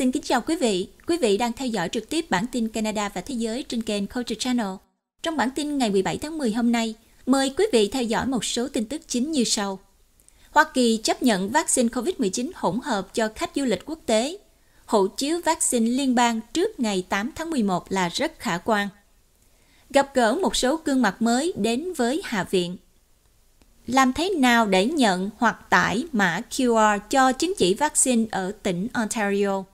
Xin kính chào quý vị. Quý vị đang theo dõi trực tiếp bản tin Canada và Thế giới trên kênh Culture Channel. Trong bản tin ngày 17 tháng 10 hôm nay, mời quý vị theo dõi một số tin tức chính như sau. Hoa Kỳ chấp nhận vaccine COVID-19 hỗn hợp cho khách du lịch quốc tế. Hộ chiếu vaccine liên bang trước ngày 8 tháng 11 là rất khả quan. Gặp gỡ một số gương mặt mới đến với Hạ viện. Làm thế nào để nhận hoặc tải mã QR cho chứng chỉ vaccine ở tỉnh Ontario?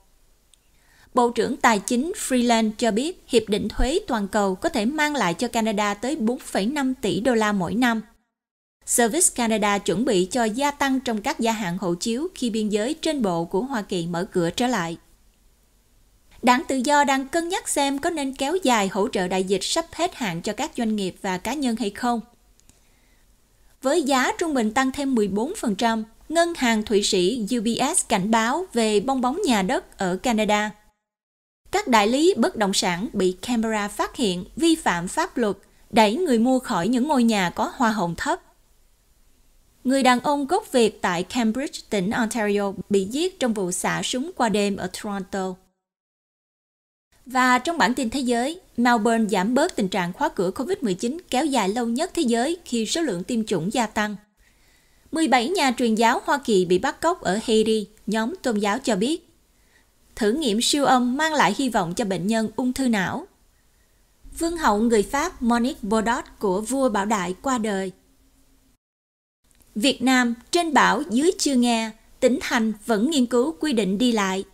Bộ trưởng Tài chính Freeland cho biết hiệp định thuế toàn cầu có thể mang lại cho Canada tới 4,5 tỷ đô la mỗi năm. Service Canada chuẩn bị cho gia tăng trong các gia hạn hộ chiếu khi biên giới trên bộ của Hoa Kỳ mở cửa trở lại. Đảng Tự Do đang cân nhắc xem có nên kéo dài hỗ trợ đại dịch sắp hết hạn cho các doanh nghiệp và cá nhân hay không. Với giá trung bình tăng thêm 14%, Ngân hàng Thụy Sĩ UBS cảnh báo về bong bóng nhà đất ở Canada các đại lý bất động sản bị Canberra phát hiện vi phạm pháp luật, đẩy người mua khỏi những ngôi nhà có hoa hồng thấp. Người đàn ông gốc Việt tại Cambridge, tỉnh Ontario bị giết trong vụ xả súng qua đêm ở Toronto. Và trong bản tin thế giới, Melbourne giảm bớt tình trạng khóa cửa COVID-19 kéo dài lâu nhất thế giới khi số lượng tiêm chủng gia tăng. 17 nhà truyền giáo Hoa Kỳ bị bắt cóc ở Haiti, nhóm tôn giáo cho biết thử nghiệm siêu âm mang lại hy vọng cho bệnh nhân ung thư não. Vương hậu người Pháp Monique Bodot của vua Bảo Đại qua đời. Việt Nam trên bảo dưới chưa nghe, tỉnh thành vẫn nghiên cứu quy định đi lại.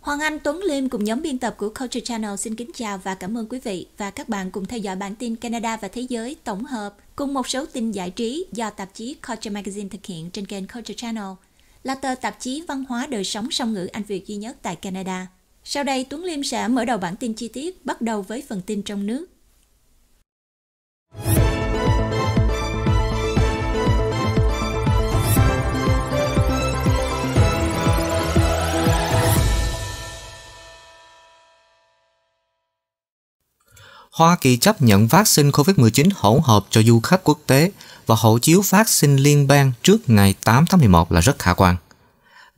Hoàng Anh Tuấn Liêm cùng nhóm biên tập của Culture Channel xin kính chào và cảm ơn quý vị và các bạn cùng theo dõi bản tin Canada và Thế giới tổng hợp cùng một số tin giải trí do tạp chí Culture Magazine thực hiện trên kênh Culture Channel là tờ tạp chí văn hóa đời sống song ngữ Anh Việt duy nhất tại Canada. Sau đây, Tuấn Liêm sẽ mở đầu bản tin chi tiết, bắt đầu với phần tin trong nước. Hoa Kỳ chấp nhận vaccine COVID-19 hỗn hợp cho du khách quốc tế – và hộ chiếu phát sinh liên bang trước ngày 8 tháng 11 là rất khả quan.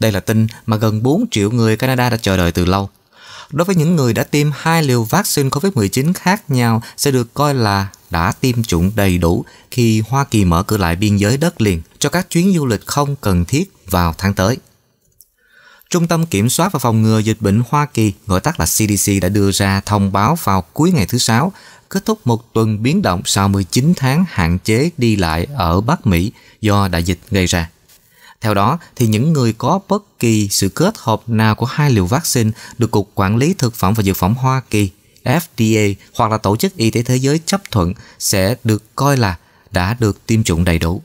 Đây là tin mà gần 4 triệu người Canada đã chờ đợi từ lâu. Đối với những người đã tiêm hai liều vaccine COVID-19 khác nhau sẽ được coi là đã tiêm chủng đầy đủ khi Hoa Kỳ mở cửa lại biên giới đất liền cho các chuyến du lịch không cần thiết vào tháng tới. Trung tâm Kiểm soát và Phòng ngừa Dịch bệnh Hoa Kỳ, gọi tắt là CDC đã đưa ra thông báo vào cuối ngày thứ Sáu kết thúc một tuần biến động sau 19 tháng hạn chế đi lại ở Bắc Mỹ do đại dịch gây ra. Theo đó, thì những người có bất kỳ sự kết hợp nào của hai liều vaccine được Cục Quản lý Thực phẩm và Dược phẩm Hoa Kỳ FDA hoặc là Tổ chức Y tế Thế giới chấp thuận sẽ được coi là đã được tiêm chủng đầy đủ.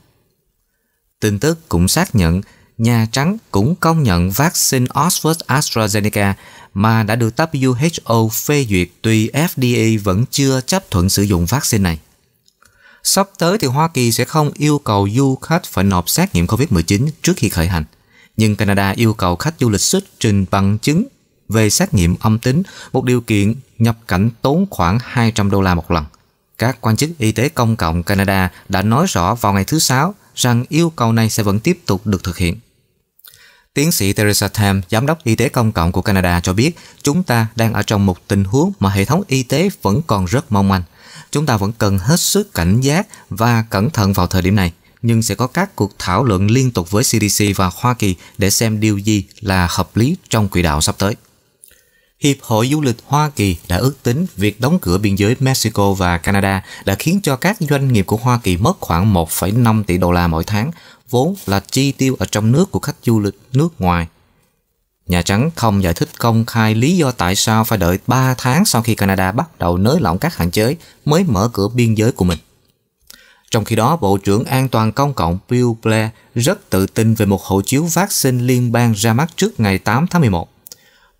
Tin tức cũng xác nhận Nhà Trắng cũng công nhận vaccine Oxford AstraZeneca mà đã được WHO phê duyệt tuy FDA vẫn chưa chấp thuận sử dụng vaccine này. Sắp tới thì Hoa Kỳ sẽ không yêu cầu du khách phải nộp xét nghiệm COVID-19 trước khi khởi hành. Nhưng Canada yêu cầu khách du lịch xuất trình bằng chứng về xét nghiệm âm tính, một điều kiện nhập cảnh tốn khoảng 200 đô la một lần. Các quan chức y tế công cộng Canada đã nói rõ vào ngày thứ Sáu rằng yêu cầu này sẽ vẫn tiếp tục được thực hiện. Tiến sĩ Theresa Tam, Giám đốc Y tế Công cộng của Canada cho biết chúng ta đang ở trong một tình huống mà hệ thống y tế vẫn còn rất mong manh. Chúng ta vẫn cần hết sức cảnh giác và cẩn thận vào thời điểm này, nhưng sẽ có các cuộc thảo luận liên tục với CDC và Hoa Kỳ để xem điều gì là hợp lý trong quỹ đạo sắp tới. Hiệp hội Du lịch Hoa Kỳ đã ước tính việc đóng cửa biên giới Mexico và Canada đã khiến cho các doanh nghiệp của Hoa Kỳ mất khoảng 1,5 tỷ đô la mỗi tháng vốn là chi tiêu ở trong nước của khách du lịch nước ngoài. Nhà Trắng không giải thích công khai lý do tại sao phải đợi 3 tháng sau khi Canada bắt đầu nới lỏng các hạn chế mới mở cửa biên giới của mình. Trong khi đó, Bộ trưởng An toàn Công cộng Bill Blair rất tự tin về một hộ chiếu vaccine liên bang ra mắt trước ngày 8 tháng 11.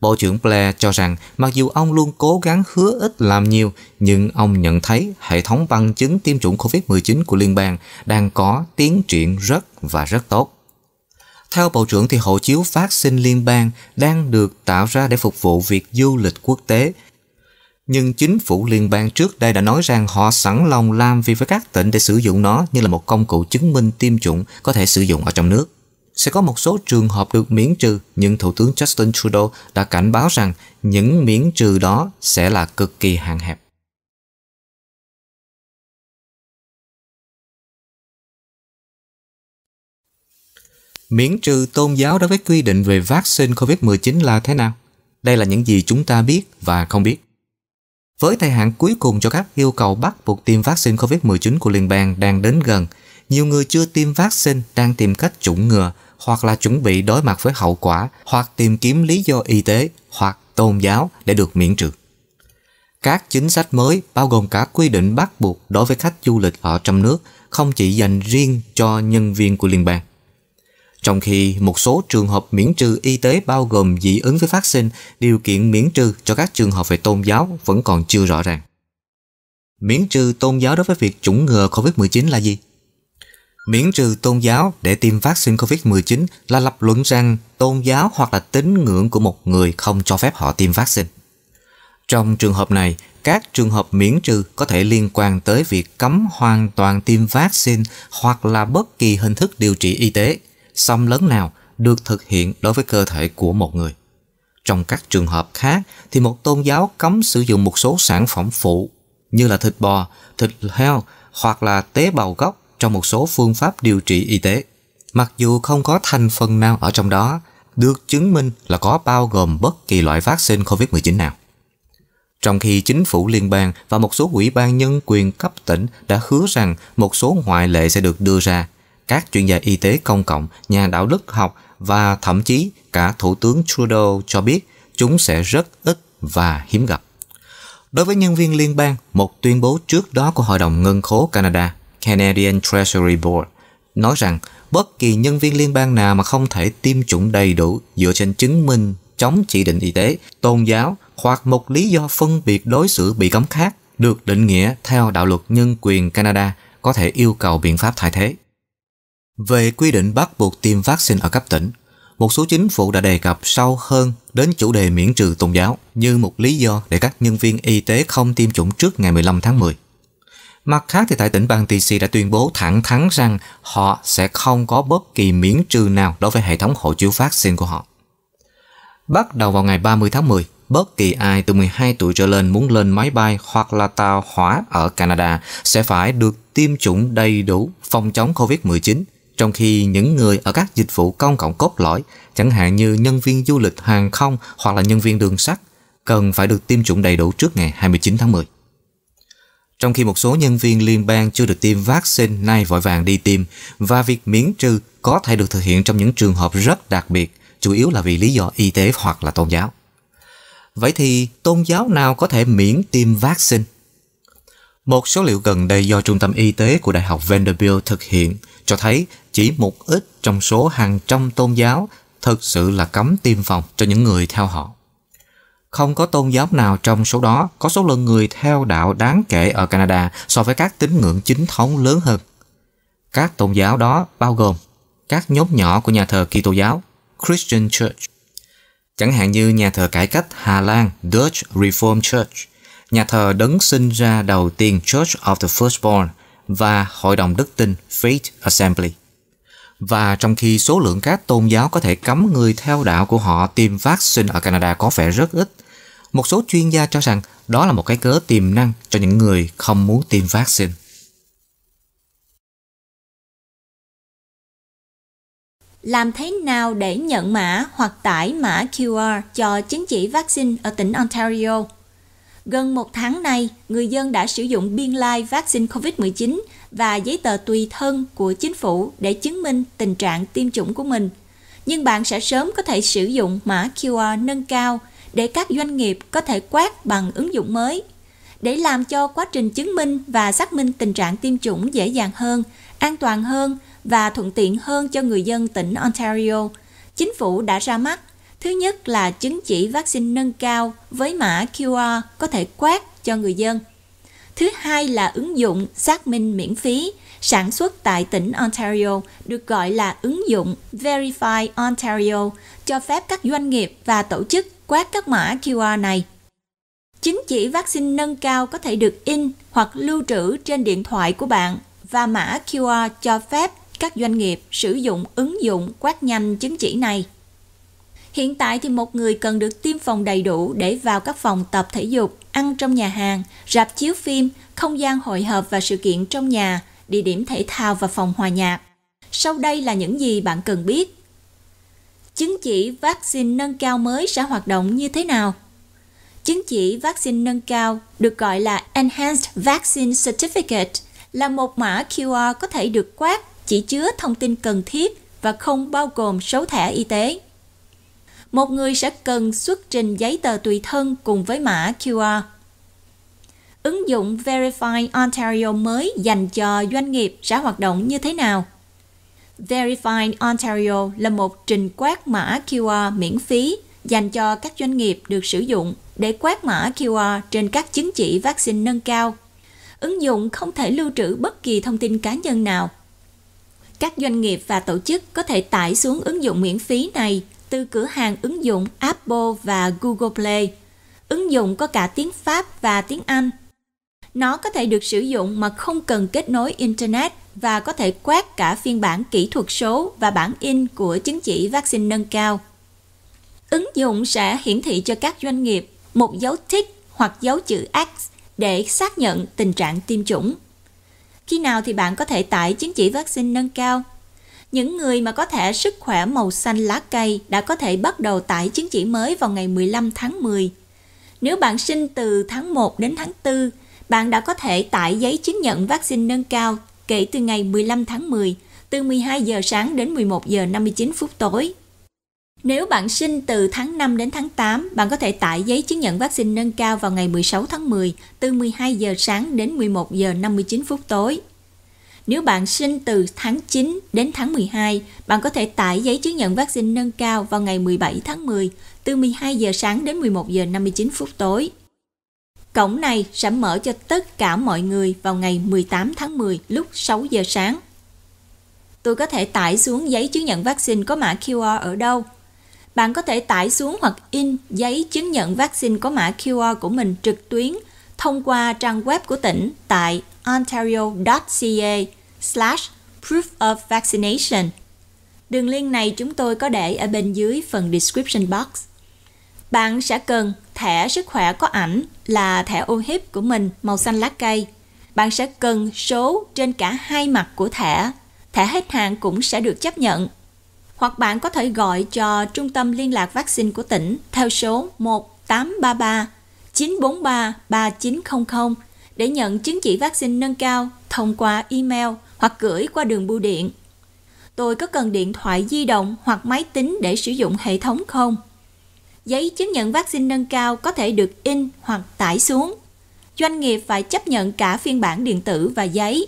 Bộ trưởng Blair cho rằng mặc dù ông luôn cố gắng hứa ít làm nhiều, nhưng ông nhận thấy hệ thống bằng chứng tiêm chủng COVID-19 của liên bang đang có tiến triển rất và rất tốt. Theo Bộ trưởng thì hộ chiếu phát sinh liên bang đang được tạo ra để phục vụ việc du lịch quốc tế. Nhưng chính phủ liên bang trước đây đã nói rằng họ sẵn lòng làm việc với các tỉnh để sử dụng nó như là một công cụ chứng minh tiêm chủng có thể sử dụng ở trong nước sẽ có một số trường hợp được miễn trừ nhưng Thủ tướng Justin Trudeau đã cảnh báo rằng những miễn trừ đó sẽ là cực kỳ hạn hẹp. Miễn trừ tôn giáo đối với quy định về vaccine COVID-19 là thế nào? Đây là những gì chúng ta biết và không biết. Với thời hạn cuối cùng cho các yêu cầu bắt buộc tiêm vaccine COVID-19 của liên bang đang đến gần, nhiều người chưa tiêm vaccine đang tìm cách chủng ngừa hoặc là chuẩn bị đối mặt với hậu quả hoặc tìm kiếm lý do y tế hoặc tôn giáo để được miễn trừ. Các chính sách mới bao gồm cả quy định bắt buộc đối với khách du lịch ở trong nước không chỉ dành riêng cho nhân viên của liên bang. Trong khi một số trường hợp miễn trừ y tế bao gồm dị ứng với vaccine điều kiện miễn trừ cho các trường hợp về tôn giáo vẫn còn chưa rõ ràng. Miễn trừ tôn giáo đối với việc chủng ngừa COVID-19 là gì? miễn trừ tôn giáo để tiêm vaccine COVID-19 là lập luận rằng tôn giáo hoặc là tín ngưỡng của một người không cho phép họ tiêm vaccine. Trong trường hợp này, các trường hợp miễn trừ có thể liên quan tới việc cấm hoàn toàn tiêm vaccine hoặc là bất kỳ hình thức điều trị y tế, xâm lấn nào được thực hiện đối với cơ thể của một người. Trong các trường hợp khác thì một tôn giáo cấm sử dụng một số sản phẩm phụ như là thịt bò, thịt heo hoặc là tế bào gốc trong một số phương pháp điều trị y tế. Mặc dù không có thành phần nào ở trong đó, được chứng minh là có bao gồm bất kỳ loại vaccine COVID-19 nào. Trong khi chính phủ liên bang và một số ủy ban nhân quyền cấp tỉnh đã hứa rằng một số ngoại lệ sẽ được đưa ra, các chuyên gia y tế công cộng, nhà đạo đức học và thậm chí cả Thủ tướng Trudeau cho biết chúng sẽ rất ít và hiếm gặp. Đối với nhân viên liên bang, một tuyên bố trước đó của Hội đồng Ngân khố Canada Canadian Treasury Board, nói rằng bất kỳ nhân viên liên bang nào mà không thể tiêm chủng đầy đủ dựa trên chứng minh chống chỉ định y tế, tôn giáo hoặc một lý do phân biệt đối xử bị cấm khác được định nghĩa theo đạo luật nhân quyền Canada có thể yêu cầu biện pháp thay thế. Về quy định bắt buộc tiêm vaccine ở cấp tỉnh, một số chính phủ đã đề cập sâu hơn đến chủ đề miễn trừ tôn giáo như một lý do để các nhân viên y tế không tiêm chủng trước ngày 15 tháng 10. Mặt khác thì tại tỉnh bang TC đã tuyên bố thẳng thắn rằng họ sẽ không có bất kỳ miễn trừ nào đối với hệ thống hộ chiếu vaccine của họ. Bắt đầu vào ngày 30 tháng 10, bất kỳ ai từ 12 tuổi trở lên muốn lên máy bay hoặc là tàu hỏa ở Canada sẽ phải được tiêm chủng đầy đủ phòng chống COVID-19, trong khi những người ở các dịch vụ công cộng cốt lõi, chẳng hạn như nhân viên du lịch hàng không hoặc là nhân viên đường sắt, cần phải được tiêm chủng đầy đủ trước ngày 29 tháng 10. Trong khi một số nhân viên liên bang chưa được tiêm vaccine nay vội vàng đi tiêm và việc miễn trừ có thể được thực hiện trong những trường hợp rất đặc biệt, chủ yếu là vì lý do y tế hoặc là tôn giáo. Vậy thì tôn giáo nào có thể miễn tiêm vaccine? Một số liệu gần đây do Trung tâm Y tế của Đại học Vanderbilt thực hiện cho thấy chỉ một ít trong số hàng trăm tôn giáo thực sự là cấm tiêm phòng cho những người theo họ không có tôn giáo nào trong số đó có số lượng người theo đạo đáng kể ở Canada so với các tín ngưỡng chính thống lớn hơn. Các tôn giáo đó bao gồm các nhóm nhỏ của nhà thờ Kitô giáo Christian Church, chẳng hạn như nhà thờ cải cách Hà Lan Dutch Reformed Church, nhà thờ đấng sinh ra đầu tiên Church of the Firstborn và Hội đồng Đức tin Faith Assembly. Và trong khi số lượng các tôn giáo có thể cấm người theo đạo của họ tiêm vaccine ở Canada có vẻ rất ít, một số chuyên gia cho rằng đó là một cái cớ tiềm năng cho những người không muốn tiêm vaccine. Làm thế nào để nhận mã hoặc tải mã QR cho chứng chỉ vaccine ở tỉnh Ontario? Gần một tháng nay, người dân đã sử dụng biên lai vaccine COVID-19 và giấy tờ tùy thân của chính phủ để chứng minh tình trạng tiêm chủng của mình. Nhưng bạn sẽ sớm có thể sử dụng mã QR nâng cao – để các doanh nghiệp có thể quét bằng ứng dụng mới. Để làm cho quá trình chứng minh và xác minh tình trạng tiêm chủng dễ dàng hơn, an toàn hơn và thuận tiện hơn cho người dân tỉnh Ontario, chính phủ đã ra mắt Thứ nhất là chứng chỉ vaccine nâng cao với mã QR có thể quét cho người dân. Thứ hai là ứng dụng xác minh miễn phí sản xuất tại tỉnh Ontario được gọi là ứng dụng Verify Ontario, cho phép các doanh nghiệp và tổ chức quét các mã QR này. Chứng chỉ vaccine nâng cao có thể được in hoặc lưu trữ trên điện thoại của bạn và mã QR cho phép các doanh nghiệp sử dụng ứng dụng quét nhanh chứng chỉ này. Hiện tại thì một người cần được tiêm phòng đầy đủ để vào các phòng tập thể dục, ăn trong nhà hàng, rạp chiếu phim, không gian hội họp và sự kiện trong nhà, địa điểm thể thao và phòng hòa nhạc. Sau đây là những gì bạn cần biết. Chứng chỉ vaccine nâng cao mới sẽ hoạt động như thế nào? Chứng chỉ vaccine nâng cao được gọi là Enhanced Vaccine Certificate là một mã QR có thể được quét, chỉ chứa thông tin cần thiết và không bao gồm số thẻ y tế. Một người sẽ cần xuất trình giấy tờ tùy thân cùng với mã QR ứng dụng Verify Ontario mới dành cho doanh nghiệp sẽ hoạt động như thế nào? Verify Ontario là một trình quét mã QR miễn phí dành cho các doanh nghiệp được sử dụng để quét mã QR trên các chứng chỉ vaccine nâng cao. Ứng dụng không thể lưu trữ bất kỳ thông tin cá nhân nào. Các doanh nghiệp và tổ chức có thể tải xuống ứng dụng miễn phí này từ cửa hàng ứng dụng Apple và Google Play. Ứng dụng có cả tiếng Pháp và tiếng Anh nó có thể được sử dụng mà không cần kết nối Internet và có thể quét cả phiên bản kỹ thuật số và bản in của chứng chỉ vaccine nâng cao. Ứng dụng sẽ hiển thị cho các doanh nghiệp một dấu tích hoặc dấu chữ X để xác nhận tình trạng tiêm chủng. Khi nào thì bạn có thể tải chứng chỉ vaccine nâng cao? Những người mà có thể sức khỏe màu xanh lá cây đã có thể bắt đầu tải chứng chỉ mới vào ngày 15 tháng 10. Nếu bạn sinh từ tháng 1 đến tháng 4 bạn đã có thể tải giấy chứng nhận vaccine nâng cao kể từ ngày 15 tháng 10, từ 12 giờ sáng đến 11 giờ 59 phút tối. Nếu bạn sinh từ tháng 5 đến tháng 8, bạn có thể tải giấy chứng nhận vaccine nâng cao vào ngày 16 tháng 10, từ 12 giờ sáng đến 11 giờ 59 phút tối. Nếu bạn sinh từ tháng 9 đến tháng 12, bạn có thể tải giấy chứng nhận vaccine nâng cao vào ngày 17 tháng 10, từ 12 giờ sáng đến 11 giờ 59 phút tối. Cổng này sẽ mở cho tất cả mọi người vào ngày 18 tháng 10 lúc 6 giờ sáng. Tôi có thể tải xuống giấy chứng nhận vaccine có mã QR ở đâu. Bạn có thể tải xuống hoặc in giấy chứng nhận vaccine có mã QR của mình trực tuyến thông qua trang web của tỉnh tại ontario.ca slash proof of vaccination. Đường link này chúng tôi có để ở bên dưới phần description box. Bạn sẽ cần thẻ sức khỏe có ảnh là thẻ ô hiếp của mình màu xanh lá cây. Bạn sẽ cần số trên cả hai mặt của thẻ. Thẻ hết hạn cũng sẽ được chấp nhận. Hoặc bạn có thể gọi cho Trung tâm Liên lạc Vaccine của tỉnh theo số 1833 943 3900 để nhận chứng chỉ vaccine nâng cao thông qua email hoặc gửi qua đường bưu điện. Tôi có cần điện thoại di động hoặc máy tính để sử dụng hệ thống không? giấy chứng nhận vaccine nâng cao có thể được in hoặc tải xuống. Doanh nghiệp phải chấp nhận cả phiên bản điện tử và giấy.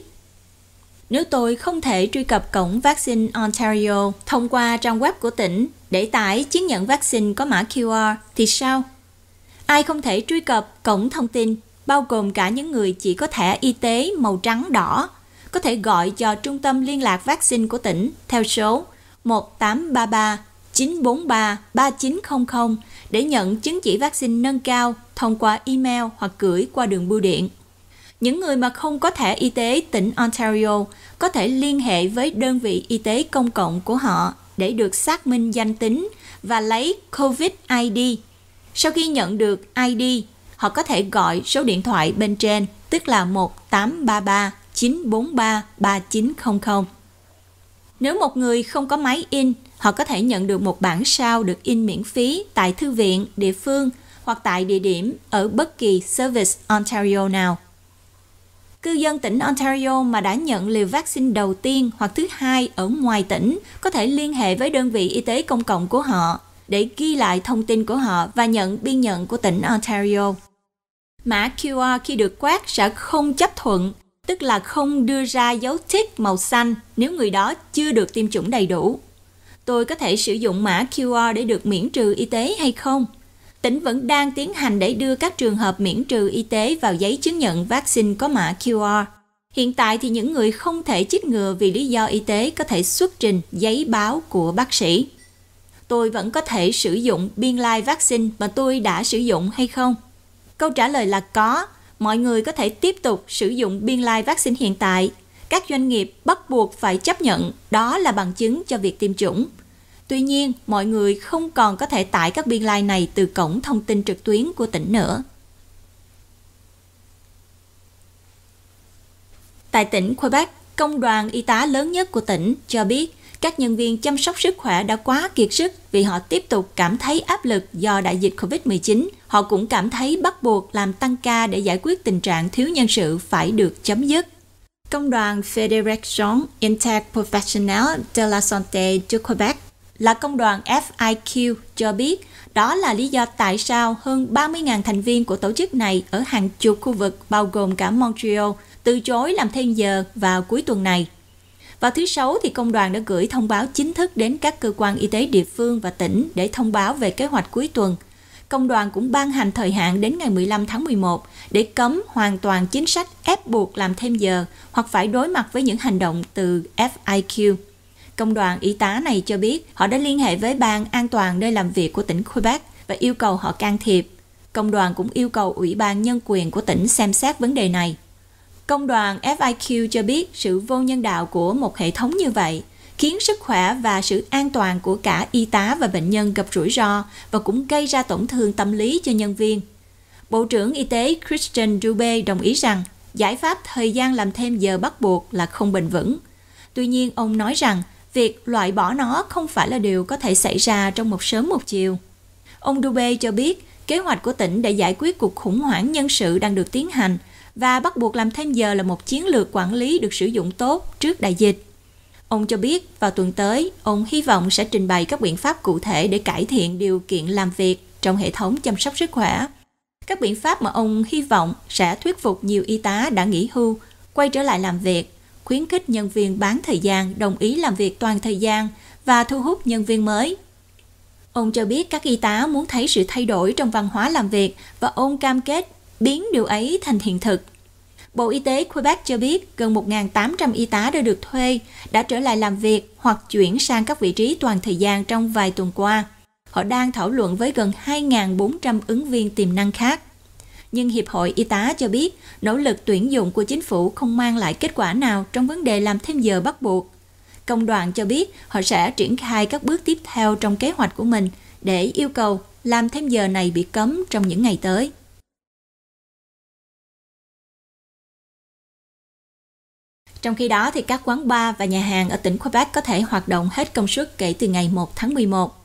Nếu tôi không thể truy cập cổng vaccine Ontario thông qua trang web của tỉnh để tải chứng nhận vaccine có mã QR thì sao? Ai không thể truy cập cổng thông tin, bao gồm cả những người chỉ có thẻ y tế màu trắng đỏ, có thể gọi cho trung tâm liên lạc vaccine của tỉnh theo số 1833 943 3900 để nhận chứng chỉ vaccine nâng cao thông qua email hoặc gửi qua đường bưu điện. Những người mà không có thẻ y tế tỉnh Ontario có thể liên hệ với đơn vị y tế công cộng của họ để được xác minh danh tính và lấy COVID ID. Sau khi nhận được ID, họ có thể gọi số điện thoại bên trên, tức là 1833 943 3900. Nếu một người không có máy in Họ có thể nhận được một bản sao được in miễn phí tại thư viện, địa phương hoặc tại địa điểm ở bất kỳ Service Ontario nào. Cư dân tỉnh Ontario mà đã nhận liều vaccine đầu tiên hoặc thứ hai ở ngoài tỉnh có thể liên hệ với đơn vị y tế công cộng của họ để ghi lại thông tin của họ và nhận biên nhận của tỉnh Ontario. Mã QR khi được quét sẽ không chấp thuận, tức là không đưa ra dấu tick màu xanh nếu người đó chưa được tiêm chủng đầy đủ tôi có thể sử dụng mã QR để được miễn trừ y tế hay không? Tỉnh vẫn đang tiến hành để đưa các trường hợp miễn trừ y tế vào giấy chứng nhận vaccine có mã QR. Hiện tại thì những người không thể chích ngừa vì lý do y tế có thể xuất trình giấy báo của bác sĩ. Tôi vẫn có thể sử dụng biên lai vaccine mà tôi đã sử dụng hay không? Câu trả lời là có. Mọi người có thể tiếp tục sử dụng biên lai vaccine hiện tại. Các doanh nghiệp bắt buộc phải chấp nhận đó là bằng chứng cho việc tiêm chủng Tuy nhiên, mọi người không còn có thể tải các biên lai này từ cổng thông tin trực tuyến của tỉnh nữa. Tại tỉnh Quebec, công đoàn y tá lớn nhất của tỉnh cho biết các nhân viên chăm sóc sức khỏe đã quá kiệt sức vì họ tiếp tục cảm thấy áp lực do đại dịch COVID-19. Họ cũng cảm thấy bắt buộc làm tăng ca để giải quyết tình trạng thiếu nhân sự phải được chấm dứt. Công đoàn Fédération Interprofessionnelle de la Santé du Québec là công đoàn FIQ cho biết đó là lý do tại sao hơn 30.000 thành viên của tổ chức này ở hàng chục khu vực bao gồm cả Montreal từ chối làm thêm giờ vào cuối tuần này. Vào thứ Sáu, thì công đoàn đã gửi thông báo chính thức đến các cơ quan y tế địa phương và tỉnh để thông báo về kế hoạch cuối tuần. Công đoàn cũng ban hành thời hạn đến ngày 15 tháng 11 để cấm hoàn toàn chính sách ép buộc làm thêm giờ hoặc phải đối mặt với những hành động từ FIQ. Công đoàn y tá này cho biết họ đã liên hệ với ban an toàn nơi làm việc của tỉnh Quebec và yêu cầu họ can thiệp. Công đoàn cũng yêu cầu Ủy ban Nhân quyền của tỉnh xem xét vấn đề này. Công đoàn FIQ cho biết sự vô nhân đạo của một hệ thống như vậy khiến sức khỏe và sự an toàn của cả y tá và bệnh nhân gặp rủi ro và cũng gây ra tổn thương tâm lý cho nhân viên. Bộ trưởng Y tế Christian Dubé đồng ý rằng giải pháp thời gian làm thêm giờ bắt buộc là không bền vững. Tuy nhiên, ông nói rằng việc loại bỏ nó không phải là điều có thể xảy ra trong một sớm một chiều. Ông Dubé cho biết kế hoạch của tỉnh để giải quyết cuộc khủng hoảng nhân sự đang được tiến hành và bắt buộc làm thêm giờ là một chiến lược quản lý được sử dụng tốt trước đại dịch. Ông cho biết vào tuần tới, ông hy vọng sẽ trình bày các biện pháp cụ thể để cải thiện điều kiện làm việc trong hệ thống chăm sóc sức khỏe. Các biện pháp mà ông hy vọng sẽ thuyết phục nhiều y tá đã nghỉ hưu quay trở lại làm việc khuyến khích nhân viên bán thời gian đồng ý làm việc toàn thời gian và thu hút nhân viên mới. Ông cho biết các y tá muốn thấy sự thay đổi trong văn hóa làm việc và ông cam kết biến điều ấy thành hiện thực. Bộ Y tế Quebec cho biết gần 1.800 y tá đã được thuê, đã trở lại làm việc hoặc chuyển sang các vị trí toàn thời gian trong vài tuần qua. Họ đang thảo luận với gần 2.400 ứng viên tiềm năng khác nhưng Hiệp hội Y tá cho biết nỗ lực tuyển dụng của chính phủ không mang lại kết quả nào trong vấn đề làm thêm giờ bắt buộc. Công đoàn cho biết họ sẽ triển khai các bước tiếp theo trong kế hoạch của mình để yêu cầu làm thêm giờ này bị cấm trong những ngày tới. Trong khi đó, thì các quán bar và nhà hàng ở tỉnh Quebec có thể hoạt động hết công suất kể từ ngày 1 tháng 11.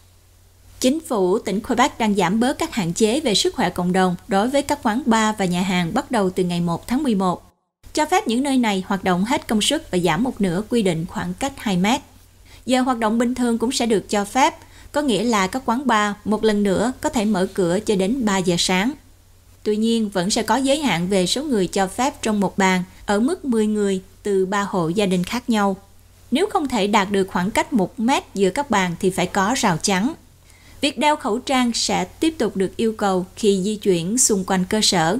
Chính phủ tỉnh Quebec đang giảm bớt các hạn chế về sức khỏe cộng đồng đối với các quán bar và nhà hàng bắt đầu từ ngày 1 tháng 11, cho phép những nơi này hoạt động hết công suất và giảm một nửa quy định khoảng cách 2 mét. Giờ hoạt động bình thường cũng sẽ được cho phép, có nghĩa là các quán bar một lần nữa có thể mở cửa cho đến 3 giờ sáng. Tuy nhiên, vẫn sẽ có giới hạn về số người cho phép trong một bàn ở mức 10 người từ 3 hộ gia đình khác nhau. Nếu không thể đạt được khoảng cách 1 mét giữa các bàn thì phải có rào chắn. Việc đeo khẩu trang sẽ tiếp tục được yêu cầu khi di chuyển xung quanh cơ sở.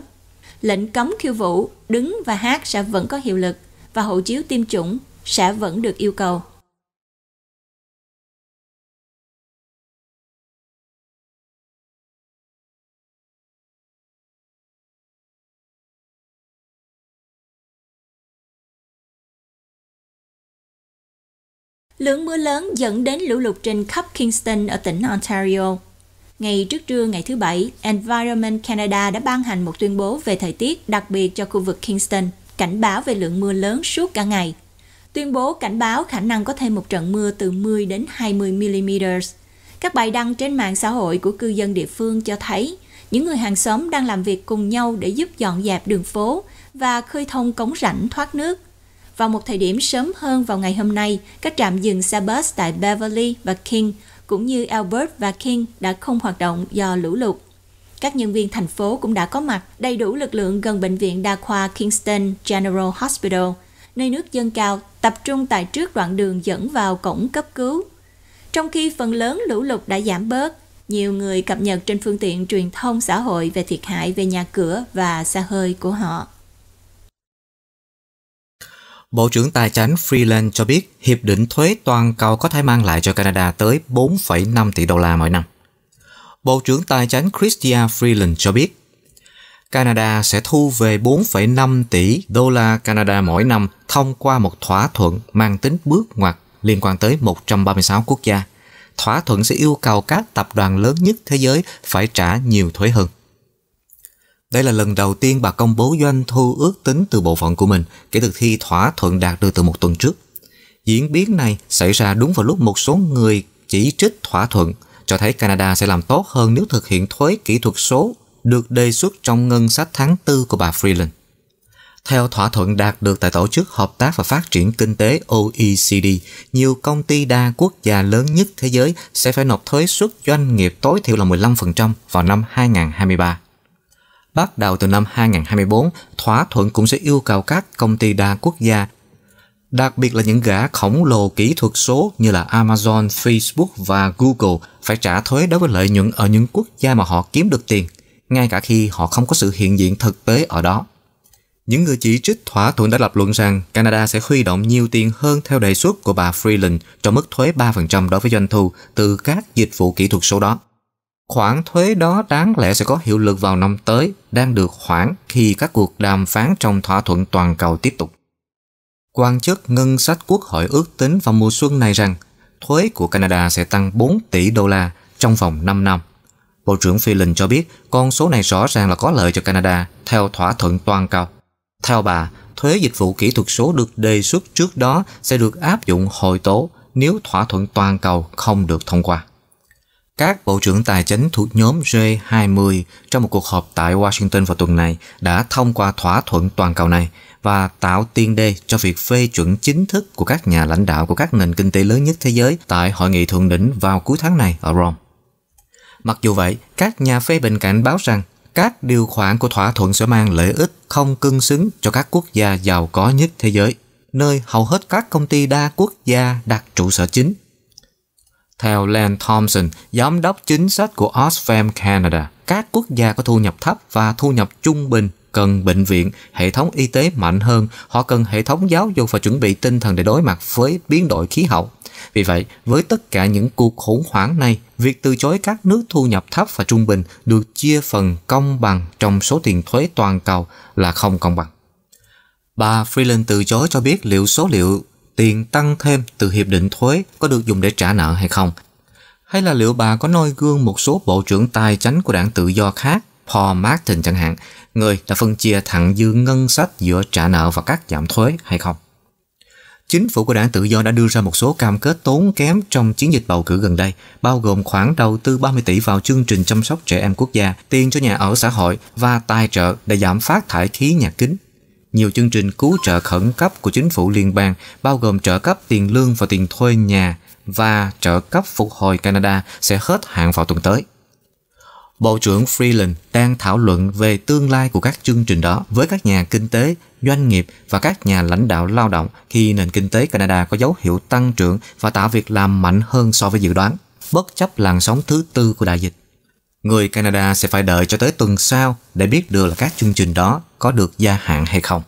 Lệnh cấm khiêu vũ, đứng và hát sẽ vẫn có hiệu lực và hộ chiếu tiêm chủng sẽ vẫn được yêu cầu. lượng mưa lớn dẫn đến lũ lụt trên khắp Kingston ở tỉnh Ontario. Ngày trước trưa ngày thứ Bảy, Environment Canada đã ban hành một tuyên bố về thời tiết đặc biệt cho khu vực Kingston, cảnh báo về lượng mưa lớn suốt cả ngày. Tuyên bố cảnh báo khả năng có thêm một trận mưa từ 10 đến 20 mm. Các bài đăng trên mạng xã hội của cư dân địa phương cho thấy những người hàng xóm đang làm việc cùng nhau để giúp dọn dẹp đường phố và khơi thông cống rãnh thoát nước vào một thời điểm sớm hơn vào ngày hôm nay, các trạm dừng xe bus tại Beverly và King cũng như Albert và King đã không hoạt động do lũ lụt. Các nhân viên thành phố cũng đã có mặt đầy đủ lực lượng gần bệnh viện đa khoa Kingston General Hospital, nơi nước dâng cao tập trung tại trước đoạn đường dẫn vào cổng cấp cứu. Trong khi phần lớn lũ lụt đã giảm bớt, nhiều người cập nhật trên phương tiện truyền thông xã hội về thiệt hại về nhà cửa và xa hơi của họ. Bộ trưởng Tài chính Freeland cho biết hiệp định thuế toàn cầu có thể mang lại cho Canada tới 4,5 tỷ đô la mỗi năm. Bộ trưởng Tài chính Chrystia Freeland cho biết Canada sẽ thu về 4,5 tỷ đô la Canada mỗi năm thông qua một thỏa thuận mang tính bước ngoặt liên quan tới 136 quốc gia. Thỏa thuận sẽ yêu cầu các tập đoàn lớn nhất thế giới phải trả nhiều thuế hơn. Đây là lần đầu tiên bà công bố doanh thu ước tính từ bộ phận của mình kể từ khi thỏa thuận đạt được từ một tuần trước. Diễn biến này xảy ra đúng vào lúc một số người chỉ trích thỏa thuận, cho thấy Canada sẽ làm tốt hơn nếu thực hiện thuế kỹ thuật số được đề xuất trong ngân sách tháng 4 của bà Freeland. Theo thỏa thuận đạt được tại Tổ chức Hợp tác và Phát triển Kinh tế OECD, nhiều công ty đa quốc gia lớn nhất thế giới sẽ phải nộp thuế suất doanh nghiệp tối thiểu là 15% vào năm 2023. Bắt đầu từ năm 2024, thỏa thuận cũng sẽ yêu cầu các công ty đa quốc gia đặc biệt là những gã khổng lồ kỹ thuật số như là Amazon, Facebook và Google phải trả thuế đối với lợi nhuận ở những quốc gia mà họ kiếm được tiền, ngay cả khi họ không có sự hiện diện thực tế ở đó. Những người chỉ trích thỏa thuận đã lập luận rằng Canada sẽ huy động nhiều tiền hơn theo đề xuất của bà Freeland cho mức thuế 3% đối với doanh thu từ các dịch vụ kỹ thuật số đó. Khoản thuế đó đáng lẽ sẽ có hiệu lực vào năm tới, đang được hoãn khi các cuộc đàm phán trong thỏa thuận toàn cầu tiếp tục. Quan chức ngân sách quốc hội ước tính vào mùa xuân này rằng thuế của Canada sẽ tăng 4 tỷ đô la trong vòng 5 năm. Bộ trưởng Phelan cho biết con số này rõ ràng là có lợi cho Canada theo thỏa thuận toàn cầu. Theo bà, thuế dịch vụ kỹ thuật số được đề xuất trước đó sẽ được áp dụng hồi tố nếu thỏa thuận toàn cầu không được thông qua. Các bộ trưởng tài chính thuộc nhóm G20 trong một cuộc họp tại Washington vào tuần này đã thông qua thỏa thuận toàn cầu này và tạo tiền đề cho việc phê chuẩn chính thức của các nhà lãnh đạo của các nền kinh tế lớn nhất thế giới tại hội nghị thượng đỉnh vào cuối tháng này ở Rome. Mặc dù vậy, các nhà phê bình cảnh báo rằng các điều khoản của thỏa thuận sẽ mang lợi ích không cân xứng cho các quốc gia giàu có nhất thế giới, nơi hầu hết các công ty đa quốc gia đặt trụ sở chính theo Len Thompson, giám đốc chính sách của Oxfam Canada, các quốc gia có thu nhập thấp và thu nhập trung bình cần bệnh viện, hệ thống y tế mạnh hơn, họ cần hệ thống giáo dục và chuẩn bị tinh thần để đối mặt với biến đổi khí hậu. Vì vậy, với tất cả những cuộc khủng hoảng này, việc từ chối các nước thu nhập thấp và trung bình được chia phần công bằng trong số tiền thuế toàn cầu là không công bằng. Bà Freeland từ chối cho biết liệu số liệu tiền tăng thêm từ hiệp định thuế có được dùng để trả nợ hay không? Hay là liệu bà có noi gương một số bộ trưởng tài chánh của đảng tự do khác, Paul Martin chẳng hạn, người đã phân chia thẳng dư ngân sách giữa trả nợ và các giảm thuế hay không? Chính phủ của đảng tự do đã đưa ra một số cam kết tốn kém trong chiến dịch bầu cử gần đây, bao gồm khoản đầu tư 30 tỷ vào chương trình chăm sóc trẻ em quốc gia, tiền cho nhà ở xã hội và tài trợ để giảm phát thải khí nhà kính nhiều chương trình cứu trợ khẩn cấp của chính phủ liên bang, bao gồm trợ cấp tiền lương và tiền thuê nhà và trợ cấp phục hồi Canada sẽ hết hạn vào tuần tới. Bộ trưởng Freeland đang thảo luận về tương lai của các chương trình đó với các nhà kinh tế, doanh nghiệp và các nhà lãnh đạo lao động khi nền kinh tế Canada có dấu hiệu tăng trưởng và tạo việc làm mạnh hơn so với dự đoán, bất chấp làn sóng thứ tư của đại dịch người Canada sẽ phải đợi cho tới tuần sau để biết được là các chương trình đó có được gia hạn hay không.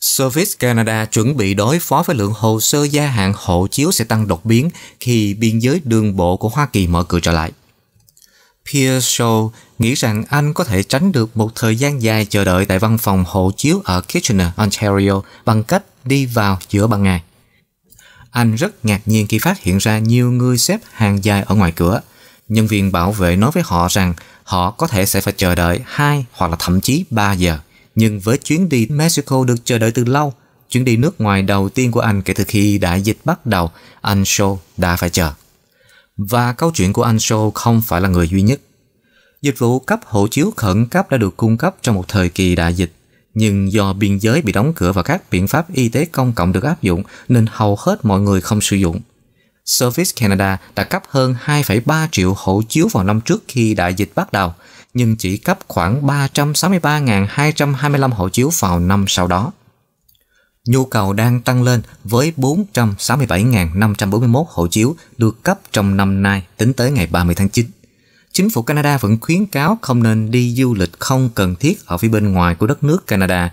Service Canada chuẩn bị đối phó với lượng hồ sơ gia hạn hộ chiếu sẽ tăng đột biến khi biên giới đường bộ của Hoa Kỳ mở cửa trở lại. Pierre Shaw nghĩ rằng anh có thể tránh được một thời gian dài chờ đợi tại văn phòng hộ chiếu ở Kitchener, Ontario bằng cách đi vào giữa ban ngày. Anh rất ngạc nhiên khi phát hiện ra nhiều người xếp hàng dài ở ngoài cửa. Nhân viên bảo vệ nói với họ rằng họ có thể sẽ phải chờ đợi 2 hoặc là thậm chí 3 giờ. Nhưng với chuyến đi Mexico được chờ đợi từ lâu, chuyến đi nước ngoài đầu tiên của anh kể từ khi đại dịch bắt đầu, anh Shaw đã phải chờ. Và câu chuyện của anh Shaw không phải là người duy nhất. Dịch vụ cấp hộ chiếu khẩn cấp đã được cung cấp trong một thời kỳ đại dịch nhưng do biên giới bị đóng cửa và các biện pháp y tế công cộng được áp dụng nên hầu hết mọi người không sử dụng. Service Canada đã cấp hơn 2,3 triệu hộ chiếu vào năm trước khi đại dịch bắt đầu, nhưng chỉ cấp khoảng 363.225 hộ chiếu vào năm sau đó. Nhu cầu đang tăng lên với 467.541 hộ chiếu được cấp trong năm nay tính tới ngày 30 tháng 9 chính phủ Canada vẫn khuyến cáo không nên đi du lịch không cần thiết ở phía bên ngoài của đất nước Canada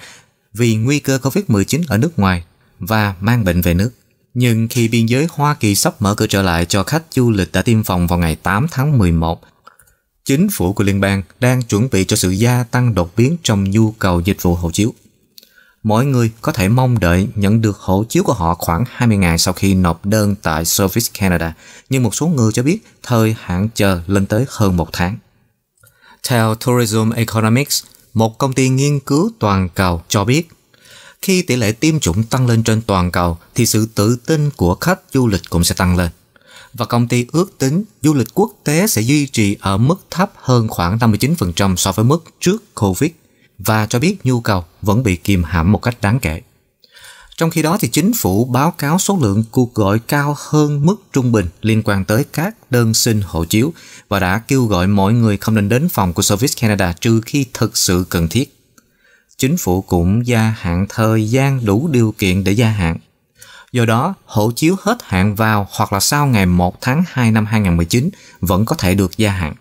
vì nguy cơ COVID-19 ở nước ngoài và mang bệnh về nước. Nhưng khi biên giới Hoa Kỳ sắp mở cửa trở lại cho khách du lịch đã tiêm phòng vào ngày 8 tháng 11, chính phủ của liên bang đang chuẩn bị cho sự gia tăng đột biến trong nhu cầu dịch vụ hộ chiếu mỗi người có thể mong đợi nhận được hộ chiếu của họ khoảng 20 ngày sau khi nộp đơn tại Service Canada, nhưng một số người cho biết thời hạn chờ lên tới hơn một tháng. Theo Tourism Economics, một công ty nghiên cứu toàn cầu cho biết, khi tỷ lệ tiêm chủng tăng lên trên toàn cầu thì sự tự tin của khách du lịch cũng sẽ tăng lên. Và công ty ước tính du lịch quốc tế sẽ duy trì ở mức thấp hơn khoảng 59% so với mức trước Covid và cho biết nhu cầu vẫn bị kìm hãm một cách đáng kể. Trong khi đó thì chính phủ báo cáo số lượng cuộc gọi cao hơn mức trung bình liên quan tới các đơn xin hộ chiếu và đã kêu gọi mọi người không nên đến phòng của Service Canada trừ khi thực sự cần thiết. Chính phủ cũng gia hạn thời gian đủ điều kiện để gia hạn. Do đó, hộ chiếu hết hạn vào hoặc là sau ngày 1 tháng 2 năm 2019 vẫn có thể được gia hạn.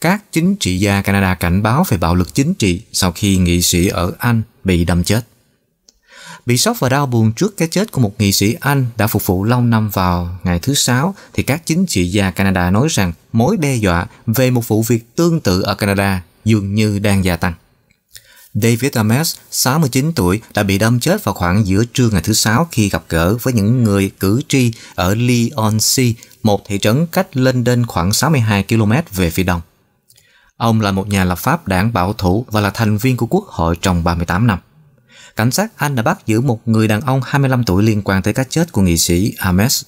Các chính trị gia Canada cảnh báo về bạo lực chính trị sau khi nghị sĩ ở Anh bị đâm chết. Bị sốc và đau buồn trước cái chết của một nghị sĩ Anh đã phục vụ lâu năm vào ngày thứ Sáu thì các chính trị gia Canada nói rằng mối đe dọa về một vụ việc tương tự ở Canada dường như đang gia tăng. David Ames, 69 tuổi, đã bị đâm chết vào khoảng giữa trưa ngày thứ Sáu khi gặp gỡ với những người cử tri ở Leonsea, một thị trấn cách London khoảng 62 km về phía đông. Ông là một nhà lập pháp đảng bảo thủ và là thành viên của Quốc hội trong 38 năm. Cảnh sát Anh đã bắt giữ một người đàn ông 25 tuổi liên quan tới cái chết của nghị sĩ Ames.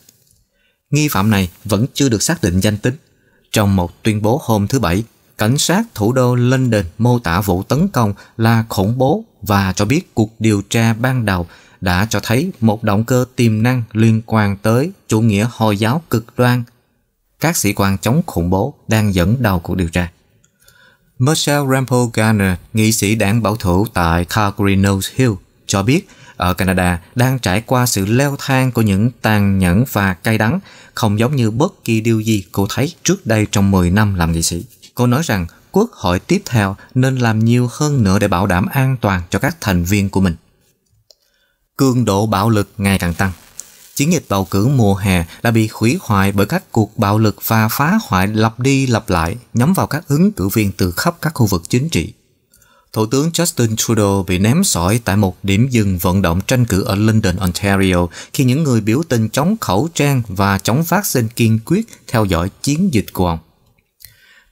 Nghi phạm này vẫn chưa được xác định danh tính. Trong một tuyên bố hôm thứ Bảy, cảnh sát thủ đô London mô tả vụ tấn công là khủng bố và cho biết cuộc điều tra ban đầu đã cho thấy một động cơ tiềm năng liên quan tới chủ nghĩa Hồi giáo cực đoan. Các sĩ quan chống khủng bố đang dẫn đầu cuộc điều tra. Michelle Rampo Garner, nghị sĩ đảng bảo thủ tại Calgary Nose Hill, cho biết ở Canada đang trải qua sự leo thang của những tàn nhẫn và cay đắng, không giống như bất kỳ điều gì cô thấy trước đây trong 10 năm làm nghị sĩ. Cô nói rằng quốc hội tiếp theo nên làm nhiều hơn nữa để bảo đảm an toàn cho các thành viên của mình. Cường độ bạo lực ngày càng tăng Chiến dịch bầu cử mùa hè đã bị hủy hoại bởi các cuộc bạo lực và phá hoại lặp đi lặp lại nhắm vào các ứng cử viên từ khắp các khu vực chính trị. Thủ tướng Justin Trudeau bị ném sỏi tại một điểm dừng vận động tranh cử ở London, Ontario khi những người biểu tình chống khẩu trang và chống vaccine kiên quyết theo dõi chiến dịch của ông.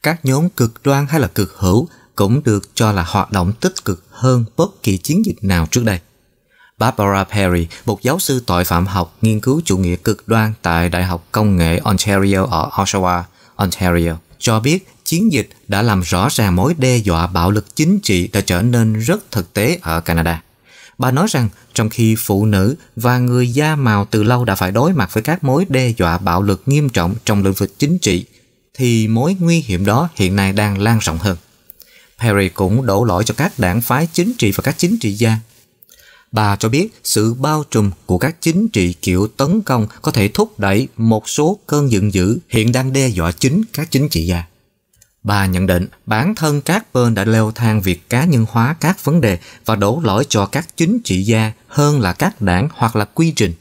Các nhóm cực đoan hay là cực hữu cũng được cho là hoạt động tích cực hơn bất kỳ chiến dịch nào trước đây. Barbara Perry, một giáo sư tội phạm học nghiên cứu chủ nghĩa cực đoan tại Đại học Công nghệ Ontario ở Oshawa, Ontario, cho biết chiến dịch đã làm rõ ràng mối đe dọa bạo lực chính trị đã trở nên rất thực tế ở Canada. Bà nói rằng trong khi phụ nữ và người da màu từ lâu đã phải đối mặt với các mối đe dọa bạo lực nghiêm trọng trong lĩnh vực chính trị, thì mối nguy hiểm đó hiện nay đang lan rộng hơn. Perry cũng đổ lỗi cho các đảng phái chính trị và các chính trị gia Bà cho biết sự bao trùm của các chính trị kiểu tấn công có thể thúc đẩy một số cơn giận dữ hiện đang đe dọa chính các chính trị gia. Bà nhận định bản thân các bên đã leo thang việc cá nhân hóa các vấn đề và đổ lỗi cho các chính trị gia hơn là các đảng hoặc là quy trình.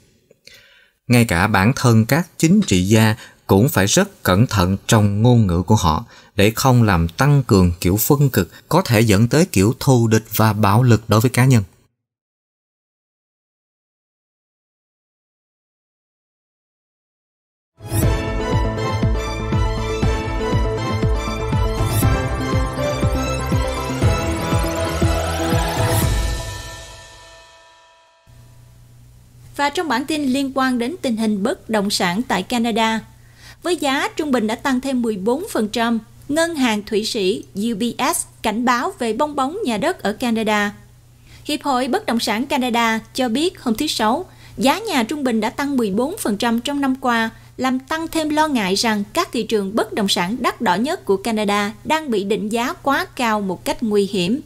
Ngay cả bản thân các chính trị gia cũng phải rất cẩn thận trong ngôn ngữ của họ để không làm tăng cường kiểu phân cực có thể dẫn tới kiểu thù địch và bạo lực đối với cá nhân. Và trong bản tin liên quan đến tình hình bất động sản tại Canada, với giá trung bình đã tăng thêm 14%, ngân hàng Thụy Sĩ UBS cảnh báo về bong bóng nhà đất ở Canada. Hiệp hội Bất động sản Canada cho biết hôm thứ Sáu, giá nhà trung bình đã tăng 14% trong năm qua, làm tăng thêm lo ngại rằng các thị trường bất động sản đắt đỏ nhất của Canada đang bị định giá quá cao một cách nguy hiểm.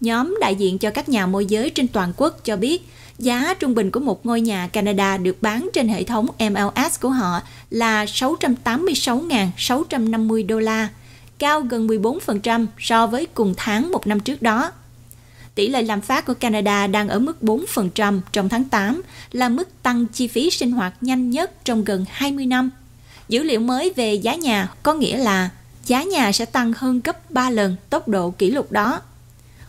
Nhóm đại diện cho các nhà môi giới trên toàn quốc cho biết giá trung bình của một ngôi nhà Canada được bán trên hệ thống MLS của họ là 686.650 đô la, cao gần 14% so với cùng tháng một năm trước đó. Tỷ lệ lạm phát của Canada đang ở mức 4% trong tháng 8, là mức tăng chi phí sinh hoạt nhanh nhất trong gần 20 năm. Dữ liệu mới về giá nhà có nghĩa là giá nhà sẽ tăng hơn gấp 3 lần tốc độ kỷ lục đó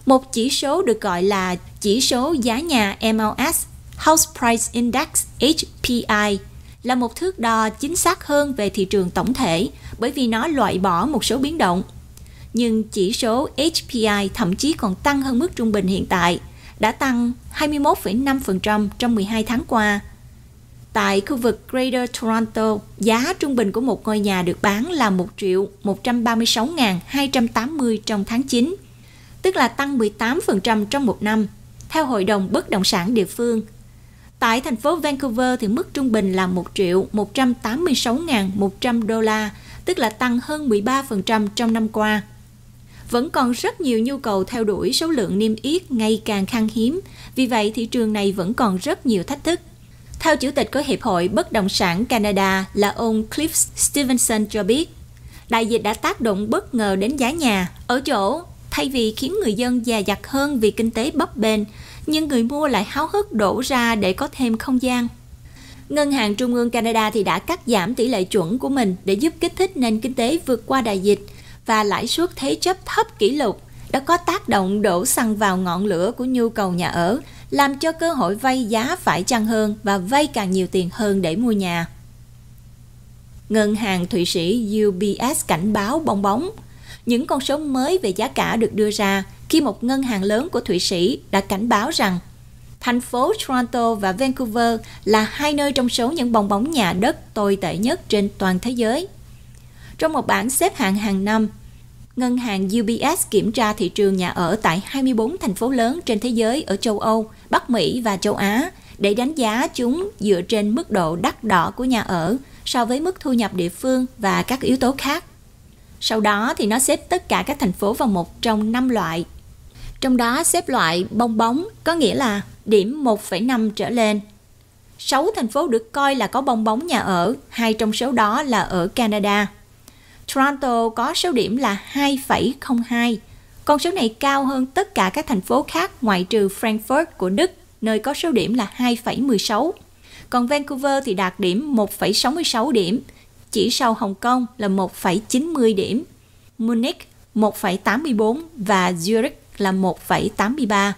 một chỉ số được gọi là chỉ số giá nhà MLS, House Price Index HPI, là một thước đo chính xác hơn về thị trường tổng thể bởi vì nó loại bỏ một số biến động. Nhưng chỉ số HPI thậm chí còn tăng hơn mức trung bình hiện tại, đã tăng 21,5% trong 12 tháng qua. Tại khu vực Greater Toronto, giá trung bình của một ngôi nhà được bán là 1 136.280 trong tháng 9, tức là tăng 18% trong một năm, theo Hội đồng Bất động sản địa phương. Tại thành phố Vancouver thì mức trung bình là 1 triệu 186.100 đô la, tức là tăng hơn 13% trong năm qua. Vẫn còn rất nhiều nhu cầu theo đuổi số lượng niêm yết ngày càng khan hiếm, vì vậy thị trường này vẫn còn rất nhiều thách thức. Theo Chủ tịch của Hiệp hội Bất động sản Canada là ông Cliff Stevenson cho biết, đại dịch đã tác động bất ngờ đến giá nhà ở chỗ thay vì khiến người dân già dặt hơn vì kinh tế bấp bênh, nhưng người mua lại háo hức đổ ra để có thêm không gian. Ngân hàng Trung ương Canada thì đã cắt giảm tỷ lệ chuẩn của mình để giúp kích thích nền kinh tế vượt qua đại dịch và lãi suất thế chấp thấp kỷ lục đã có tác động đổ xăng vào ngọn lửa của nhu cầu nhà ở, làm cho cơ hội vay giá phải chăng hơn và vay càng nhiều tiền hơn để mua nhà. Ngân hàng Thụy Sĩ UBS cảnh báo bong bóng những con số mới về giá cả được đưa ra khi một ngân hàng lớn của Thụy Sĩ đã cảnh báo rằng thành phố Toronto và Vancouver là hai nơi trong số những bong bóng nhà đất tồi tệ nhất trên toàn thế giới. Trong một bảng xếp hạng hàng năm, ngân hàng UBS kiểm tra thị trường nhà ở tại 24 thành phố lớn trên thế giới ở châu Âu, Bắc Mỹ và châu Á để đánh giá chúng dựa trên mức độ đắt đỏ của nhà ở so với mức thu nhập địa phương và các yếu tố khác. Sau đó thì nó xếp tất cả các thành phố vào một trong 5 loại. Trong đó xếp loại bong bóng có nghĩa là điểm 1,5 trở lên. 6 thành phố được coi là có bong bóng nhà ở, hai trong số đó là ở Canada. Toronto có số điểm là 2,02. Con số này cao hơn tất cả các thành phố khác ngoại trừ Frankfurt của Đức, nơi có số điểm là 2,16. Còn Vancouver thì đạt điểm 1,66 điểm, chỉ sau Hồng Kông là 1,90 điểm, Munich 1,84 và Zurich là 1,83.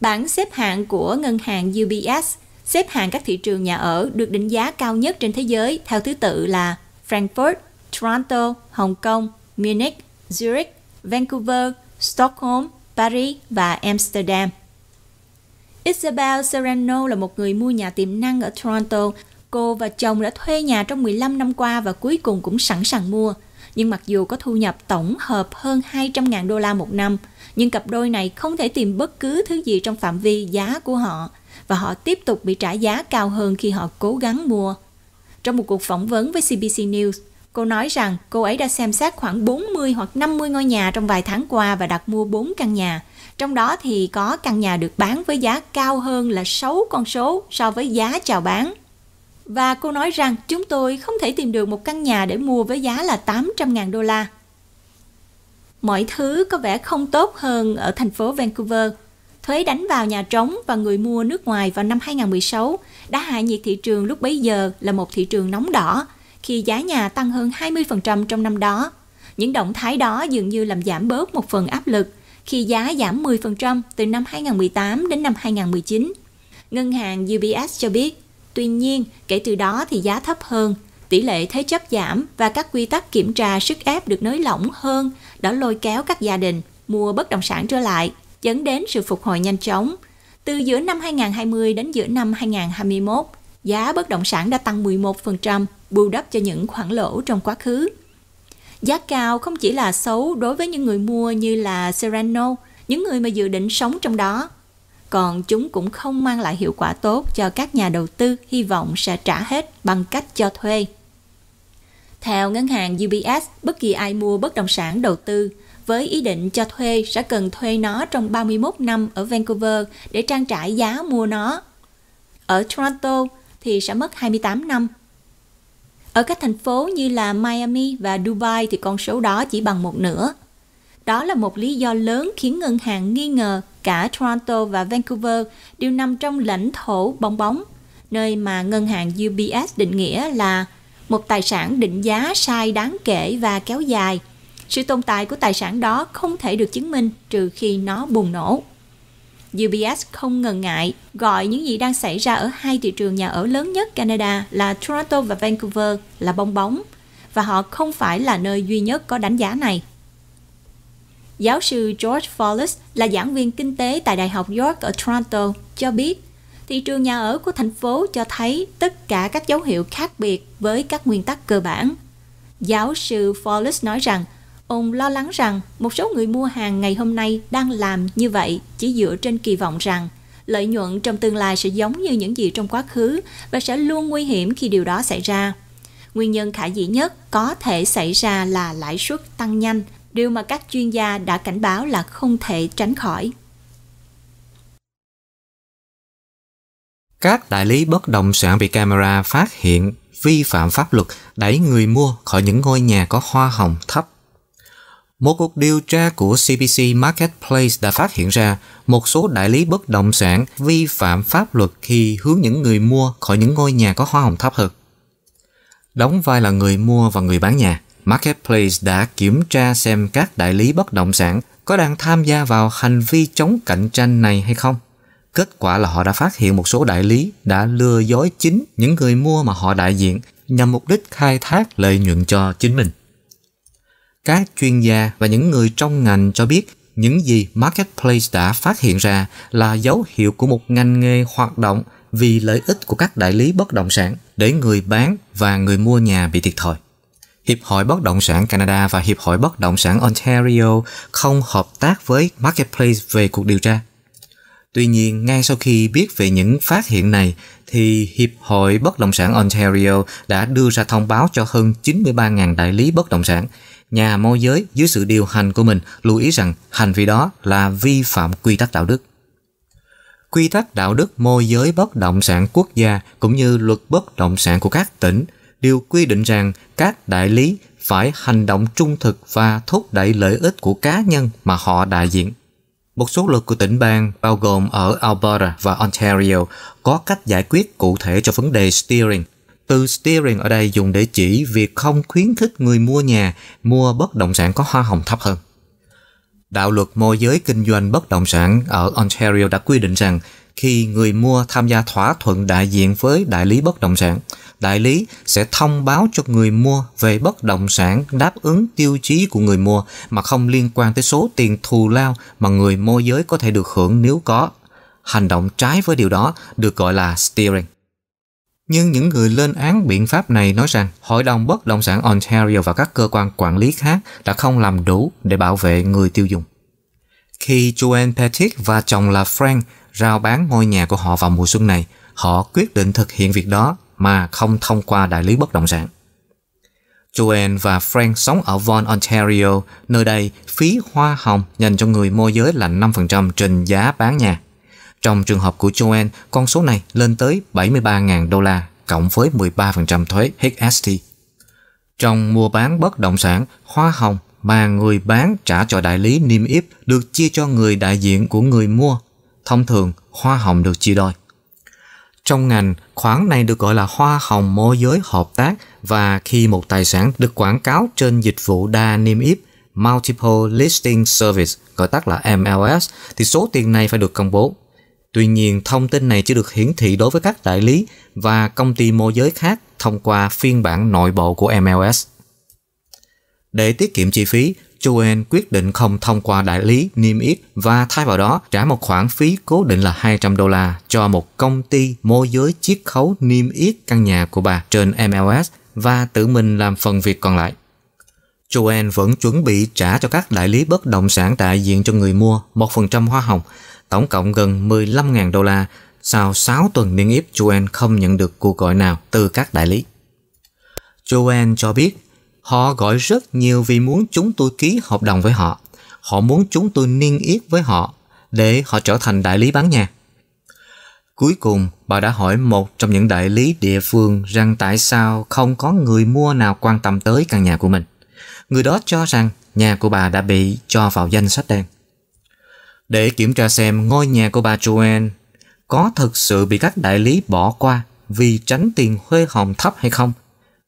Bảng xếp hạng của ngân hàng UBS xếp hạng các thị trường nhà ở được đánh giá cao nhất trên thế giới theo thứ tự là Frankfurt, Toronto, Hồng Kông, Munich, Zurich, Vancouver, Stockholm, Paris và Amsterdam. Isabel Serrano là một người mua nhà tiềm năng ở Toronto Cô và chồng đã thuê nhà trong 15 năm qua và cuối cùng cũng sẵn sàng mua. Nhưng mặc dù có thu nhập tổng hợp hơn 200.000 đô la một năm, nhưng cặp đôi này không thể tìm bất cứ thứ gì trong phạm vi giá của họ và họ tiếp tục bị trả giá cao hơn khi họ cố gắng mua. Trong một cuộc phỏng vấn với CBC News, cô nói rằng cô ấy đã xem xét khoảng 40 hoặc 50 ngôi nhà trong vài tháng qua và đặt mua 4 căn nhà. Trong đó thì có căn nhà được bán với giá cao hơn là 6 con số so với giá chào bán. Và cô nói rằng chúng tôi không thể tìm được một căn nhà để mua với giá là 800.000 đô la. Mọi thứ có vẻ không tốt hơn ở thành phố Vancouver. Thuế đánh vào nhà trống và người mua nước ngoài vào năm 2016 đã hạ nhiệt thị trường lúc bấy giờ là một thị trường nóng đỏ, khi giá nhà tăng hơn 20% trong năm đó. Những động thái đó dường như làm giảm bớt một phần áp lực khi giá giảm 10% từ năm 2018 đến năm 2019. Ngân hàng UBS cho biết Tuy nhiên, kể từ đó thì giá thấp hơn, tỷ lệ thế chấp giảm và các quy tắc kiểm tra sức ép được nới lỏng hơn đã lôi kéo các gia đình mua bất động sản trở lại, dẫn đến sự phục hồi nhanh chóng. Từ giữa năm 2020 đến giữa năm 2021, giá bất động sản đã tăng 11%, bù đắp cho những khoản lỗ trong quá khứ. Giá cao không chỉ là xấu đối với những người mua như là Serrano, những người mà dự định sống trong đó, còn chúng cũng không mang lại hiệu quả tốt cho các nhà đầu tư hy vọng sẽ trả hết bằng cách cho thuê. Theo ngân hàng UBS, bất kỳ ai mua bất động sản đầu tư với ý định cho thuê sẽ cần thuê nó trong 31 năm ở Vancouver để trang trải giá mua nó. Ở Toronto thì sẽ mất 28 năm. Ở các thành phố như là Miami và Dubai thì con số đó chỉ bằng một nửa. Đó là một lý do lớn khiến ngân hàng nghi ngờ cả Toronto và Vancouver đều nằm trong lãnh thổ bong bóng, nơi mà ngân hàng UBS định nghĩa là một tài sản định giá sai đáng kể và kéo dài. Sự tồn tại của tài sản đó không thể được chứng minh trừ khi nó bùng nổ. UBS không ngần ngại gọi những gì đang xảy ra ở hai thị trường nhà ở lớn nhất Canada là Toronto và Vancouver là bong bóng và họ không phải là nơi duy nhất có đánh giá này giáo sư George Fowles là giảng viên kinh tế tại Đại học York ở Toronto, cho biết thị trường nhà ở của thành phố cho thấy tất cả các dấu hiệu khác biệt với các nguyên tắc cơ bản. Giáo sư Fowles nói rằng ông lo lắng rằng một số người mua hàng ngày hôm nay đang làm như vậy chỉ dựa trên kỳ vọng rằng lợi nhuận trong tương lai sẽ giống như những gì trong quá khứ và sẽ luôn nguy hiểm khi điều đó xảy ra. Nguyên nhân khả dĩ nhất có thể xảy ra là lãi suất tăng nhanh điều mà các chuyên gia đã cảnh báo là không thể tránh khỏi. Các đại lý bất động sản bị camera phát hiện vi phạm pháp luật đẩy người mua khỏi những ngôi nhà có hoa hồng thấp. Một cuộc điều tra của CBC Marketplace đã phát hiện ra một số đại lý bất động sản vi phạm pháp luật khi hướng những người mua khỏi những ngôi nhà có hoa hồng thấp hơn. Đóng vai là người mua và người bán nhà, Marketplace đã kiểm tra xem các đại lý bất động sản có đang tham gia vào hành vi chống cạnh tranh này hay không. Kết quả là họ đã phát hiện một số đại lý đã lừa dối chính những người mua mà họ đại diện nhằm mục đích khai thác lợi nhuận cho chính mình. Các chuyên gia và những người trong ngành cho biết những gì Marketplace đã phát hiện ra là dấu hiệu của một ngành nghề hoạt động vì lợi ích của các đại lý bất động sản để người bán và người mua nhà bị thiệt thòi. Hiệp hội Bất động sản Canada và Hiệp hội Bất động sản Ontario không hợp tác với Marketplace về cuộc điều tra. Tuy nhiên, ngay sau khi biết về những phát hiện này, thì Hiệp hội Bất động sản Ontario đã đưa ra thông báo cho hơn 93.000 đại lý bất động sản, nhà môi giới dưới sự điều hành của mình lưu ý rằng hành vi đó là vi phạm quy tắc đạo đức. Quy tắc đạo đức môi giới bất động sản quốc gia cũng như luật bất động sản của các tỉnh – đều quy định rằng các đại lý phải hành động trung thực và thúc đẩy lợi ích của cá nhân mà họ đại diện. Một số luật của tỉnh bang bao gồm ở Alberta và Ontario có cách giải quyết cụ thể cho vấn đề steering. Từ steering ở đây dùng để chỉ việc không khuyến khích người mua nhà mua bất động sản có hoa hồng thấp hơn. Đạo luật môi giới kinh doanh bất động sản ở Ontario đã quy định rằng khi người mua tham gia thỏa thuận đại diện với đại lý bất động sản đại lý sẽ thông báo cho người mua về bất động sản đáp ứng tiêu chí của người mua mà không liên quan tới số tiền thù lao mà người môi giới có thể được hưởng nếu có hành động trái với điều đó được gọi là steering nhưng những người lên án biện pháp này nói rằng Hội đồng Bất động sản Ontario và các cơ quan quản lý khác đã không làm đủ để bảo vệ người tiêu dùng. Khi Joanne Pettit và chồng là Frank rao bán ngôi nhà của họ vào mùa xuân này, họ quyết định thực hiện việc đó mà không thông qua đại lý bất động sản. Joanne và Frank sống ở Vaughan, Ontario, nơi đây phí hoa hồng dành cho người môi giới là 5% trên giá bán nhà. Trong trường hợp của Joanne, con số này lên tới 73.000 đô la cộng với 13% thuế HST. Trong mua bán bất động sản, hoa hồng mà người bán trả cho đại lý niêm yếp được chia cho người đại diện của người mua thông thường hoa hồng được chia đôi. Trong ngành, khoản này được gọi là hoa hồng môi giới hợp tác và khi một tài sản được quảng cáo trên dịch vụ đa niêm yếp Multiple Listing Service, gọi tắt là MLS, thì số tiền này phải được công bố. Tuy nhiên, thông tin này chỉ được hiển thị đối với các đại lý và công ty môi giới khác thông qua phiên bản nội bộ của MLS. Để tiết kiệm chi phí, Joel quyết định không thông qua đại lý niêm yết và thay vào đó trả một khoản phí cố định là 200 đô la cho một công ty môi giới chiết khấu niêm yết căn nhà của bà trên MLS và tự mình làm phần việc còn lại. Joel vẫn chuẩn bị trả cho các đại lý bất động sản đại diện cho người mua 1% hoa hồng, tổng cộng gần 15.000 đô la. Sau 6 tuần niêm yết, Joel không nhận được cuộc gọi nào từ các đại lý. Joanne cho biết Họ gọi rất nhiều vì muốn chúng tôi ký hợp đồng với họ. Họ muốn chúng tôi niên yết với họ để họ trở thành đại lý bán nhà. Cuối cùng, bà đã hỏi một trong những đại lý địa phương rằng tại sao không có người mua nào quan tâm tới căn nhà của mình. Người đó cho rằng nhà của bà đã bị cho vào danh sách đen. Để kiểm tra xem ngôi nhà của bà Joanne có thực sự bị các đại lý bỏ qua vì tránh tiền huê hồng thấp hay không,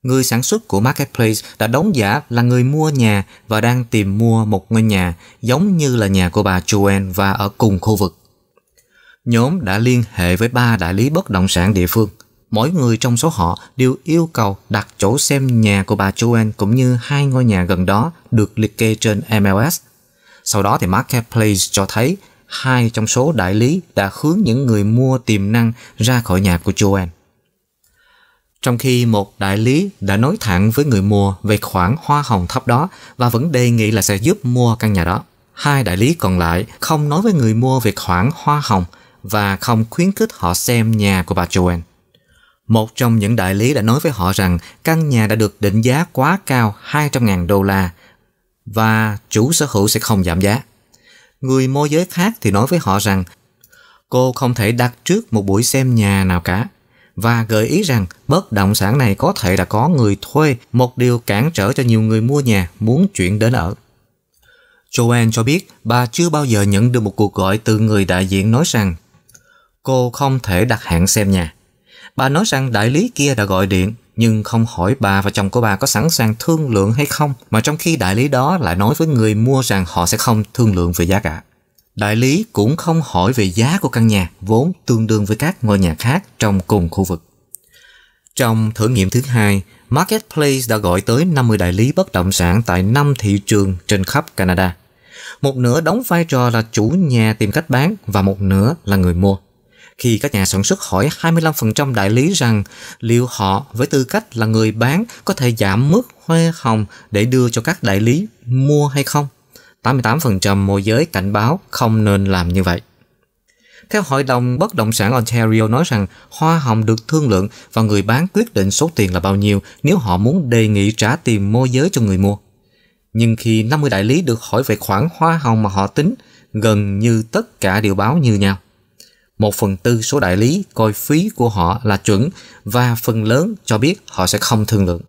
Người sản xuất của Marketplace đã đóng giả là người mua nhà và đang tìm mua một ngôi nhà giống như là nhà của bà Joanne và ở cùng khu vực. Nhóm đã liên hệ với ba đại lý bất động sản địa phương. Mỗi người trong số họ đều yêu cầu đặt chỗ xem nhà của bà Joanne cũng như hai ngôi nhà gần đó được liệt kê trên MLS. Sau đó thì Marketplace cho thấy hai trong số đại lý đã hướng những người mua tiềm năng ra khỏi nhà của Joanne. Trong khi một đại lý đã nói thẳng với người mua về khoản hoa hồng thấp đó và vẫn đề nghị là sẽ giúp mua căn nhà đó. Hai đại lý còn lại không nói với người mua về khoản hoa hồng và không khuyến khích họ xem nhà của bà Joanne. Một trong những đại lý đã nói với họ rằng căn nhà đã được định giá quá cao 200.000 đô la và chủ sở hữu sẽ không giảm giá. Người môi giới khác thì nói với họ rằng cô không thể đặt trước một buổi xem nhà nào cả và gợi ý rằng bất động sản này có thể là có người thuê, một điều cản trở cho nhiều người mua nhà muốn chuyển đến ở. Joanne cho biết bà chưa bao giờ nhận được một cuộc gọi từ người đại diện nói rằng cô không thể đặt hạn xem nhà. Bà nói rằng đại lý kia đã gọi điện nhưng không hỏi bà và chồng của bà có sẵn sàng thương lượng hay không mà trong khi đại lý đó lại nói với người mua rằng họ sẽ không thương lượng về giá cả. Đại lý cũng không hỏi về giá của căn nhà vốn tương đương với các ngôi nhà khác trong cùng khu vực. Trong thử nghiệm thứ hai, Marketplace đã gọi tới 50 đại lý bất động sản tại 5 thị trường trên khắp Canada. Một nửa đóng vai trò là chủ nhà tìm cách bán và một nửa là người mua. Khi các nhà sản xuất hỏi 25% đại lý rằng liệu họ với tư cách là người bán có thể giảm mức hoa hồng để đưa cho các đại lý mua hay không, 88% môi giới cảnh báo không nên làm như vậy. Theo Hội đồng Bất động sản Ontario nói rằng hoa hồng được thương lượng và người bán quyết định số tiền là bao nhiêu nếu họ muốn đề nghị trả tiền môi giới cho người mua. Nhưng khi 50 đại lý được hỏi về khoản hoa hồng mà họ tính, gần như tất cả đều báo như nhau. Một phần tư số đại lý coi phí của họ là chuẩn và phần lớn cho biết họ sẽ không thương lượng.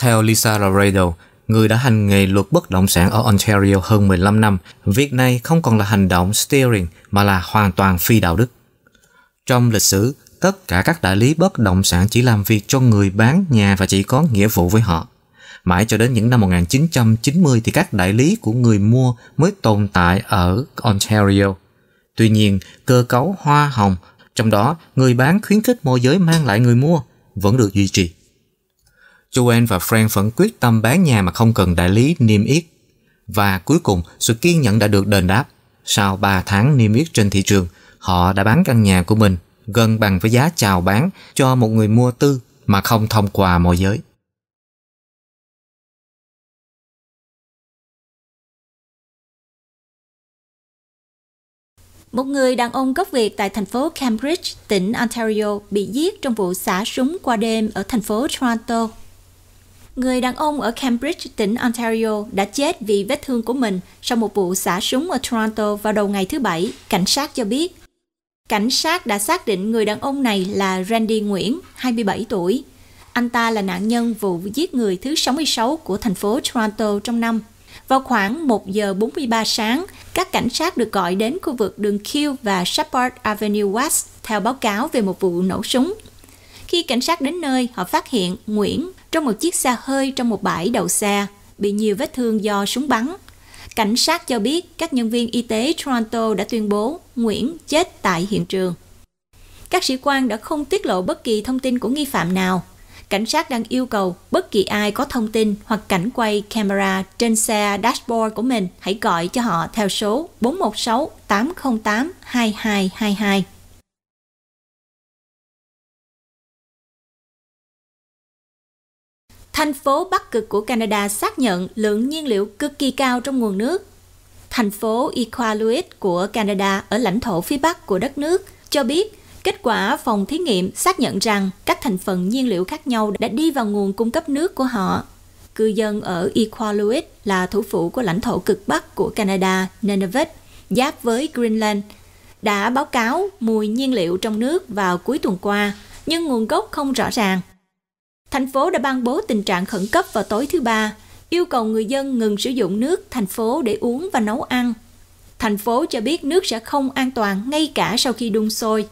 Theo Lisa Laredo, người đã hành nghề luật bất động sản ở Ontario hơn 15 năm, việc này không còn là hành động steering mà là hoàn toàn phi đạo đức. Trong lịch sử, tất cả các đại lý bất động sản chỉ làm việc cho người bán nhà và chỉ có nghĩa vụ với họ. Mãi cho đến những năm 1990 thì các đại lý của người mua mới tồn tại ở Ontario. Tuy nhiên, cơ cấu hoa hồng, trong đó người bán khuyến khích môi giới mang lại người mua, vẫn được duy trì. Joanne và Frank vẫn quyết tâm bán nhà mà không cần đại lý niêm yết. Và cuối cùng, sự kiên nhẫn đã được đền đáp. Sau 3 tháng niêm yết trên thị trường, họ đã bán căn nhà của mình gần bằng với giá chào bán cho một người mua tư mà không thông qua môi giới. Một người đàn ông gốc Việt tại thành phố Cambridge, tỉnh Ontario bị giết trong vụ xả súng qua đêm ở thành phố Toronto Người đàn ông ở Cambridge, tỉnh Ontario đã chết vì vết thương của mình sau một vụ xả súng ở Toronto vào đầu ngày thứ Bảy, cảnh sát cho biết. Cảnh sát đã xác định người đàn ông này là Randy Nguyễn, 27 tuổi. Anh ta là nạn nhân vụ giết người thứ 66 của thành phố Toronto trong năm. Vào khoảng 1 giờ 43 sáng, các cảnh sát được gọi đến khu vực đường Q và Shepard Avenue West theo báo cáo về một vụ nổ súng. Khi cảnh sát đến nơi, họ phát hiện Nguyễn trong một chiếc xe hơi trong một bãi đậu xe, bị nhiều vết thương do súng bắn. Cảnh sát cho biết các nhân viên y tế Toronto đã tuyên bố Nguyễn chết tại hiện trường. Các sĩ quan đã không tiết lộ bất kỳ thông tin của nghi phạm nào. Cảnh sát đang yêu cầu bất kỳ ai có thông tin hoặc cảnh quay camera trên xe dashboard của mình hãy gọi cho họ theo số 416 808 2222. Thành phố Bắc Cực của Canada xác nhận lượng nhiên liệu cực kỳ cao trong nguồn nước. Thành phố Iqaluit của Canada ở lãnh thổ phía Bắc của đất nước cho biết Kết quả phòng thí nghiệm xác nhận rằng các thành phần nhiên liệu khác nhau đã đi vào nguồn cung cấp nước của họ. Cư dân ở Iqaluit là thủ phủ của lãnh thổ cực Bắc của Canada, Nunavut, giáp với Greenland, đã báo cáo mùi nhiên liệu trong nước vào cuối tuần qua, nhưng nguồn gốc không rõ ràng thành phố đã ban bố tình trạng khẩn cấp vào tối thứ ba, yêu cầu người dân ngừng sử dụng nước thành phố để uống và nấu ăn. Thành phố cho biết nước sẽ không an toàn ngay cả sau khi đun sôi.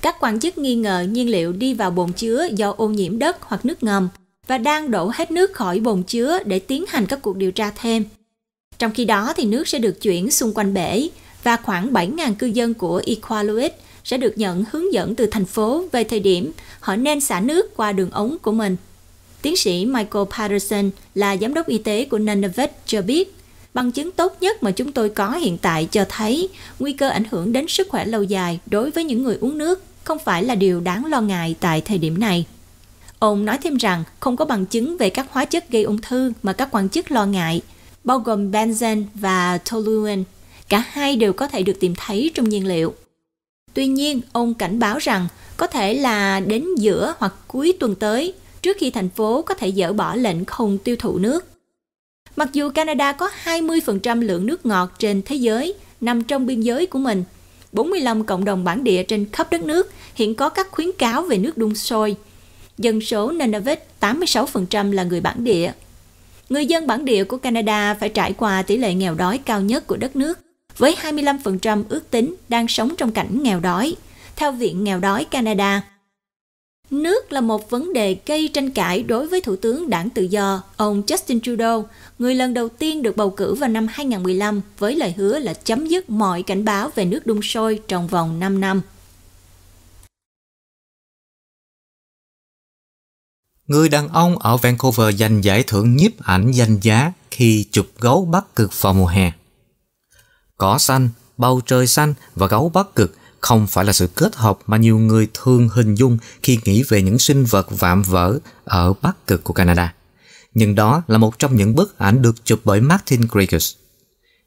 Các quan chức nghi ngờ nhiên liệu đi vào bồn chứa do ô nhiễm đất hoặc nước ngầm và đang đổ hết nước khỏi bồn chứa để tiến hành các cuộc điều tra thêm. Trong khi đó thì nước sẽ được chuyển xung quanh bể và khoảng 7.000 cư dân của Iqaluit – sẽ được nhận hướng dẫn từ thành phố về thời điểm họ nên xả nước qua đường ống của mình. Tiến sĩ Michael Patterson là giám đốc y tế của Nunavut cho biết, bằng chứng tốt nhất mà chúng tôi có hiện tại cho thấy nguy cơ ảnh hưởng đến sức khỏe lâu dài đối với những người uống nước không phải là điều đáng lo ngại tại thời điểm này. Ông nói thêm rằng không có bằng chứng về các hóa chất gây ung thư mà các quan chức lo ngại, bao gồm benzen và toluene. Cả hai đều có thể được tìm thấy trong nhiên liệu. Tuy nhiên, ông cảnh báo rằng có thể là đến giữa hoặc cuối tuần tới, trước khi thành phố có thể dỡ bỏ lệnh không tiêu thụ nước. Mặc dù Canada có 20% lượng nước ngọt trên thế giới nằm trong biên giới của mình, 45 cộng đồng bản địa trên khắp đất nước hiện có các khuyến cáo về nước đun sôi. Dân số Nunavut 86% là người bản địa. Người dân bản địa của Canada phải trải qua tỷ lệ nghèo đói cao nhất của đất nước với 25% ước tính đang sống trong cảnh nghèo đói, theo Viện Nghèo đói Canada. Nước là một vấn đề gây tranh cãi đối với Thủ tướng đảng tự do, ông Justin Trudeau, người lần đầu tiên được bầu cử vào năm 2015 với lời hứa là chấm dứt mọi cảnh báo về nước đun sôi trong vòng 5 năm. Người đàn ông ở Vancouver giành giải thưởng nhiếp ảnh danh giá khi chụp gấu bắt cực vào mùa hè cỏ xanh, bầu trời xanh và gấu bắc cực không phải là sự kết hợp mà nhiều người thường hình dung khi nghĩ về những sinh vật vạm vỡ ở bắc cực của Canada. Nhưng đó là một trong những bức ảnh được chụp bởi Martin Gregus.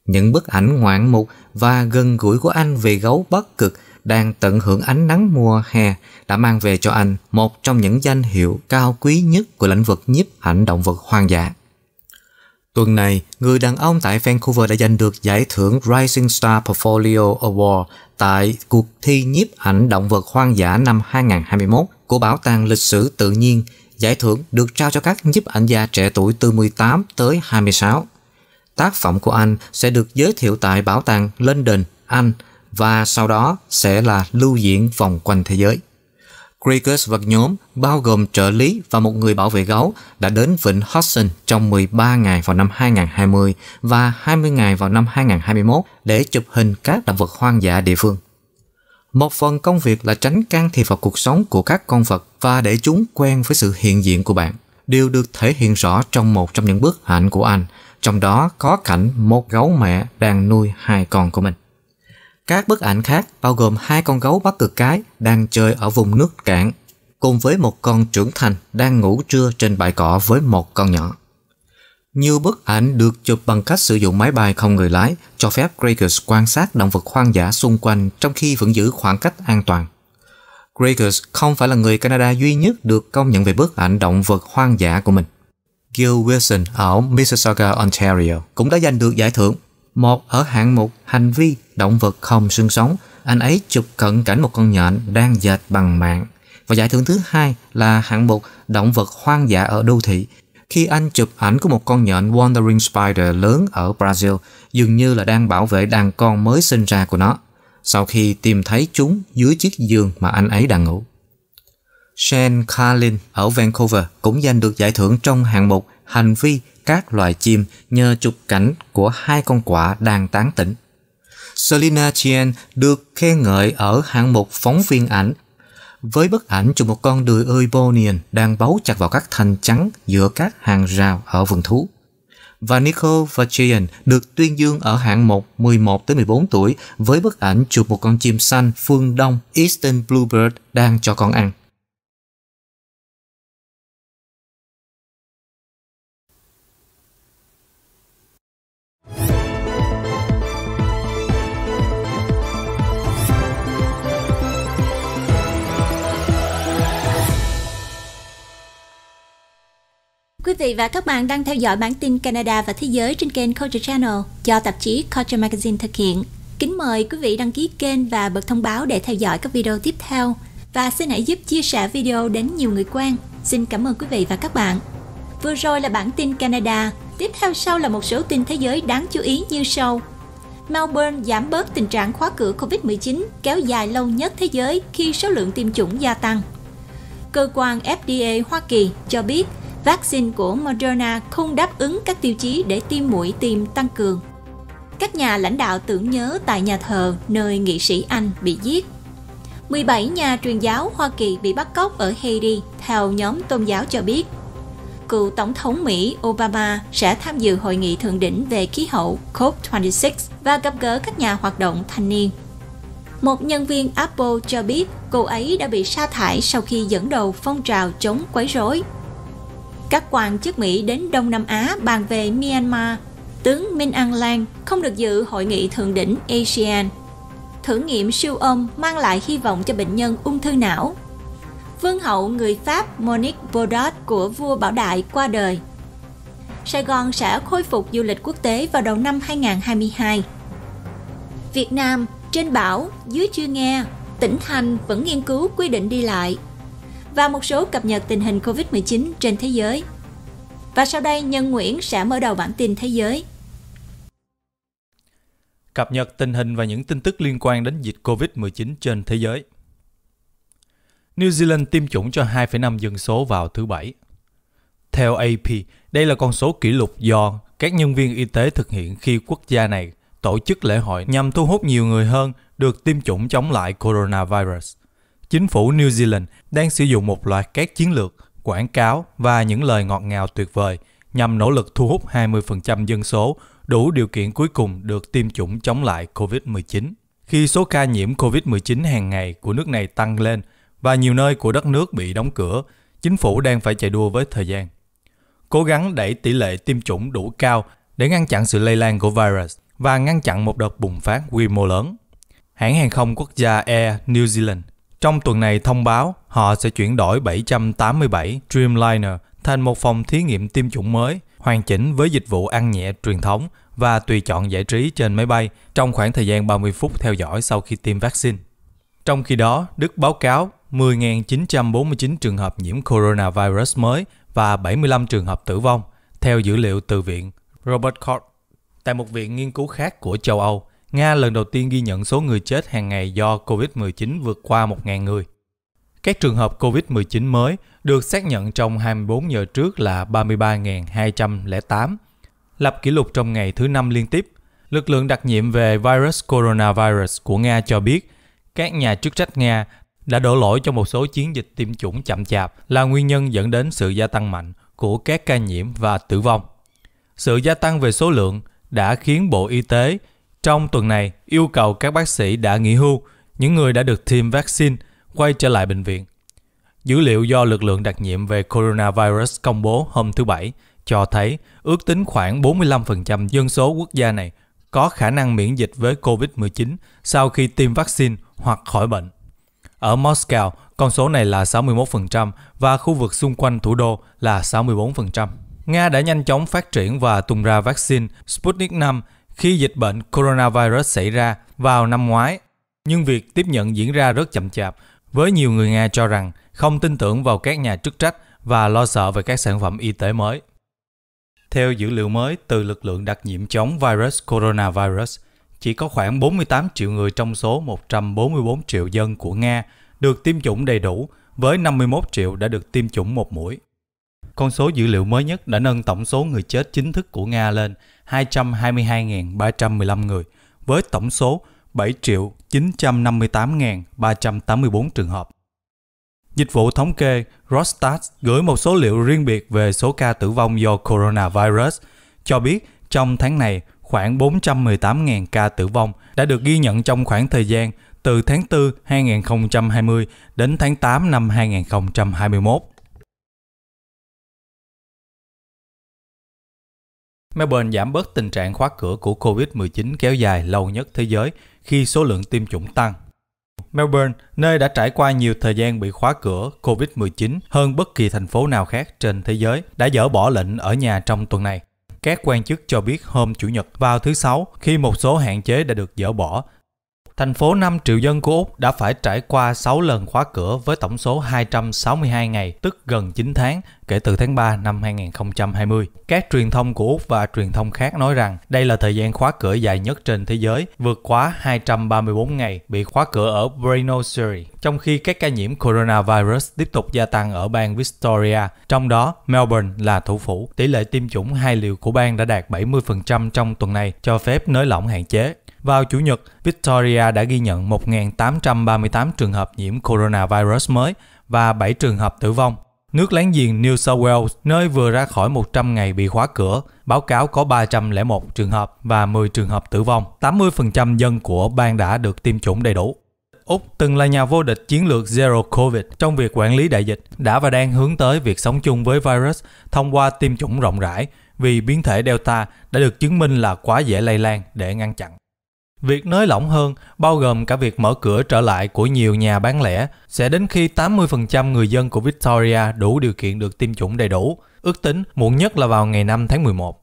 Những bức ảnh ngoạn mục và gần gũi của anh về gấu bắc cực đang tận hưởng ánh nắng mùa hè đã mang về cho anh một trong những danh hiệu cao quý nhất của lĩnh vực nhiếp ảnh động vật hoang dã. Tuần này, người đàn ông tại Vancouver đã giành được giải thưởng Rising Star Portfolio Award tại cuộc thi nhiếp ảnh động vật hoang dã năm 2021 của Bảo tàng Lịch sử Tự nhiên. Giải thưởng được trao cho các nhiếp ảnh gia trẻ tuổi từ 18 tới 26. Tác phẩm của anh sẽ được giới thiệu tại Bảo tàng London, Anh và sau đó sẽ là lưu diễn vòng quanh thế giới. Gregers và nhóm bao gồm trợ lý và một người bảo vệ gấu đã đến vịnh Hudson trong 13 ngày vào năm 2020 và 20 ngày vào năm 2021 để chụp hình các động vật hoang dã địa phương. Một phần công việc là tránh can thiệp vào cuộc sống của các con vật và để chúng quen với sự hiện diện của bạn. Điều được thể hiện rõ trong một trong những bức ảnh của anh, trong đó có cảnh một gấu mẹ đang nuôi hai con của mình. Các bức ảnh khác bao gồm hai con gấu bắt cực cái đang chơi ở vùng nước cạn, cùng với một con trưởng thành đang ngủ trưa trên bãi cỏ với một con nhỏ. Nhiều bức ảnh được chụp bằng cách sử dụng máy bay không người lái cho phép Gregers quan sát động vật hoang dã xung quanh trong khi vẫn giữ khoảng cách an toàn. Gregers không phải là người Canada duy nhất được công nhận về bức ảnh động vật hoang dã của mình. Gil Wilson ở Mississauga, Ontario cũng đã giành được giải thưởng một ở hạng mục hành vi động vật không xương sống, anh ấy chụp cận cảnh một con nhện đang dệt bằng mạng. Và giải thưởng thứ hai là hạng mục động vật hoang dã ở đô thị. Khi anh chụp ảnh của một con nhện Wandering Spider lớn ở Brazil, dường như là đang bảo vệ đàn con mới sinh ra của nó, sau khi tìm thấy chúng dưới chiếc giường mà anh ấy đang ngủ. Shane Carlin ở Vancouver cũng giành được giải thưởng trong hạng mục hành vi các loài chim nhờ chụp cảnh của hai con quả đang tán tỉnh. Selina Chien được khen ngợi ở hạng mục phóng viên ảnh với bức ảnh chụp một con đười ơi Bonian đang bấu chặt vào các thanh trắng giữa các hàng rào ở vườn thú. Và Nicole Vachian được tuyên dương ở hạng mục 11-14 tuổi với bức ảnh chụp một con chim xanh phương Đông Eastern Bluebird đang cho con ăn. Quý vị và các bạn đang theo dõi bản tin Canada và Thế giới trên kênh Culture Channel do tạp chí Culture Magazine thực hiện. Kính mời quý vị đăng ký kênh và bật thông báo để theo dõi các video tiếp theo. Và xin hãy giúp chia sẻ video đến nhiều người quen. Xin cảm ơn quý vị và các bạn. Vừa rồi là bản tin Canada. Tiếp theo sau là một số tin thế giới đáng chú ý như sau. Melbourne giảm bớt tình trạng khóa cửa COVID-19 kéo dài lâu nhất thế giới khi số lượng tiêm chủng gia tăng. Cơ quan FDA Hoa Kỳ cho biết vaccine của Moderna không đáp ứng các tiêu chí để tiêm mũi tiêm tăng cường. Các nhà lãnh đạo tưởng nhớ tại nhà thờ nơi nghị sĩ Anh bị giết. 17 nhà truyền giáo Hoa Kỳ bị bắt cóc ở Haiti, theo nhóm tôn giáo cho biết. Cựu Tổng thống Mỹ Obama sẽ tham dự hội nghị thượng đỉnh về khí hậu COP26 và gặp gỡ các nhà hoạt động thanh niên. Một nhân viên Apple cho biết cô ấy đã bị sa thải sau khi dẫn đầu phong trào chống quấy rối các quan chức Mỹ đến Đông Nam Á bàn về Myanmar. Tướng Minh An Lan không được dự hội nghị thượng đỉnh ASEAN. Thử nghiệm siêu âm mang lại hy vọng cho bệnh nhân ung thư não. Vương hậu người Pháp Monique Baudot của vua Bảo Đại qua đời. Sài Gòn sẽ khôi phục du lịch quốc tế vào đầu năm 2022. Việt Nam, trên bảo, dưới chưa nghe, tỉnh thành vẫn nghiên cứu quy định đi lại và một số cập nhật tình hình Covid-19 trên thế giới. Và sau đây, Nhân Nguyễn sẽ mở đầu bản tin thế giới. Cập nhật tình hình và những tin tức liên quan đến dịch Covid-19 trên thế giới. New Zealand tiêm chủng cho 2,5 dân số vào thứ Bảy. Theo AP, đây là con số kỷ lục do các nhân viên y tế thực hiện khi quốc gia này tổ chức lễ hội nhằm thu hút nhiều người hơn được tiêm chủng chống lại coronavirus chính phủ New Zealand đang sử dụng một loạt các chiến lược, quảng cáo và những lời ngọt ngào tuyệt vời nhằm nỗ lực thu hút 20% dân số đủ điều kiện cuối cùng được tiêm chủng chống lại COVID-19. Khi số ca nhiễm COVID-19 hàng ngày của nước này tăng lên và nhiều nơi của đất nước bị đóng cửa, chính phủ đang phải chạy đua với thời gian. Cố gắng đẩy tỷ lệ tiêm chủng đủ cao để ngăn chặn sự lây lan của virus và ngăn chặn một đợt bùng phát quy mô lớn. Hãng hàng không quốc gia Air New Zealand trong tuần này thông báo, họ sẽ chuyển đổi 787 Dreamliner thành một phòng thí nghiệm tiêm chủng mới, hoàn chỉnh với dịch vụ ăn nhẹ truyền thống và tùy chọn giải trí trên máy bay trong khoảng thời gian 30 phút theo dõi sau khi tiêm vaccine. Trong khi đó, Đức báo cáo 10.949 trường hợp nhiễm coronavirus mới và 75 trường hợp tử vong, theo dữ liệu từ viện Robert Koch. Tại một viện nghiên cứu khác của châu Âu, Nga lần đầu tiên ghi nhận số người chết hàng ngày do COVID-19 vượt qua 1.000 người. Các trường hợp COVID-19 mới được xác nhận trong 24 giờ trước là 33.208, lập kỷ lục trong ngày thứ năm liên tiếp. Lực lượng đặc nhiệm về virus coronavirus của Nga cho biết các nhà chức trách Nga đã đổ lỗi cho một số chiến dịch tiêm chủng chậm chạp là nguyên nhân dẫn đến sự gia tăng mạnh của các ca nhiễm và tử vong. Sự gia tăng về số lượng đã khiến Bộ Y tế trong tuần này, yêu cầu các bác sĩ đã nghỉ hưu, những người đã được tiêm vaccine quay trở lại bệnh viện. Dữ liệu do lực lượng đặc nhiệm về coronavirus công bố hôm thứ Bảy cho thấy ước tính khoảng 45% dân số quốc gia này có khả năng miễn dịch với COVID-19 sau khi tiêm vaccine hoặc khỏi bệnh. Ở Moscow, con số này là 61% và khu vực xung quanh thủ đô là 64%. Nga đã nhanh chóng phát triển và tung ra vaccine Sputnik 5 khi dịch bệnh coronavirus xảy ra vào năm ngoái, nhưng việc tiếp nhận diễn ra rất chậm chạp, với nhiều người Nga cho rằng không tin tưởng vào các nhà chức trách và lo sợ về các sản phẩm y tế mới. Theo dữ liệu mới từ lực lượng đặc nhiệm chống virus coronavirus, chỉ có khoảng 48 triệu người trong số 144 triệu dân của Nga được tiêm chủng đầy đủ với 51 triệu đã được tiêm chủng một mũi. Con số dữ liệu mới nhất đã nâng tổng số người chết chính thức của Nga lên 222.315 người với tổng số 7.958.384 trường hợp. Dịch vụ thống kê Rostat gửi một số liệu riêng biệt về số ca tử vong do coronavirus, cho biết trong tháng này khoảng 418.000 ca tử vong đã được ghi nhận trong khoảng thời gian từ tháng 4 2020 đến tháng 8 năm 2021. Melbourne giảm bớt tình trạng khóa cửa của COVID-19 kéo dài lâu nhất thế giới khi số lượng tiêm chủng tăng. Melbourne, nơi đã trải qua nhiều thời gian bị khóa cửa COVID-19 hơn bất kỳ thành phố nào khác trên thế giới, đã dỡ bỏ lệnh ở nhà trong tuần này. Các quan chức cho biết hôm Chủ nhật vào thứ Sáu, khi một số hạn chế đã được dỡ bỏ, thành phố 5 triệu dân của Úc đã phải trải qua 6 lần khóa cửa với tổng số 262 ngày, tức gần 9 tháng kể từ tháng 3 năm 2020. Các truyền thông của Úc và truyền thông khác nói rằng đây là thời gian khóa cửa dài nhất trên thế giới, vượt quá 234 ngày bị khóa cửa ở Buenos Aires, trong khi các ca nhiễm coronavirus tiếp tục gia tăng ở bang Victoria, trong đó Melbourne là thủ phủ. Tỷ lệ tiêm chủng hai liều của bang đã đạt 70% trong tuần này, cho phép nới lỏng hạn chế. Vào Chủ nhật, Victoria đã ghi nhận 1.838 trường hợp nhiễm coronavirus mới và 7 trường hợp tử vong. Nước láng giềng New South Wales, nơi vừa ra khỏi 100 ngày bị khóa cửa, báo cáo có 301 trường hợp và 10 trường hợp tử vong. 80% dân của bang đã được tiêm chủng đầy đủ. Úc từng là nhà vô địch chiến lược Zero Covid trong việc quản lý đại dịch, đã và đang hướng tới việc sống chung với virus thông qua tiêm chủng rộng rãi vì biến thể Delta đã được chứng minh là quá dễ lây lan để ngăn chặn. Việc nới lỏng hơn bao gồm cả việc mở cửa trở lại của nhiều nhà bán lẻ sẽ đến khi 80% người dân của Victoria đủ điều kiện được tiêm chủng đầy đủ, ước tính muộn nhất là vào ngày 5 tháng 11.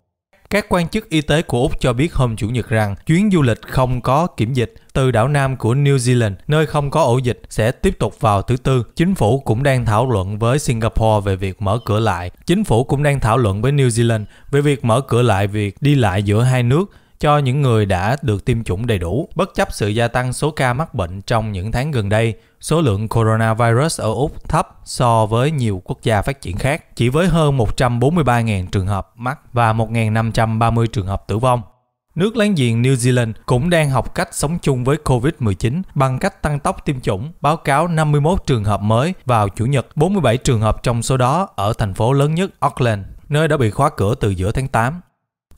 Các quan chức y tế của Úc cho biết hôm Chủ nhật rằng chuyến du lịch không có kiểm dịch từ đảo Nam của New Zealand, nơi không có ổ dịch, sẽ tiếp tục vào thứ Tư. Chính phủ cũng đang thảo luận với Singapore về việc mở cửa lại. Chính phủ cũng đang thảo luận với New Zealand về việc mở cửa lại việc đi lại giữa hai nước cho những người đã được tiêm chủng đầy đủ. Bất chấp sự gia tăng số ca mắc bệnh trong những tháng gần đây, số lượng coronavirus ở Úc thấp so với nhiều quốc gia phát triển khác, chỉ với hơn 143.000 trường hợp mắc và 1.530 trường hợp tử vong. Nước láng giềng New Zealand cũng đang học cách sống chung với COVID-19 bằng cách tăng tốc tiêm chủng, báo cáo 51 trường hợp mới vào Chủ nhật, 47 trường hợp trong số đó ở thành phố lớn nhất Auckland, nơi đã bị khóa cửa từ giữa tháng 8.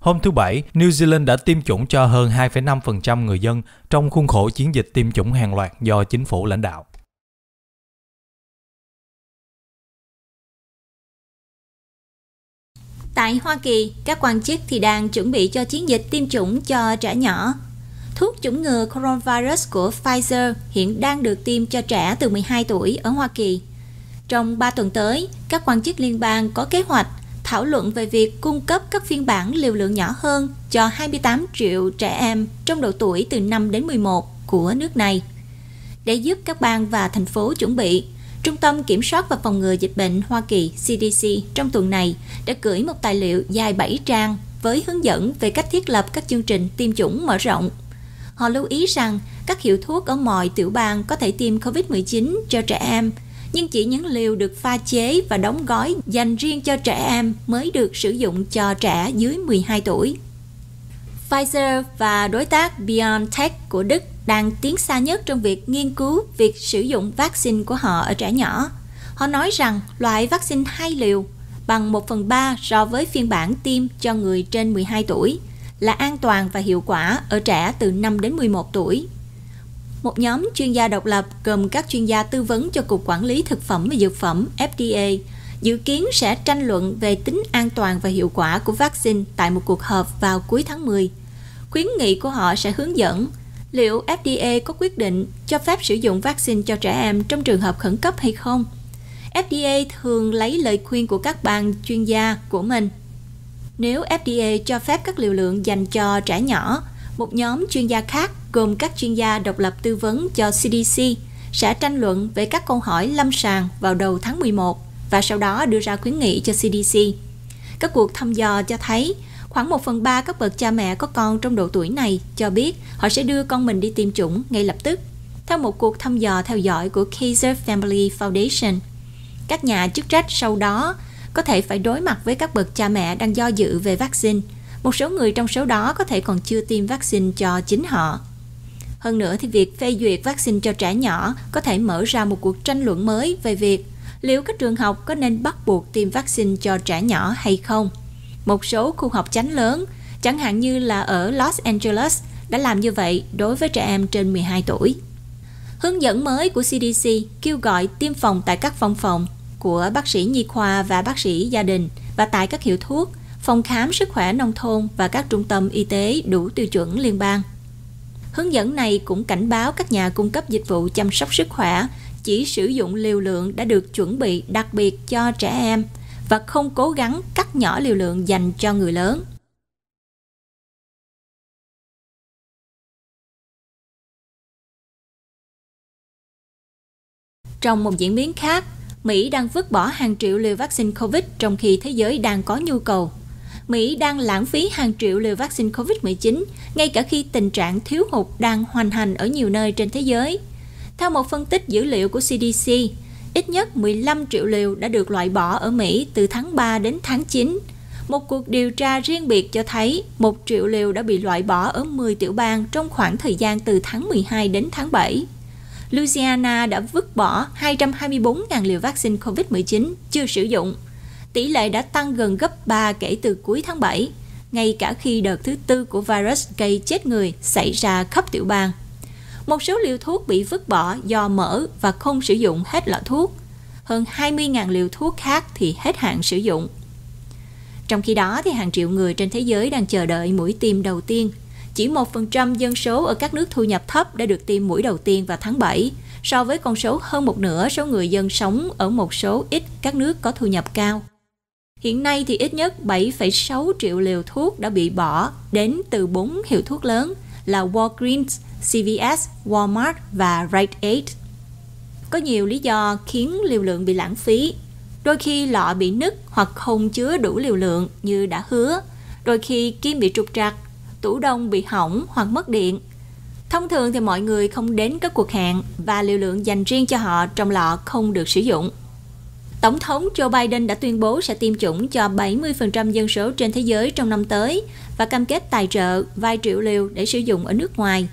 Hôm thứ Bảy, New Zealand đã tiêm chủng cho hơn 2,5% người dân trong khuôn khổ chiến dịch tiêm chủng hàng loạt do chính phủ lãnh đạo. Tại Hoa Kỳ, các quan chức thì đang chuẩn bị cho chiến dịch tiêm chủng cho trẻ nhỏ. Thuốc chủng ngừa coronavirus của Pfizer hiện đang được tiêm cho trẻ từ 12 tuổi ở Hoa Kỳ. Trong 3 tuần tới, các quan chức liên bang có kế hoạch thảo luận về việc cung cấp các phiên bản liều lượng nhỏ hơn cho 28 triệu trẻ em trong độ tuổi từ 5 đến 11 của nước này. Để giúp các bang và thành phố chuẩn bị, Trung tâm Kiểm soát và Phòng ngừa Dịch bệnh Hoa Kỳ CDC trong tuần này đã gửi một tài liệu dài 7 trang với hướng dẫn về cách thiết lập các chương trình tiêm chủng mở rộng. Họ lưu ý rằng các hiệu thuốc ở mọi tiểu bang có thể tiêm COVID-19 cho trẻ em – nhưng chỉ những liều được pha chế và đóng gói dành riêng cho trẻ em mới được sử dụng cho trẻ dưới 12 tuổi. Pfizer và đối tác BioNTech của Đức đang tiến xa nhất trong việc nghiên cứu việc sử dụng vaccine của họ ở trẻ nhỏ. Họ nói rằng loại vaccine hai liều bằng 1 phần 3 so với phiên bản tiêm cho người trên 12 tuổi là an toàn và hiệu quả ở trẻ từ 5 đến 11 tuổi một nhóm chuyên gia độc lập gồm các chuyên gia tư vấn cho Cục Quản lý Thực phẩm và Dược phẩm FDA dự kiến sẽ tranh luận về tính an toàn và hiệu quả của vaccine tại một cuộc họp vào cuối tháng 10. Khuyến nghị của họ sẽ hướng dẫn liệu FDA có quyết định cho phép sử dụng vaccine cho trẻ em trong trường hợp khẩn cấp hay không. FDA thường lấy lời khuyên của các bang chuyên gia của mình. Nếu FDA cho phép các liều lượng dành cho trẻ nhỏ một nhóm chuyên gia khác gồm các chuyên gia độc lập tư vấn cho CDC sẽ tranh luận về các câu hỏi lâm sàng vào đầu tháng 11 và sau đó đưa ra khuyến nghị cho CDC. Các cuộc thăm dò cho thấy khoảng 1 phần 3 các bậc cha mẹ có con trong độ tuổi này cho biết họ sẽ đưa con mình đi tiêm chủng ngay lập tức, theo một cuộc thăm dò theo dõi của Kaiser Family Foundation. Các nhà chức trách sau đó có thể phải đối mặt với các bậc cha mẹ đang do dự về vaccine – một số người trong số đó có thể còn chưa tiêm vaccine cho chính họ. Hơn nữa thì việc phê duyệt vaccine cho trẻ nhỏ có thể mở ra một cuộc tranh luận mới về việc liệu các trường học có nên bắt buộc tiêm vaccine cho trẻ nhỏ hay không. Một số khu học chánh lớn, chẳng hạn như là ở Los Angeles, đã làm như vậy đối với trẻ em trên 12 tuổi. Hướng dẫn mới của CDC kêu gọi tiêm phòng tại các phòng phòng của bác sĩ nhi khoa và bác sĩ gia đình và tại các hiệu thuốc – phòng khám sức khỏe nông thôn và các trung tâm y tế đủ tiêu chuẩn liên bang. Hướng dẫn này cũng cảnh báo các nhà cung cấp dịch vụ chăm sóc sức khỏe chỉ sử dụng liều lượng đã được chuẩn bị đặc biệt cho trẻ em và không cố gắng cắt nhỏ liều lượng dành cho người lớn. Trong một diễn biến khác, Mỹ đang vứt bỏ hàng triệu liều vaccine COVID trong khi thế giới đang có nhu cầu Mỹ đang lãng phí hàng triệu liều vaccine COVID-19, ngay cả khi tình trạng thiếu hụt đang hoành hành ở nhiều nơi trên thế giới. Theo một phân tích dữ liệu của CDC, ít nhất 15 triệu liều đã được loại bỏ ở Mỹ từ tháng 3 đến tháng 9. Một cuộc điều tra riêng biệt cho thấy 1 triệu liều đã bị loại bỏ ở 10 tiểu bang trong khoảng thời gian từ tháng 12 đến tháng 7. Louisiana đã vứt bỏ 224.000 liều vaccine COVID-19 chưa sử dụng tỷ lệ đã tăng gần gấp 3 kể từ cuối tháng 7, ngay cả khi đợt thứ tư của virus gây chết người xảy ra khắp tiểu bang. Một số liều thuốc bị vứt bỏ do mở và không sử dụng hết lọ thuốc. Hơn 20.000 liều thuốc khác thì hết hạn sử dụng. Trong khi đó, thì hàng triệu người trên thế giới đang chờ đợi mũi tiêm đầu tiên. Chỉ 1% dân số ở các nước thu nhập thấp đã được tiêm mũi đầu tiên vào tháng 7, so với con số hơn một nửa số người dân sống ở một số ít các nước có thu nhập cao. Hiện nay thì ít nhất 7,6 triệu liều thuốc đã bị bỏ đến từ bốn hiệu thuốc lớn là Walgreens, CVS, Walmart và Rite Aid. Có nhiều lý do khiến liều lượng bị lãng phí. Đôi khi lọ bị nứt hoặc không chứa đủ liều lượng như đã hứa. Đôi khi kim bị trục trặc, tủ đông bị hỏng hoặc mất điện. Thông thường thì mọi người không đến các cuộc hẹn và liều lượng dành riêng cho họ trong lọ không được sử dụng. Tổng thống Joe Biden đã tuyên bố sẽ tiêm chủng cho 70% dân số trên thế giới trong năm tới và cam kết tài trợ vài triệu liều để sử dụng ở nước ngoài.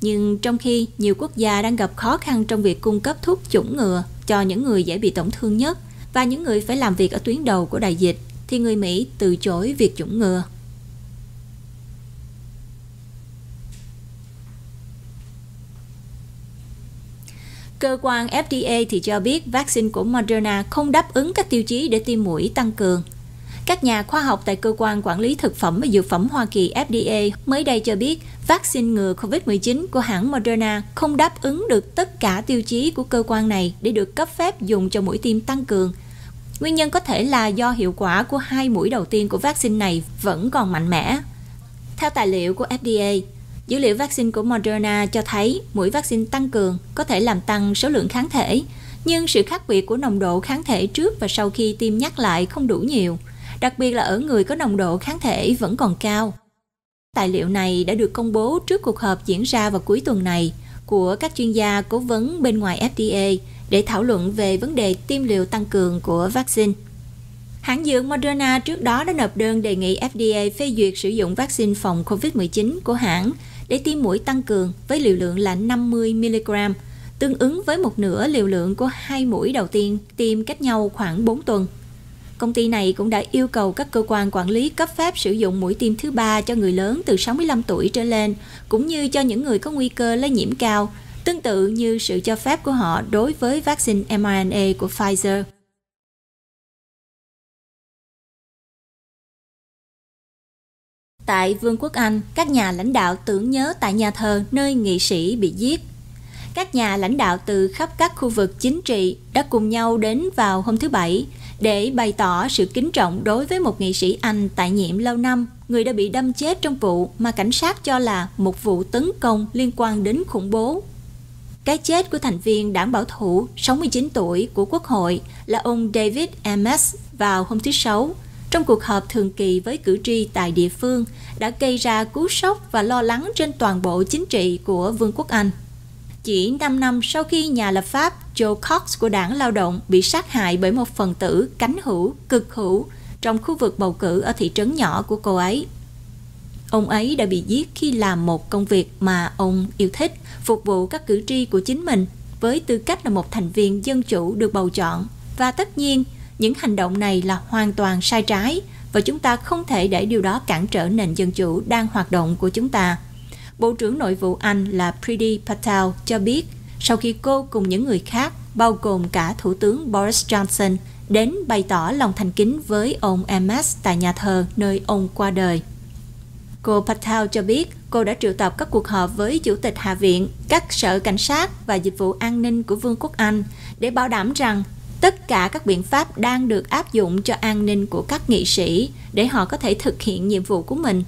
Nhưng trong khi nhiều quốc gia đang gặp khó khăn trong việc cung cấp thuốc chủng ngừa cho những người dễ bị tổn thương nhất và những người phải làm việc ở tuyến đầu của đại dịch, thì người Mỹ từ chối việc chủng ngừa. Cơ quan FDA thì cho biết vaccine của Moderna không đáp ứng các tiêu chí để tiêm mũi tăng cường. Các nhà khoa học tại Cơ quan Quản lý Thực phẩm và Dược phẩm Hoa Kỳ FDA mới đây cho biết vaccine ngừa COVID-19 của hãng Moderna không đáp ứng được tất cả tiêu chí của cơ quan này để được cấp phép dùng cho mũi tiêm tăng cường. Nguyên nhân có thể là do hiệu quả của hai mũi đầu tiên của vaccine này vẫn còn mạnh mẽ. Theo tài liệu của FDA, Dữ liệu vaccine của Moderna cho thấy mũi vaccine tăng cường có thể làm tăng số lượng kháng thể, nhưng sự khác biệt của nồng độ kháng thể trước và sau khi tiêm nhắc lại không đủ nhiều, đặc biệt là ở người có nồng độ kháng thể vẫn còn cao. Tài liệu này đã được công bố trước cuộc họp diễn ra vào cuối tuần này của các chuyên gia cố vấn bên ngoài FDA để thảo luận về vấn đề tiêm liều tăng cường của vaccine. Hãng dược Moderna trước đó đã nộp đơn đề nghị FDA phê duyệt sử dụng vaccine phòng COVID-19 của hãng để tiêm mũi tăng cường với liều lượng là 50mg, tương ứng với một nửa liều lượng của hai mũi đầu tiên tiêm cách nhau khoảng 4 tuần. Công ty này cũng đã yêu cầu các cơ quan quản lý cấp phép sử dụng mũi tiêm thứ ba cho người lớn từ 65 tuổi trở lên, cũng như cho những người có nguy cơ lây nhiễm cao, tương tự như sự cho phép của họ đối với vaccine mRNA của Pfizer. Tại Vương quốc Anh, các nhà lãnh đạo tưởng nhớ tại nhà thờ nơi nghị sĩ bị giết. Các nhà lãnh đạo từ khắp các khu vực chính trị đã cùng nhau đến vào hôm thứ Bảy để bày tỏ sự kính trọng đối với một nghị sĩ Anh tại nhiệm lâu năm, người đã bị đâm chết trong vụ mà cảnh sát cho là một vụ tấn công liên quan đến khủng bố. Cái chết của thành viên đảng bảo thủ 69 tuổi của Quốc hội là ông David Ames vào hôm thứ Sáu trong cuộc họp thường kỳ với cử tri tại địa phương đã gây ra cú sốc và lo lắng trên toàn bộ chính trị của Vương quốc Anh. Chỉ 5 năm sau khi nhà lập pháp Joe Cox của đảng lao động bị sát hại bởi một phần tử cánh hữu, cực hữu trong khu vực bầu cử ở thị trấn nhỏ của cô ấy. Ông ấy đã bị giết khi làm một công việc mà ông yêu thích, phục vụ các cử tri của chính mình với tư cách là một thành viên dân chủ được bầu chọn. Và tất nhiên, những hành động này là hoàn toàn sai trái và chúng ta không thể để điều đó cản trở nền dân chủ đang hoạt động của chúng ta. Bộ trưởng Nội vụ Anh là Priti Patel cho biết sau khi cô cùng những người khác, bao gồm cả Thủ tướng Boris Johnson, đến bày tỏ lòng thành kính với ông Emmes tại nhà thờ nơi ông qua đời. Cô Patel cho biết cô đã triệu tập các cuộc họp với Chủ tịch Hạ viện, các sở cảnh sát và dịch vụ an ninh của Vương quốc Anh để bảo đảm rằng tất cả các biện pháp đang được áp dụng cho an ninh của các nghị sĩ để họ có thể thực hiện nhiệm vụ của mình.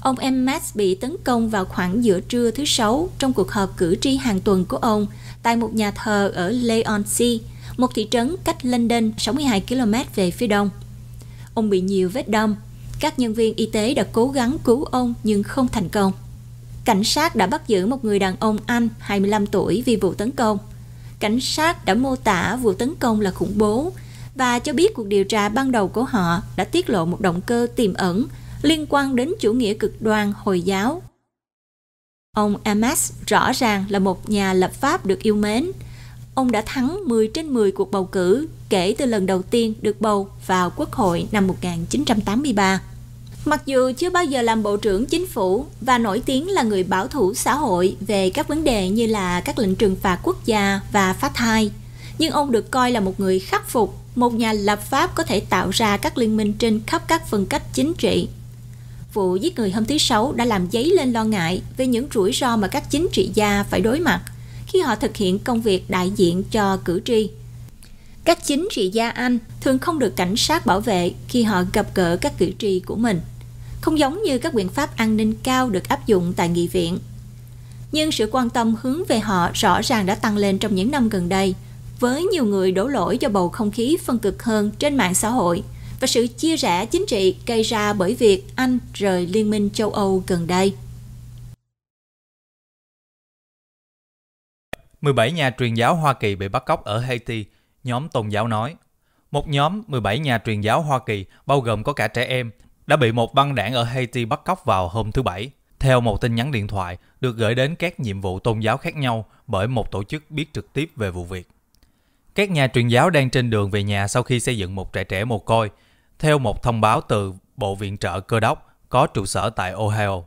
Ông Emmet bị tấn công vào khoảng giữa trưa thứ Sáu trong cuộc họp cử tri hàng tuần của ông tại một nhà thờ ở Leonsea, một thị trấn cách London 62 km về phía đông. Ông bị nhiều vết đâm. Các nhân viên y tế đã cố gắng cứu ông nhưng không thành công. Cảnh sát đã bắt giữ một người đàn ông Anh 25 tuổi vì vụ tấn công – cảnh sát đã mô tả vụ tấn công là khủng bố và cho biết cuộc điều tra ban đầu của họ đã tiết lộ một động cơ tiềm ẩn liên quan đến chủ nghĩa cực đoan Hồi giáo. Ông Amas rõ ràng là một nhà lập pháp được yêu mến. Ông đã thắng 10 trên 10 cuộc bầu cử kể từ lần đầu tiên được bầu vào Quốc hội năm 1983. Mặc dù chưa bao giờ làm Bộ trưởng Chính phủ và nổi tiếng là người bảo thủ xã hội về các vấn đề như là các lệnh trừng phạt quốc gia và phá thai, nhưng ông được coi là một người khắc phục, một nhà lập pháp có thể tạo ra các liên minh trên khắp các phân cách chính trị. Vụ giết người hôm thứ Sáu đã làm dấy lên lo ngại về những rủi ro mà các chính trị gia phải đối mặt khi họ thực hiện công việc đại diện cho cử tri. Các chính trị gia Anh thường không được cảnh sát bảo vệ khi họ gặp gỡ các cử tri của mình không giống như các biện pháp an ninh cao được áp dụng tại nghị viện. Nhưng sự quan tâm hướng về họ rõ ràng đã tăng lên trong những năm gần đây, với nhiều người đổ lỗi cho bầu không khí phân cực hơn trên mạng xã hội và sự chia rẽ chính trị gây ra bởi việc Anh rời Liên minh châu Âu gần đây. 17 nhà truyền giáo Hoa Kỳ bị bắt cóc ở Haiti, nhóm tôn giáo nói. Một nhóm 17 nhà truyền giáo Hoa Kỳ bao gồm có cả trẻ em đã bị một băng đảng ở Haiti bắt cóc vào hôm thứ Bảy, theo một tin nhắn điện thoại được gửi đến các nhiệm vụ tôn giáo khác nhau bởi một tổ chức biết trực tiếp về vụ việc. Các nhà truyền giáo đang trên đường về nhà sau khi xây dựng một trại trẻ mồ côi, theo một thông báo từ Bộ Viện trợ Cơ đốc có trụ sở tại Ohio.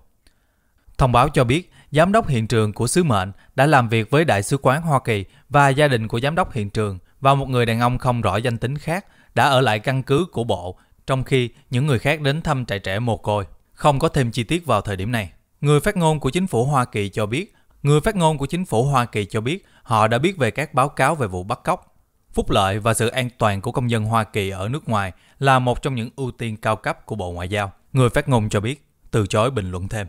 Thông báo cho biết, giám đốc hiện trường của sứ mệnh đã làm việc với Đại sứ quán Hoa Kỳ và gia đình của giám đốc hiện trường và một người đàn ông không rõ danh tính khác đã ở lại căn cứ của bộ trong khi những người khác đến thăm trại trẻ mồ côi. Không có thêm chi tiết vào thời điểm này. Người phát ngôn của chính phủ Hoa Kỳ cho biết, người phát ngôn của chính phủ Hoa Kỳ cho biết họ đã biết về các báo cáo về vụ bắt cóc. Phúc lợi và sự an toàn của công dân Hoa Kỳ ở nước ngoài là một trong những ưu tiên cao cấp của Bộ Ngoại giao. Người phát ngôn cho biết, từ chối bình luận thêm.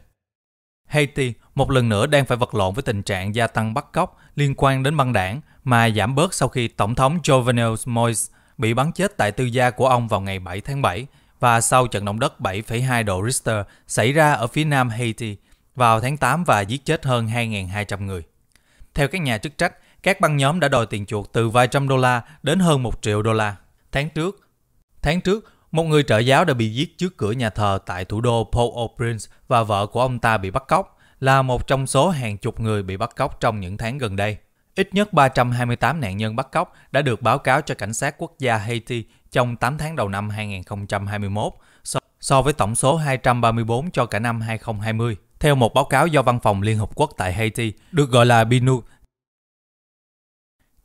Haiti một lần nữa đang phải vật lộn với tình trạng gia tăng bắt cóc liên quan đến băng đảng mà giảm bớt sau khi Tổng thống Jovenel Moise bị bắn chết tại tư gia của ông vào ngày 7 tháng 7 và sau trận động đất 7,2 độ Richter xảy ra ở phía nam Haiti vào tháng 8 và giết chết hơn 2.200 người. Theo các nhà chức trách, các băng nhóm đã đòi tiền chuộc từ vài trăm đô la đến hơn một triệu đô la. Tháng trước, tháng trước, một người trợ giáo đã bị giết trước cửa nhà thờ tại thủ đô Port-au-Prince và vợ của ông ta bị bắt cóc, là một trong số hàng chục người bị bắt cóc trong những tháng gần đây. Ít nhất 328 nạn nhân bắt cóc đã được báo cáo cho cảnh sát quốc gia Haiti trong 8 tháng đầu năm 2021, so với tổng số 234 cho cả năm 2020, theo một báo cáo do Văn phòng Liên Hợp Quốc tại Haiti, được gọi là BINU.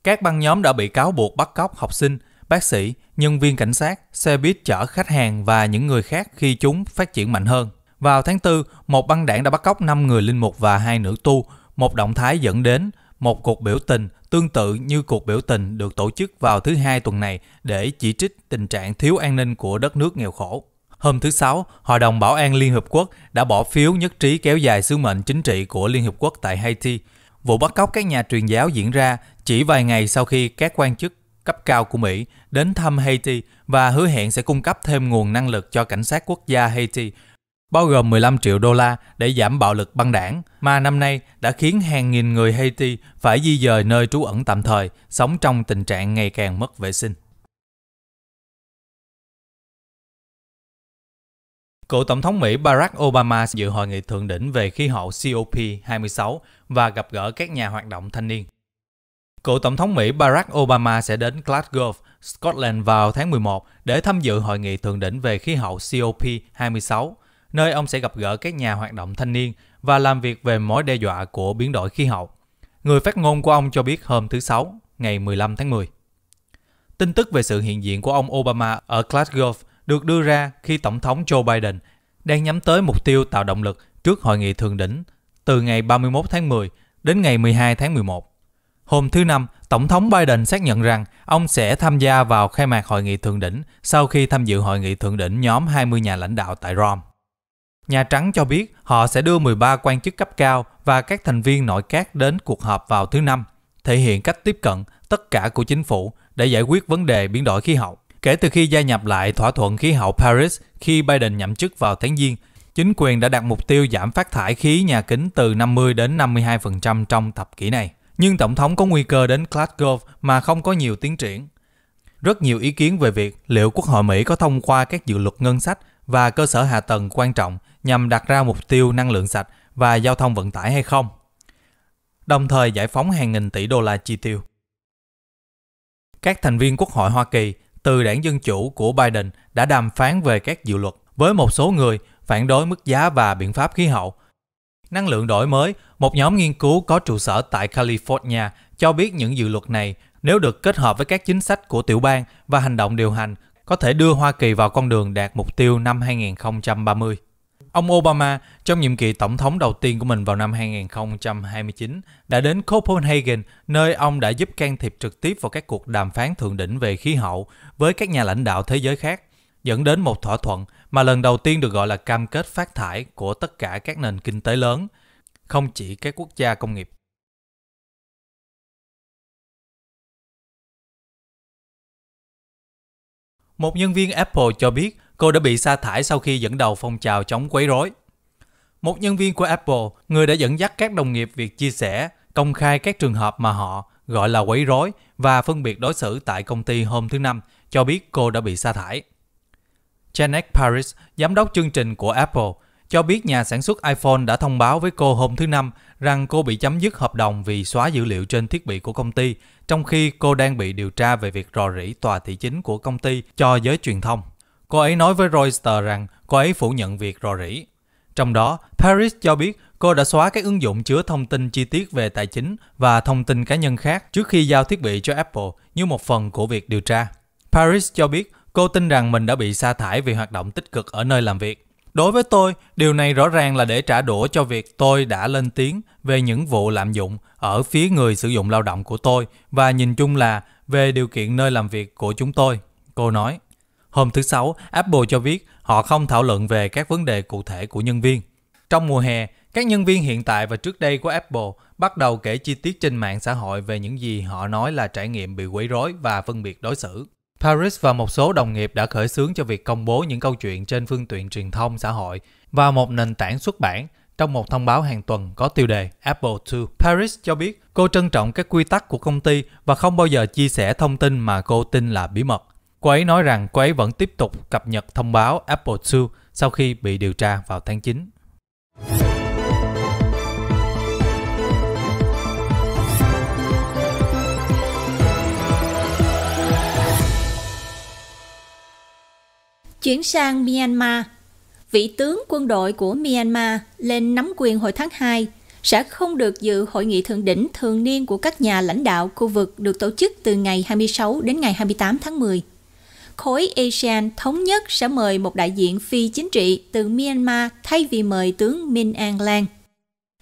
Các băng nhóm đã bị cáo buộc bắt cóc học sinh, bác sĩ, nhân viên cảnh sát, xe buýt chở khách hàng và những người khác khi chúng phát triển mạnh hơn. Vào tháng 4, một băng đảng đã bắt cóc 5 người linh mục và hai nữ tu, một động thái dẫn đến một cuộc biểu tình tương tự như cuộc biểu tình được tổ chức vào thứ hai tuần này để chỉ trích tình trạng thiếu an ninh của đất nước nghèo khổ. Hôm thứ Sáu, Hội đồng Bảo an Liên Hợp Quốc đã bỏ phiếu nhất trí kéo dài sứ mệnh chính trị của Liên Hợp Quốc tại Haiti. Vụ bắt cóc các nhà truyền giáo diễn ra chỉ vài ngày sau khi các quan chức cấp cao của Mỹ đến thăm Haiti và hứa hẹn sẽ cung cấp thêm nguồn năng lực cho cảnh sát quốc gia Haiti bao gồm 15 triệu đô la để giảm bạo lực băng đảng, mà năm nay đã khiến hàng nghìn người Haiti phải di dời nơi trú ẩn tạm thời, sống trong tình trạng ngày càng mất vệ sinh. Cựu Tổng thống Mỹ Barack Obama dự hội nghị thượng đỉnh về khí hậu COP26 và gặp gỡ các nhà hoạt động thanh niên. Cựu Tổng thống Mỹ Barack Obama sẽ đến Glasgow, Scotland vào tháng 11 để tham dự hội nghị thượng đỉnh về khí hậu COP26 nơi ông sẽ gặp gỡ các nhà hoạt động thanh niên và làm việc về mối đe dọa của biến đổi khí hậu. Người phát ngôn của ông cho biết hôm thứ Sáu, ngày 15 tháng 10. Tin tức về sự hiện diện của ông Obama ở Glasgow được đưa ra khi Tổng thống Joe Biden đang nhắm tới mục tiêu tạo động lực trước hội nghị thượng đỉnh từ ngày 31 tháng 10 đến ngày 12 tháng 11. Hôm thứ Năm, Tổng thống Biden xác nhận rằng ông sẽ tham gia vào khai mạc hội nghị thượng đỉnh sau khi tham dự hội nghị thượng đỉnh nhóm 20 nhà lãnh đạo tại Rome. Nhà Trắng cho biết họ sẽ đưa 13 quan chức cấp cao và các thành viên nội các đến cuộc họp vào thứ Năm, thể hiện cách tiếp cận tất cả của chính phủ để giải quyết vấn đề biến đổi khí hậu. Kể từ khi gia nhập lại thỏa thuận khí hậu Paris khi Biden nhậm chức vào tháng Giêng, chính quyền đã đặt mục tiêu giảm phát thải khí nhà kính từ 50 đến 52% trong thập kỷ này. Nhưng Tổng thống có nguy cơ đến Glasgow mà không có nhiều tiến triển. Rất nhiều ý kiến về việc liệu Quốc hội Mỹ có thông qua các dự luật ngân sách và cơ sở hạ tầng quan trọng nhằm đặt ra mục tiêu năng lượng sạch và giao thông vận tải hay không, đồng thời giải phóng hàng nghìn tỷ đô la chi tiêu. Các thành viên Quốc hội Hoa Kỳ từ đảng Dân Chủ của Biden đã đàm phán về các dự luật với một số người phản đối mức giá và biện pháp khí hậu. Năng lượng đổi mới, một nhóm nghiên cứu có trụ sở tại California cho biết những dự luật này nếu được kết hợp với các chính sách của tiểu bang và hành động điều hành có thể đưa Hoa Kỳ vào con đường đạt mục tiêu năm 2030. Ông Obama, trong nhiệm kỳ tổng thống đầu tiên của mình vào năm 2029, đã đến Copenhagen, nơi ông đã giúp can thiệp trực tiếp vào các cuộc đàm phán thượng đỉnh về khí hậu với các nhà lãnh đạo thế giới khác, dẫn đến một thỏa thuận mà lần đầu tiên được gọi là cam kết phát thải của tất cả các nền kinh tế lớn, không chỉ các quốc gia công nghiệp. Một nhân viên Apple cho biết cô đã bị sa thải sau khi dẫn đầu phong trào chống quấy rối. Một nhân viên của Apple, người đã dẫn dắt các đồng nghiệp việc chia sẻ, công khai các trường hợp mà họ gọi là quấy rối và phân biệt đối xử tại công ty hôm thứ Năm, cho biết cô đã bị sa thải. Janet Paris, giám đốc chương trình của Apple, cho biết nhà sản xuất iPhone đã thông báo với cô hôm thứ Năm rằng cô bị chấm dứt hợp đồng vì xóa dữ liệu trên thiết bị của công ty, trong khi cô đang bị điều tra về việc rò rỉ tòa thị chính của công ty cho giới truyền thông. Cô ấy nói với Reuters rằng cô ấy phủ nhận việc rò rỉ. Trong đó, Paris cho biết cô đã xóa các ứng dụng chứa thông tin chi tiết về tài chính và thông tin cá nhân khác trước khi giao thiết bị cho Apple như một phần của việc điều tra. Paris cho biết cô tin rằng mình đã bị sa thải vì hoạt động tích cực ở nơi làm việc Đối với tôi, điều này rõ ràng là để trả đũa cho việc tôi đã lên tiếng về những vụ lạm dụng ở phía người sử dụng lao động của tôi và nhìn chung là về điều kiện nơi làm việc của chúng tôi, cô nói. Hôm thứ Sáu, Apple cho biết họ không thảo luận về các vấn đề cụ thể của nhân viên. Trong mùa hè, các nhân viên hiện tại và trước đây của Apple bắt đầu kể chi tiết trên mạng xã hội về những gì họ nói là trải nghiệm bị quấy rối và phân biệt đối xử. Paris và một số đồng nghiệp đã khởi xướng cho việc công bố những câu chuyện trên phương tiện truyền thông xã hội và một nền tảng xuất bản trong một thông báo hàng tuần có tiêu đề Apple II. Paris cho biết cô trân trọng các quy tắc của công ty và không bao giờ chia sẻ thông tin mà cô tin là bí mật. Cô ấy nói rằng cô ấy vẫn tiếp tục cập nhật thông báo Apple II sau khi bị điều tra vào tháng 9. Chuyển sang Myanmar, vị tướng quân đội của Myanmar lên nắm quyền hồi tháng 2 sẽ không được dự hội nghị thượng đỉnh thường niên của các nhà lãnh đạo khu vực được tổ chức từ ngày 26 đến ngày 28 tháng 10. Khối ASEAN thống nhất sẽ mời một đại diện phi chính trị từ Myanmar thay vì mời tướng Min Aung Hlaing.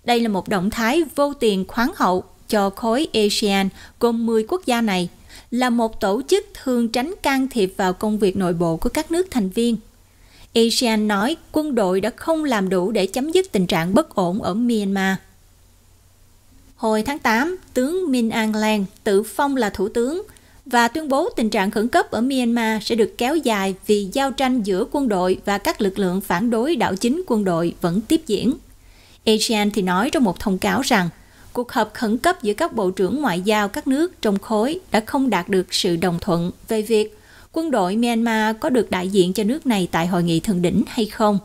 Đây là một động thái vô tiền khoáng hậu cho khối ASEAN gồm 10 quốc gia này – là một tổ chức thường tránh can thiệp vào công việc nội bộ của các nước thành viên. ASEAN nói quân đội đã không làm đủ để chấm dứt tình trạng bất ổn ở Myanmar. Hồi tháng 8, tướng Min Aung Hlaing tự phong là thủ tướng và tuyên bố tình trạng khẩn cấp ở Myanmar sẽ được kéo dài vì giao tranh giữa quân đội và các lực lượng phản đối đảo chính quân đội vẫn tiếp diễn. ASEAN thì nói trong một thông cáo rằng cuộc họp khẩn cấp giữa các bộ trưởng ngoại giao các nước trong khối đã không đạt được sự đồng thuận về việc quân đội Myanmar có được đại diện cho nước này tại hội nghị thượng đỉnh hay không.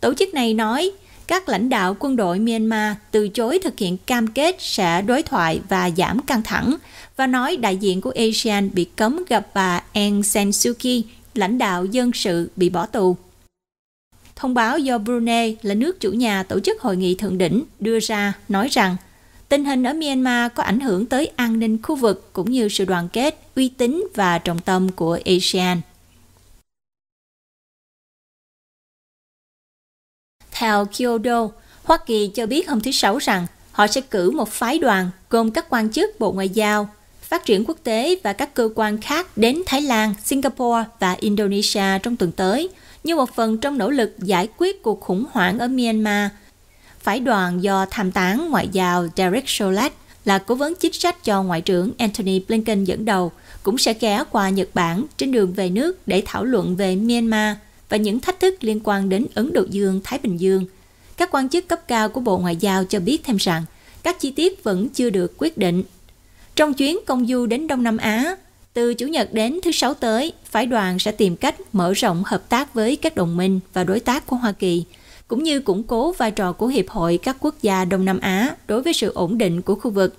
Tổ chức này nói các lãnh đạo quân đội Myanmar từ chối thực hiện cam kết sẽ đối thoại và giảm căng thẳng và nói đại diện của ASEAN bị cấm gặp bà Aung San Suu Kyi, lãnh đạo dân sự bị bỏ tù. Thông báo do Brunei là nước chủ nhà tổ chức hội nghị thượng đỉnh đưa ra nói rằng tình hình ở Myanmar có ảnh hưởng tới an ninh khu vực cũng như sự đoàn kết, uy tín và trọng tâm của ASEAN. Theo Kyodo, Hoa Kỳ cho biết hôm thứ Sáu rằng họ sẽ cử một phái đoàn gồm các quan chức Bộ Ngoại giao, Phát triển Quốc tế và các cơ quan khác đến Thái Lan, Singapore và Indonesia trong tuần tới, như một phần trong nỗ lực giải quyết cuộc khủng hoảng ở Myanmar – phái đoàn do tham tán ngoại giao Derek Chollet là cố vấn chính sách cho Ngoại trưởng Antony Blinken dẫn đầu, cũng sẽ ghé qua Nhật Bản trên đường về nước để thảo luận về Myanmar và những thách thức liên quan đến Ấn Độ Dương-Thái Bình Dương. Các quan chức cấp cao của Bộ Ngoại giao cho biết thêm rằng các chi tiết vẫn chưa được quyết định. Trong chuyến công du đến Đông Nam Á, từ Chủ nhật đến thứ Sáu tới, phái đoàn sẽ tìm cách mở rộng hợp tác với các đồng minh và đối tác của Hoa Kỳ – cũng như củng cố vai trò của Hiệp hội các quốc gia Đông Nam Á đối với sự ổn định của khu vực,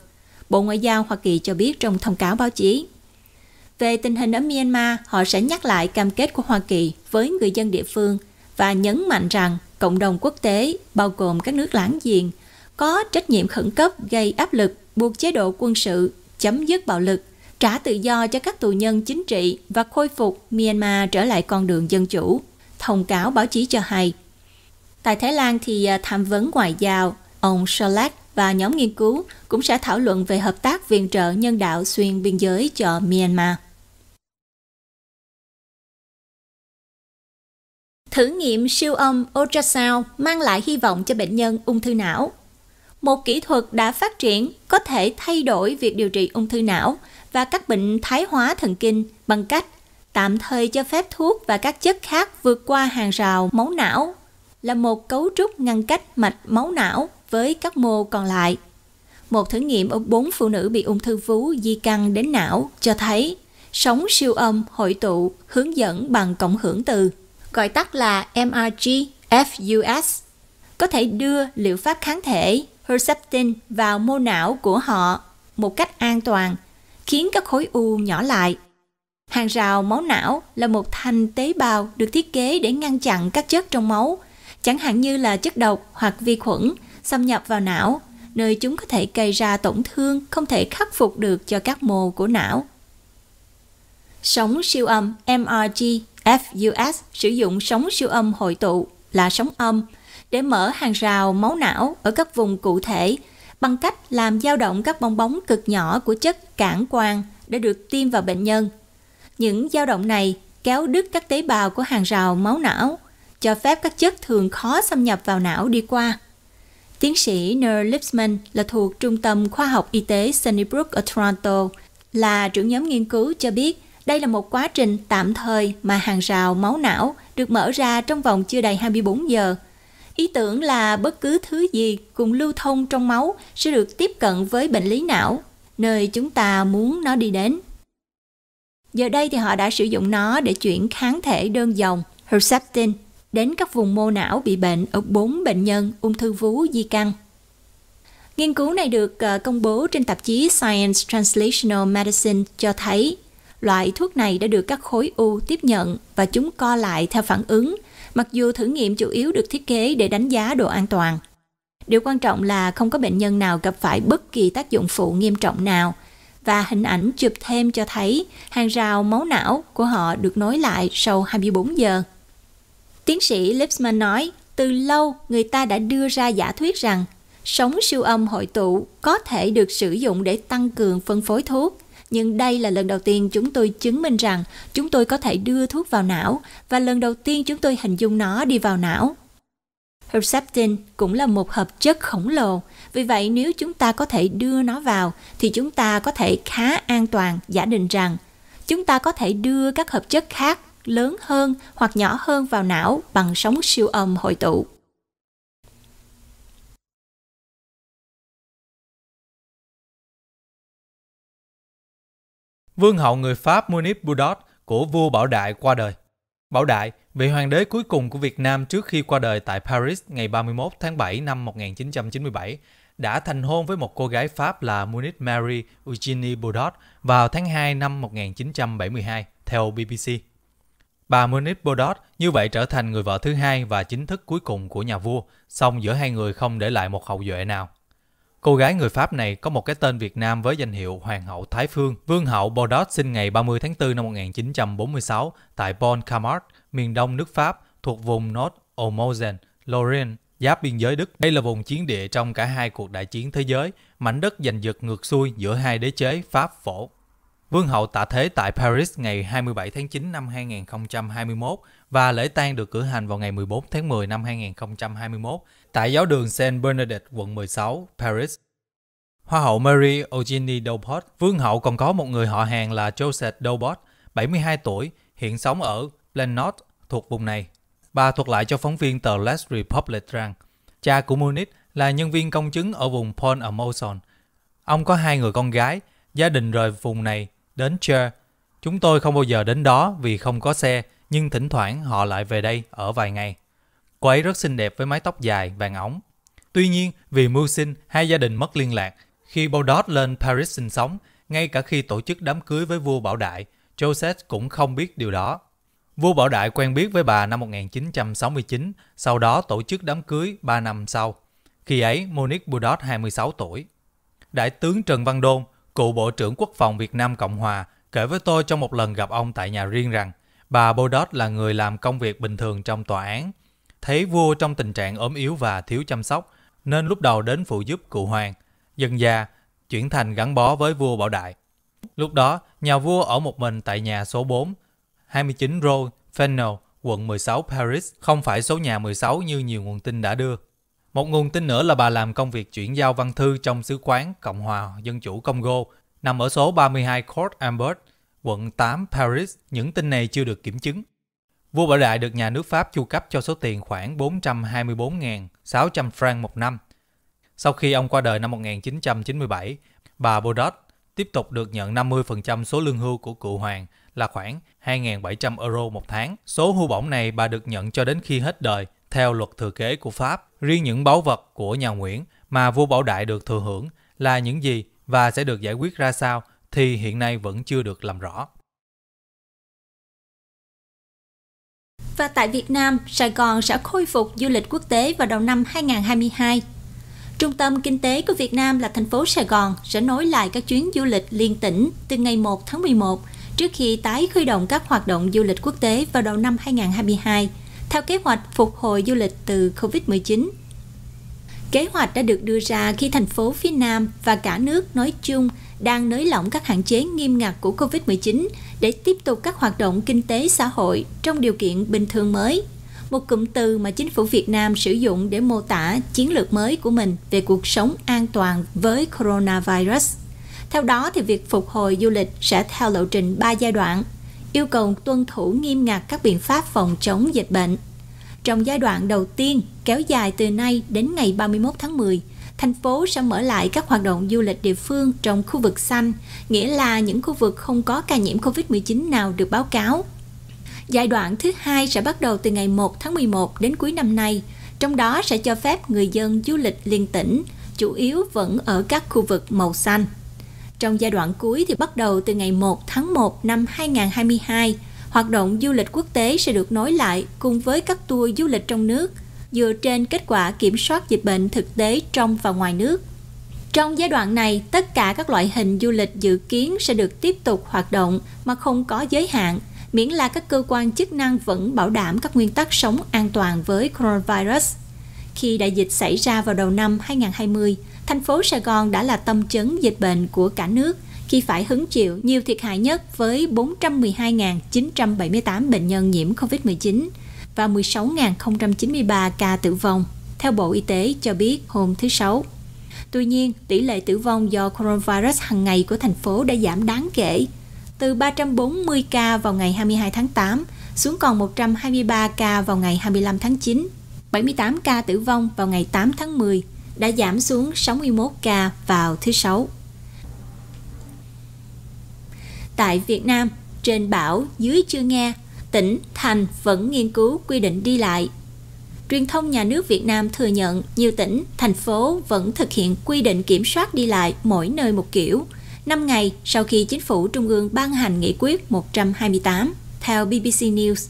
Bộ Ngoại giao Hoa Kỳ cho biết trong thông cáo báo chí. Về tình hình ở Myanmar, họ sẽ nhắc lại cam kết của Hoa Kỳ với người dân địa phương và nhấn mạnh rằng cộng đồng quốc tế, bao gồm các nước láng giềng, có trách nhiệm khẩn cấp gây áp lực buộc chế độ quân sự chấm dứt bạo lực, trả tự do cho các tù nhân chính trị và khôi phục Myanmar trở lại con đường dân chủ. Thông cáo báo chí cho hay, Tại Thái Lan thì à, tham vấn ngoại giao, ông Sherlock và nhóm nghiên cứu cũng sẽ thảo luận về hợp tác viện trợ nhân đạo xuyên biên giới cho Myanmar. Thử nghiệm siêu âm ultrasound mang lại hy vọng cho bệnh nhân ung thư não. Một kỹ thuật đã phát triển có thể thay đổi việc điều trị ung thư não và các bệnh thái hóa thần kinh bằng cách tạm thời cho phép thuốc và các chất khác vượt qua hàng rào máu não là một cấu trúc ngăn cách mạch máu não với các mô còn lại. Một thử nghiệm ở 4 phụ nữ bị ung thư vú di căn đến não cho thấy sóng siêu âm hội tụ hướng dẫn bằng cộng hưởng từ, gọi tắt là MRG FUS, có thể đưa liệu pháp kháng thể Herceptin vào mô não của họ một cách an toàn, khiến các khối u nhỏ lại. Hàng rào máu não là một thành tế bào được thiết kế để ngăn chặn các chất trong máu chẳng hạn như là chất độc hoặc vi khuẩn xâm nhập vào não, nơi chúng có thể gây ra tổn thương không thể khắc phục được cho các mô của não. Sóng siêu âm MRG FUS sử dụng sóng siêu âm hội tụ là sóng âm để mở hàng rào máu não ở các vùng cụ thể bằng cách làm dao động các bong bóng cực nhỏ của chất cản quang đã được tiêm vào bệnh nhân. Những dao động này kéo đứt các tế bào của hàng rào máu não, cho phép các chất thường khó xâm nhập vào não đi qua. Tiến sĩ Neil Lipsman là thuộc Trung tâm Khoa học Y tế Sunnybrook ở Toronto, là trưởng nhóm nghiên cứu cho biết đây là một quá trình tạm thời mà hàng rào máu não được mở ra trong vòng chưa đầy 24 giờ. Ý tưởng là bất cứ thứ gì cùng lưu thông trong máu sẽ được tiếp cận với bệnh lý não, nơi chúng ta muốn nó đi đến. Giờ đây thì họ đã sử dụng nó để chuyển kháng thể đơn dòng, Herceptin, đến các vùng mô não bị bệnh ở 4 bệnh nhân ung thư vú di căn. Nghiên cứu này được ờ, công bố trên tạp chí Science Translational Medicine cho thấy loại thuốc này đã được các khối u tiếp nhận và chúng co lại theo phản ứng, mặc dù thử nghiệm chủ yếu được thiết kế để đánh giá độ an toàn. Điều quan trọng là không có bệnh nhân nào gặp phải bất kỳ tác dụng phụ nghiêm trọng nào và hình ảnh chụp thêm cho thấy hàng rào máu não của họ được nối lại sau 24 giờ. Tiến sĩ Lipsman nói, từ lâu người ta đã đưa ra giả thuyết rằng sóng siêu âm hội tụ có thể được sử dụng để tăng cường phân phối thuốc. Nhưng đây là lần đầu tiên chúng tôi chứng minh rằng chúng tôi có thể đưa thuốc vào não và lần đầu tiên chúng tôi hình dung nó đi vào não. Herceptin cũng là một hợp chất khổng lồ, vì vậy nếu chúng ta có thể đưa nó vào thì chúng ta có thể khá an toàn giả định rằng chúng ta có thể đưa các hợp chất khác lớn hơn hoặc nhỏ hơn vào não bằng sóng siêu âm hội tụ. Vương hậu người Pháp Monique Boudot của vua Bảo Đại qua đời. Bảo Đại, vị hoàng đế cuối cùng của Việt Nam trước khi qua đời tại Paris ngày 31 tháng 7 năm 1997, đã thành hôn với một cô gái Pháp là Monique Marie Eugenie Boudot vào tháng 2 năm 1972, theo BBC. Bà Munich Bodot như vậy trở thành người vợ thứ hai và chính thức cuối cùng của nhà vua, song giữa hai người không để lại một hậu duệ nào. Cô gái người Pháp này có một cái tên Việt Nam với danh hiệu Hoàng hậu Thái Phương. Vương hậu Bodot sinh ngày 30 tháng 4 năm 1946 tại bonn camart miền đông nước Pháp, thuộc vùng North Omozen, Lorraine, giáp biên giới Đức. Đây là vùng chiến địa trong cả hai cuộc đại chiến thế giới, mảnh đất giành giật ngược xuôi giữa hai đế chế Pháp phổ. Vương hậu tạ thế tại Paris ngày 27 tháng 9 năm 2021 và lễ tang được cử hành vào ngày 14 tháng 10 năm 2021 tại giáo đường Saint Bernadette, quận 16, Paris. Hoa hậu Marie Eugenie Dobot, vương hậu còn có một người họ hàng là Joseph Dobot, 72 tuổi, hiện sống ở Blenod thuộc vùng này. Bà thuật lại cho phóng viên tờ Les Republic rằng cha của Munich là nhân viên công chứng ở vùng Pont-à-Mousson. Ông có hai người con gái, gia đình rời vùng này Đến Cher, chúng tôi không bao giờ đến đó vì không có xe, nhưng thỉnh thoảng họ lại về đây ở vài ngày. Cô ấy rất xinh đẹp với mái tóc dài, vàng óng. Tuy nhiên, vì mưu sinh, hai gia đình mất liên lạc. Khi Baudot lên Paris sinh sống, ngay cả khi tổ chức đám cưới với vua Bảo Đại, Joseph cũng không biết điều đó. Vua Bảo Đại quen biết với bà năm 1969, sau đó tổ chức đám cưới 3 năm sau. Khi ấy, Monique Budot 26 tuổi. Đại tướng Trần Văn Đôn, cựu Bộ trưởng Quốc phòng Việt Nam Cộng Hòa kể với tôi trong một lần gặp ông tại nhà riêng rằng bà Bodot là người làm công việc bình thường trong tòa án. Thấy vua trong tình trạng ốm yếu và thiếu chăm sóc, nên lúc đầu đến phụ giúp cụ hoàng. Dần già, chuyển thành gắn bó với vua Bảo Đại. Lúc đó, nhà vua ở một mình tại nhà số 4, 29 Rô, Fennel, quận 16 Paris, không phải số nhà 16 như nhiều nguồn tin đã đưa. Một nguồn tin nữa là bà làm công việc chuyển giao văn thư trong sứ quán Cộng hòa Dân chủ Congo, nằm ở số 32 Court Ambert, quận 8 Paris. Những tin này chưa được kiểm chứng. Vua Bảo Đại được nhà nước Pháp chu cấp cho số tiền khoảng 424.600 franc một năm. Sau khi ông qua đời năm 1997, bà Baudot tiếp tục được nhận 50% số lương hưu của cựu hoàng là khoảng 2.700 euro một tháng. Số hưu bổng này bà được nhận cho đến khi hết đời – theo luật thừa kế của Pháp. Riêng những báu vật của nhà Nguyễn mà vua Bảo Đại được thừa hưởng là những gì và sẽ được giải quyết ra sao thì hiện nay vẫn chưa được làm rõ. Và tại Việt Nam, Sài Gòn sẽ khôi phục du lịch quốc tế vào đầu năm 2022. Trung tâm Kinh tế của Việt Nam là thành phố Sài Gòn sẽ nối lại các chuyến du lịch liên tỉnh từ ngày 1 tháng 11 trước khi tái khởi động các hoạt động du lịch quốc tế vào đầu năm 2022 theo kế hoạch phục hồi du lịch từ COVID-19. Kế hoạch đã được đưa ra khi thành phố phía Nam và cả nước nói chung đang nới lỏng các hạn chế nghiêm ngặt của COVID-19 để tiếp tục các hoạt động kinh tế xã hội trong điều kiện bình thường mới. Một cụm từ mà chính phủ Việt Nam sử dụng để mô tả chiến lược mới của mình về cuộc sống an toàn với coronavirus. Theo đó thì việc phục hồi du lịch sẽ theo lộ trình 3 giai đoạn – yêu cầu tuân thủ nghiêm ngặt các biện pháp phòng chống dịch bệnh. Trong giai đoạn đầu tiên kéo dài từ nay đến ngày 31 tháng 10, thành phố sẽ mở lại các hoạt động du lịch địa phương trong khu vực xanh, nghĩa là những khu vực không có ca nhiễm COVID-19 nào được báo cáo. Giai đoạn thứ hai sẽ bắt đầu từ ngày 1 tháng 11 đến cuối năm nay, trong đó sẽ cho phép người dân du lịch liên tỉnh, chủ yếu vẫn ở các khu vực màu xanh. Trong giai đoạn cuối thì bắt đầu từ ngày 1 tháng 1 năm 2022, hoạt động du lịch quốc tế sẽ được nối lại cùng với các tour du lịch trong nước dựa trên kết quả kiểm soát dịch bệnh thực tế trong và ngoài nước. Trong giai đoạn này, tất cả các loại hình du lịch dự kiến sẽ được tiếp tục hoạt động mà không có giới hạn, miễn là các cơ quan chức năng vẫn bảo đảm các nguyên tắc sống an toàn với coronavirus. Khi đại dịch xảy ra vào đầu năm 2020, Thành phố Sài Gòn đã là tâm chấn dịch bệnh của cả nước khi phải hứng chịu nhiều thiệt hại nhất với 412.978 bệnh nhân nhiễm COVID-19 và 16.093 ca tử vong, theo Bộ Y tế cho biết hôm thứ Sáu. Tuy nhiên, tỷ lệ tử vong do coronavirus hàng ngày của thành phố đã giảm đáng kể, từ 340 ca vào ngày 22 tháng 8 xuống còn 123 ca vào ngày 25 tháng 9, 78 ca tử vong vào ngày 8 tháng 10 đã giảm xuống 61 ca vào thứ Sáu. Tại Việt Nam, trên bảo dưới chưa nghe, tỉnh, thành vẫn nghiên cứu quy định đi lại. Truyền thông nhà nước Việt Nam thừa nhận nhiều tỉnh, thành phố vẫn thực hiện quy định kiểm soát đi lại mỗi nơi một kiểu, 5 ngày sau khi chính phủ Trung ương ban hành nghị quyết 128, theo BBC News.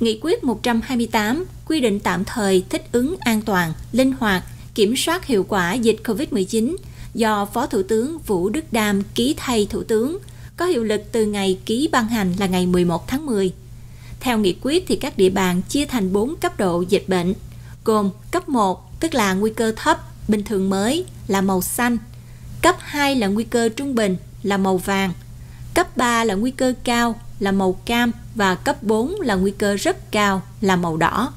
Nghị quyết 128 quy định tạm thời thích ứng an toàn, linh hoạt kiểm soát hiệu quả dịch COVID-19 do Phó Thủ tướng Vũ Đức Đam ký thay Thủ tướng, có hiệu lực từ ngày ký ban hành là ngày 11 tháng 10. Theo nghị quyết thì các địa bàn chia thành 4 cấp độ dịch bệnh, gồm cấp 1 tức là nguy cơ thấp, bình thường mới là màu xanh, cấp 2 là nguy cơ trung bình là màu vàng, cấp 3 là nguy cơ cao là màu cam và cấp 4 là nguy cơ rất cao là màu đỏ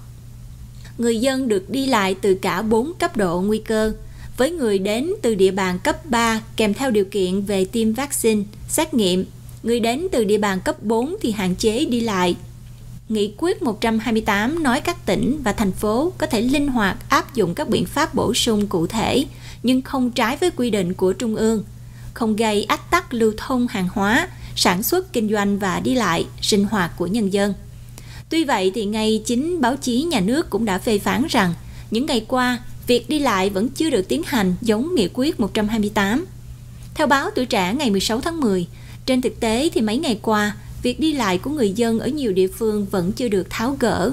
người dân được đi lại từ cả 4 cấp độ nguy cơ. Với người đến từ địa bàn cấp 3 kèm theo điều kiện về tiêm vaccine, xét nghiệm, người đến từ địa bàn cấp 4 thì hạn chế đi lại. Nghị quyết 128 nói các tỉnh và thành phố có thể linh hoạt áp dụng các biện pháp bổ sung cụ thể, nhưng không trái với quy định của Trung ương, không gây ách tắc lưu thông hàng hóa, sản xuất kinh doanh và đi lại, sinh hoạt của nhân dân. Tuy vậy thì ngay chính báo chí nhà nước cũng đã phê phán rằng những ngày qua, việc đi lại vẫn chưa được tiến hành giống nghị quyết 128. Theo báo Tuổi Trẻ ngày 16 tháng 10, trên thực tế thì mấy ngày qua, việc đi lại của người dân ở nhiều địa phương vẫn chưa được tháo gỡ.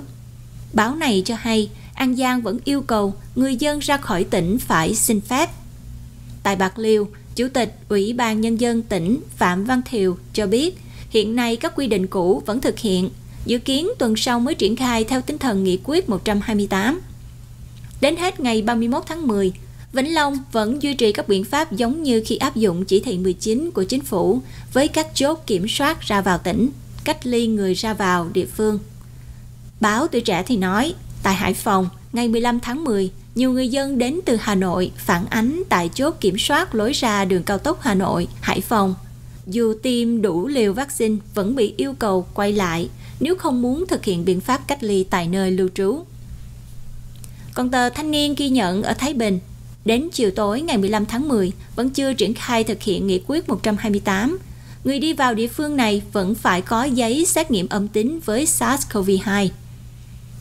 Báo này cho hay, An Giang vẫn yêu cầu người dân ra khỏi tỉnh phải xin phép. Tại Bạc Liêu, Chủ tịch Ủy ban Nhân dân tỉnh Phạm Văn Thiều cho biết, hiện nay các quy định cũ vẫn thực hiện, dự kiến tuần sau mới triển khai theo tinh thần nghị quyết 128. Đến hết ngày 31 tháng 10, Vĩnh Long vẫn duy trì các biện pháp giống như khi áp dụng chỉ thị 19 của chính phủ với các chốt kiểm soát ra vào tỉnh, cách ly người ra vào địa phương. Báo Tuổi Trẻ thì nói, tại Hải Phòng, ngày 15 tháng 10, nhiều người dân đến từ Hà Nội phản ánh tại chốt kiểm soát lối ra đường cao tốc Hà Nội, Hải Phòng. Dù tiêm đủ liều vaccine vẫn bị yêu cầu quay lại nếu không muốn thực hiện biện pháp cách ly tại nơi lưu trú. Còn tờ Thanh niên ghi nhận ở Thái Bình, đến chiều tối ngày 15 tháng 10 vẫn chưa triển khai thực hiện nghị quyết 128. Người đi vào địa phương này vẫn phải có giấy xét nghiệm âm tính với SARS-CoV-2.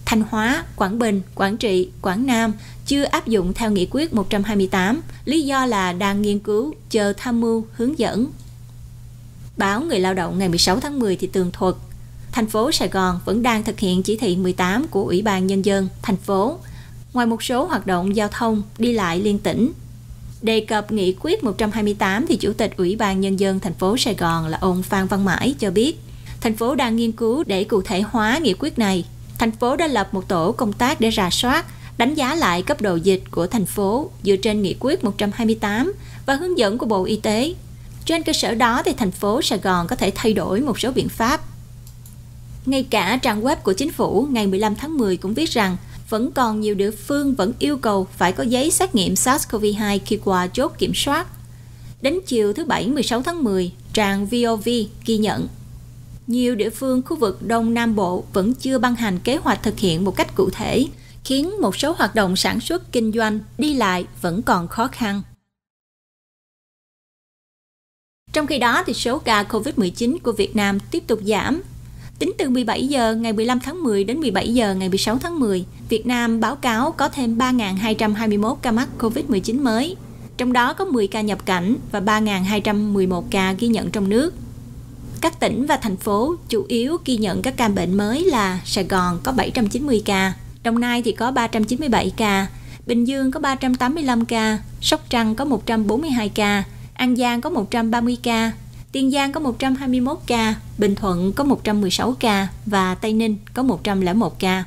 Thanh Hóa, Quảng Bình, Quảng Trị, Quảng Nam chưa áp dụng theo nghị quyết 128, lý do là đang nghiên cứu, chờ tham mưu, hướng dẫn. Báo Người Lao động ngày 16 tháng 10 thì tường thuật thành phố Sài Gòn vẫn đang thực hiện chỉ thị 18 của Ủy ban Nhân dân thành phố, ngoài một số hoạt động giao thông đi lại liên tỉnh. Đề cập nghị quyết 128 thì Chủ tịch Ủy ban Nhân dân thành phố Sài Gòn là ông Phan Văn Mãi cho biết, thành phố đang nghiên cứu để cụ thể hóa nghị quyết này. Thành phố đã lập một tổ công tác để rà soát, đánh giá lại cấp độ dịch của thành phố dựa trên nghị quyết 128 và hướng dẫn của Bộ Y tế. Trên cơ sở đó thì thành phố Sài Gòn có thể thay đổi một số biện pháp ngay cả trang web của chính phủ ngày 15 tháng 10 cũng viết rằng vẫn còn nhiều địa phương vẫn yêu cầu phải có giấy xét nghiệm SARS-CoV-2 khi qua chốt kiểm soát. Đến chiều thứ Bảy 16 tháng 10, trang VOV ghi nhận nhiều địa phương khu vực Đông Nam Bộ vẫn chưa ban hành kế hoạch thực hiện một cách cụ thể, khiến một số hoạt động sản xuất kinh doanh đi lại vẫn còn khó khăn. Trong khi đó, thì số ca COVID-19 của Việt Nam tiếp tục giảm Tính từ 17 giờ ngày 15 tháng 10 đến 17 giờ ngày 16 tháng 10, Việt Nam báo cáo có thêm 3.221 ca mắc COVID-19 mới, trong đó có 10 ca nhập cảnh và 3.211 ca ghi nhận trong nước. Các tỉnh và thành phố chủ yếu ghi nhận các ca bệnh mới là Sài Gòn có 790 ca, Đồng Nai thì có 397 ca, Bình Dương có 385 ca, Sóc Trăng có 142 ca, An Giang có 130 ca, Tiền Giang có 121 ca, Bình Thuận có 116 ca và Tây Ninh có 101 ca.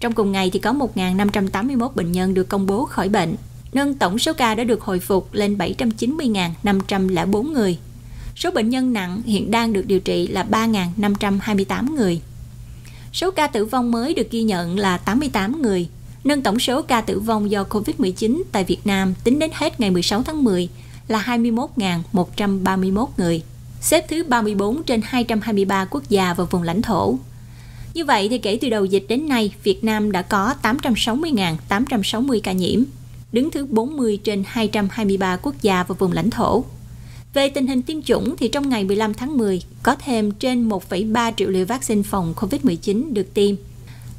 Trong cùng ngày thì có 1.581 bệnh nhân được công bố khỏi bệnh, nâng tổng số ca đã được hồi phục lên 790.504 người. Số bệnh nhân nặng hiện đang được điều trị là 3.528 người. Số ca tử vong mới được ghi nhận là 88 người, nâng tổng số ca tử vong do COVID-19 tại Việt Nam tính đến hết ngày 16 tháng 10 là 21.131 người, xếp thứ 34 trên 223 quốc gia và vùng lãnh thổ. Như vậy thì kể từ đầu dịch đến nay, Việt Nam đã có 860.860 ca nhiễm, đứng thứ 40 trên 223 quốc gia và vùng lãnh thổ. Về tình hình tiêm chủng thì trong ngày 15 tháng 10 có thêm trên 1,3 triệu liều vaccine phòng COVID-19 được tiêm.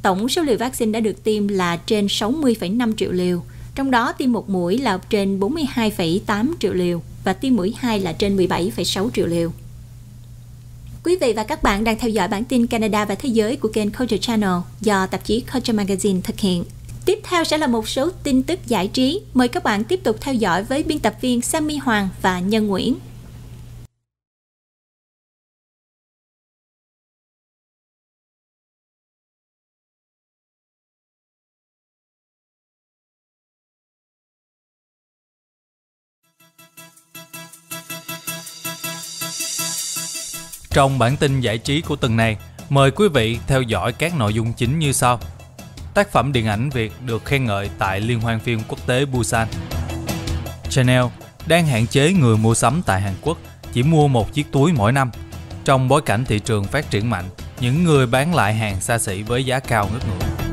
Tổng số liều vaccine đã được tiêm là trên 60,5 triệu liều, trong đó tiêm một mũi là trên 42,8 triệu liều và tiêm mũi 2 là trên 17,6 triệu liều. Quý vị và các bạn đang theo dõi bản tin Canada và Thế giới của kênh Culture Channel do tạp chí Culture Magazine thực hiện. Tiếp theo sẽ là một số tin tức giải trí. Mời các bạn tiếp tục theo dõi với biên tập viên Sammy Hoàng và Nhân Nguyễn. Trong bản tin giải trí của tuần này, mời quý vị theo dõi các nội dung chính như sau. Tác phẩm điện ảnh Việt được khen ngợi tại Liên hoan phim quốc tế Busan. Chanel đang hạn chế người mua sắm tại Hàn Quốc chỉ mua một chiếc túi mỗi năm. Trong bối cảnh thị trường phát triển mạnh, những người bán lại hàng xa xỉ với giá cao ngất ngưỡng.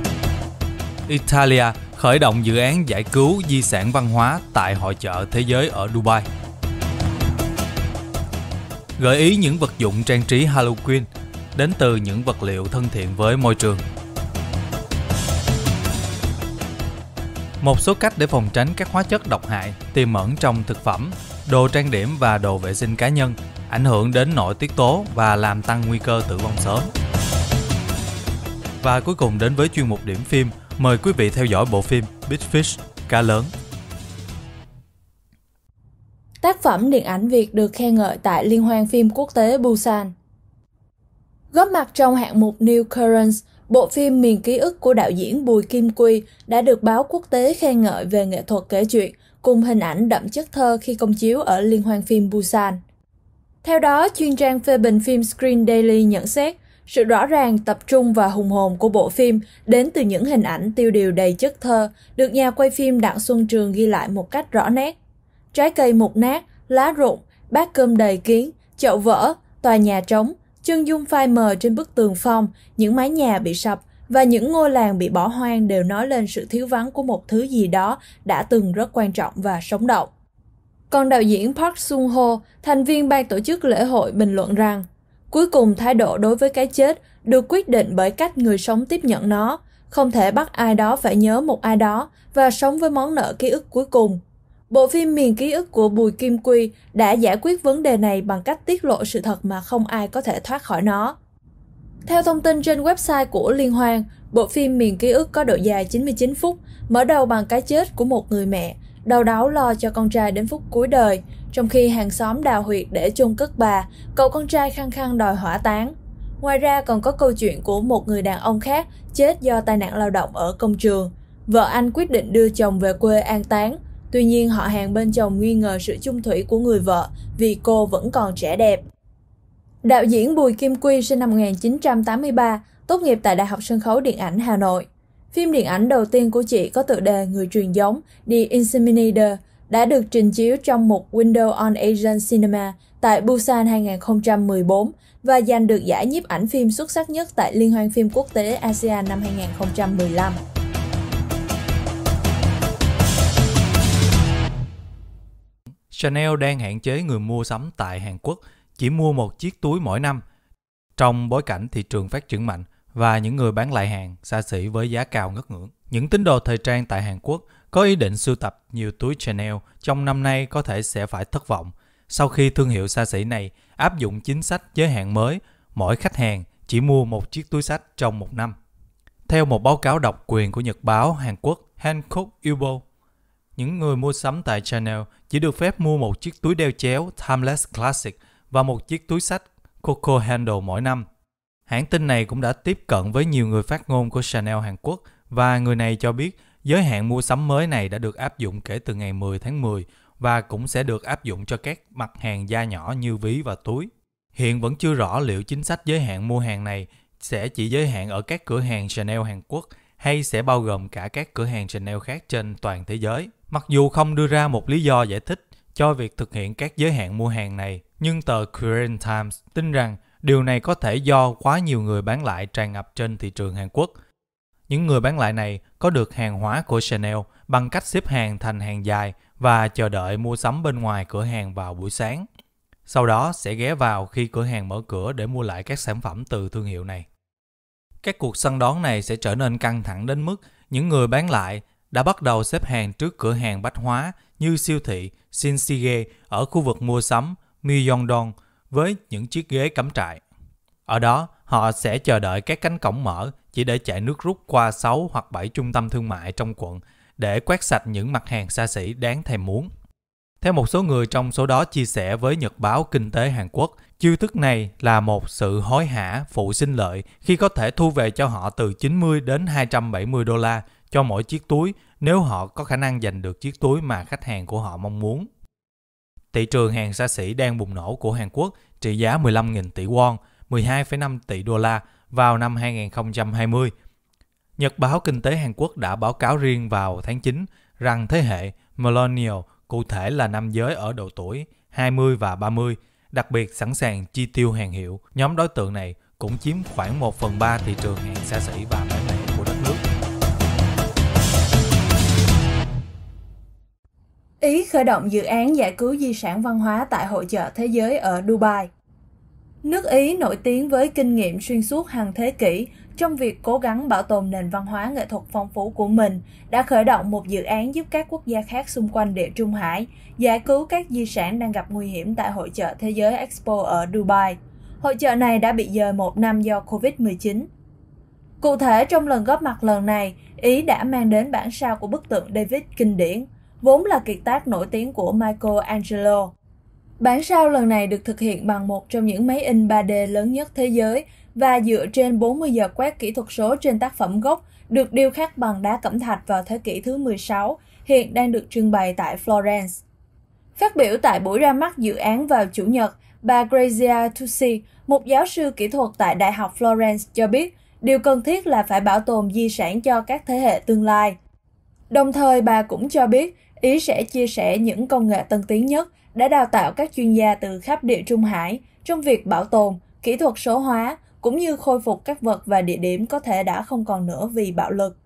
Italia khởi động dự án giải cứu di sản văn hóa tại hội chợ thế giới ở Dubai. Gợi ý những vật dụng trang trí Halloween đến từ những vật liệu thân thiện với môi trường. Một số cách để phòng tránh các hóa chất độc hại tiềm ẩn trong thực phẩm, đồ trang điểm và đồ vệ sinh cá nhân ảnh hưởng đến nội tiết tố và làm tăng nguy cơ tử vong sớm. Và cuối cùng đến với chuyên mục điểm phim, mời quý vị theo dõi bộ phim Big Fish, cá lớn tác phẩm điện ảnh Việt được khen ngợi tại Liên hoan phim quốc tế Busan. Góp mặt trong hạng mục New Currents, bộ phim Miền ký ức của đạo diễn Bùi Kim Quy đã được báo quốc tế khen ngợi về nghệ thuật kể chuyện cùng hình ảnh đậm chất thơ khi công chiếu ở Liên hoan phim Busan. Theo đó, chuyên trang phê bình phim Screen Daily nhận xét sự rõ ràng, tập trung và hùng hồn của bộ phim đến từ những hình ảnh tiêu điều đầy chất thơ được nhà quay phim Đặng Xuân Trường ghi lại một cách rõ nét trái cây mục nát, lá rụng, bát cơm đầy kiến, chậu vỡ, tòa nhà trống, chân dung phai mờ trên bức tường phong, những mái nhà bị sập và những ngôi làng bị bỏ hoang đều nói lên sự thiếu vắng của một thứ gì đó đã từng rất quan trọng và sống động. Còn đạo diễn Park Sung Ho, thành viên ban tổ chức lễ hội bình luận rằng, cuối cùng thái độ đối với cái chết được quyết định bởi cách người sống tiếp nhận nó, không thể bắt ai đó phải nhớ một ai đó và sống với món nợ ký ức cuối cùng Bộ phim Miền ký ức của Bùi Kim Quy đã giải quyết vấn đề này bằng cách tiết lộ sự thật mà không ai có thể thoát khỏi nó. Theo thông tin trên website của Liên Hoan, bộ phim Miền ký ức có độ dài 99 phút, mở đầu bằng cái chết của một người mẹ, đau đáu lo cho con trai đến phút cuối đời, trong khi hàng xóm đào huyệt để chôn cất bà, cậu con trai khăng khăng đòi hỏa táng. Ngoài ra còn có câu chuyện của một người đàn ông khác chết do tai nạn lao động ở công trường. Vợ anh quyết định đưa chồng về quê an táng, Tuy nhiên họ hàng bên chồng nghi ngờ sự chung thủy của người vợ vì cô vẫn còn trẻ đẹp. Đạo diễn Bùi Kim Quy sinh năm 1983, tốt nghiệp tại Đại học Sân khấu Điện ảnh Hà Nội. Phim điện ảnh đầu tiên của chị có tựa đề Người truyền giống The Inseminator đã được trình chiếu trong một Window on Asian Cinema tại Busan 2014 và giành được giải nhiếp ảnh phim xuất sắc nhất tại Liên hoan phim quốc tế ASEAN năm 2015. Chanel đang hạn chế người mua sắm tại Hàn Quốc chỉ mua một chiếc túi mỗi năm. Trong bối cảnh thị trường phát triển mạnh và những người bán lại hàng xa xỉ với giá cao ngất ngưỡng, những tín đồ thời trang tại Hàn Quốc có ý định sưu tập nhiều túi Chanel trong năm nay có thể sẽ phải thất vọng sau khi thương hiệu xa xỉ này áp dụng chính sách giới hạn mới, mỗi khách hàng chỉ mua một chiếc túi sách trong một năm. Theo một báo cáo độc quyền của Nhật báo Hàn Quốc Hankook Ilbo, những người mua sắm tại Chanel chỉ được phép mua một chiếc túi đeo chéo Timeless Classic và một chiếc túi sách Coco Handle mỗi năm. Hãng tin này cũng đã tiếp cận với nhiều người phát ngôn của Chanel Hàn Quốc và người này cho biết giới hạn mua sắm mới này đã được áp dụng kể từ ngày 10 tháng 10 và cũng sẽ được áp dụng cho các mặt hàng da nhỏ như ví và túi. Hiện vẫn chưa rõ liệu chính sách giới hạn mua hàng này sẽ chỉ giới hạn ở các cửa hàng Chanel Hàn Quốc hay sẽ bao gồm cả các cửa hàng Chanel khác trên toàn thế giới. Mặc dù không đưa ra một lý do giải thích cho việc thực hiện các giới hạn mua hàng này, nhưng tờ Korean Times tin rằng điều này có thể do quá nhiều người bán lại tràn ngập trên thị trường Hàn Quốc. Những người bán lại này có được hàng hóa của Chanel bằng cách xếp hàng thành hàng dài và chờ đợi mua sắm bên ngoài cửa hàng vào buổi sáng. Sau đó sẽ ghé vào khi cửa hàng mở cửa để mua lại các sản phẩm từ thương hiệu này. Các cuộc săn đón này sẽ trở nên căng thẳng đến mức những người bán lại đã bắt đầu xếp hàng trước cửa hàng bách hóa như siêu thị Shinsegae ở khu vực mua sắm Myeongdong với những chiếc ghế cắm trại. Ở đó, họ sẽ chờ đợi các cánh cổng mở chỉ để chạy nước rút qua 6 hoặc 7 trung tâm thương mại trong quận để quét sạch những mặt hàng xa xỉ đáng thèm muốn. Theo một số người trong số đó chia sẻ với Nhật báo Kinh tế Hàn Quốc, chiêu thức này là một sự hối hả phụ sinh lợi khi có thể thu về cho họ từ 90 đến 270 đô la cho mỗi chiếc túi nếu họ có khả năng giành được chiếc túi mà khách hàng của họ mong muốn. Thị trường hàng xa xỉ đang bùng nổ của Hàn Quốc trị giá 15.000 tỷ won, 12,5 tỷ đô la vào năm 2020. Nhật báo Kinh tế Hàn Quốc đã báo cáo riêng vào tháng 9 rằng thế hệ Millennial cụ thể là nam giới ở độ tuổi 20 và 30, đặc biệt sẵn sàng chi tiêu hàng hiệu. Nhóm đối tượng này cũng chiếm khoảng 1 phần 3 thị trường hàng xa xỉ và bán lẻ của đất nước. Ý khởi động dự án giải cứu di sản văn hóa tại hội chợ thế giới ở Dubai. Nước Ý nổi tiếng với kinh nghiệm xuyên suốt hàng thế kỷ trong việc cố gắng bảo tồn nền văn hóa nghệ thuật phong phú của mình, đã khởi động một dự án giúp các quốc gia khác xung quanh địa Trung Hải giải cứu các di sản đang gặp nguy hiểm tại hội trợ thế giới Expo ở Dubai. Hội trợ này đã bị dời một năm do Covid-19. Cụ thể, trong lần góp mặt lần này, Ý đã mang đến bản sao của bức tượng David kinh điển, vốn là kiệt tác nổi tiếng của Michelangelo. Bản sao lần này được thực hiện bằng một trong những máy in 3D lớn nhất thế giới và dựa trên 40 giờ quét kỹ thuật số trên tác phẩm gốc được điêu khắc bằng đá cẩm thạch vào thế kỷ thứ 16, hiện đang được trưng bày tại Florence. Phát biểu tại buổi ra mắt dự án vào Chủ nhật, bà Grazia Tucci, một giáo sư kỹ thuật tại Đại học Florence cho biết, điều cần thiết là phải bảo tồn di sản cho các thế hệ tương lai. Đồng thời, bà cũng cho biết Ý sẽ chia sẻ những công nghệ tân tiến nhất đã đào tạo các chuyên gia từ khắp địa Trung Hải trong việc bảo tồn, kỹ thuật số hóa, cũng như khôi phục các vật và địa điểm có thể đã không còn nữa vì bạo lực.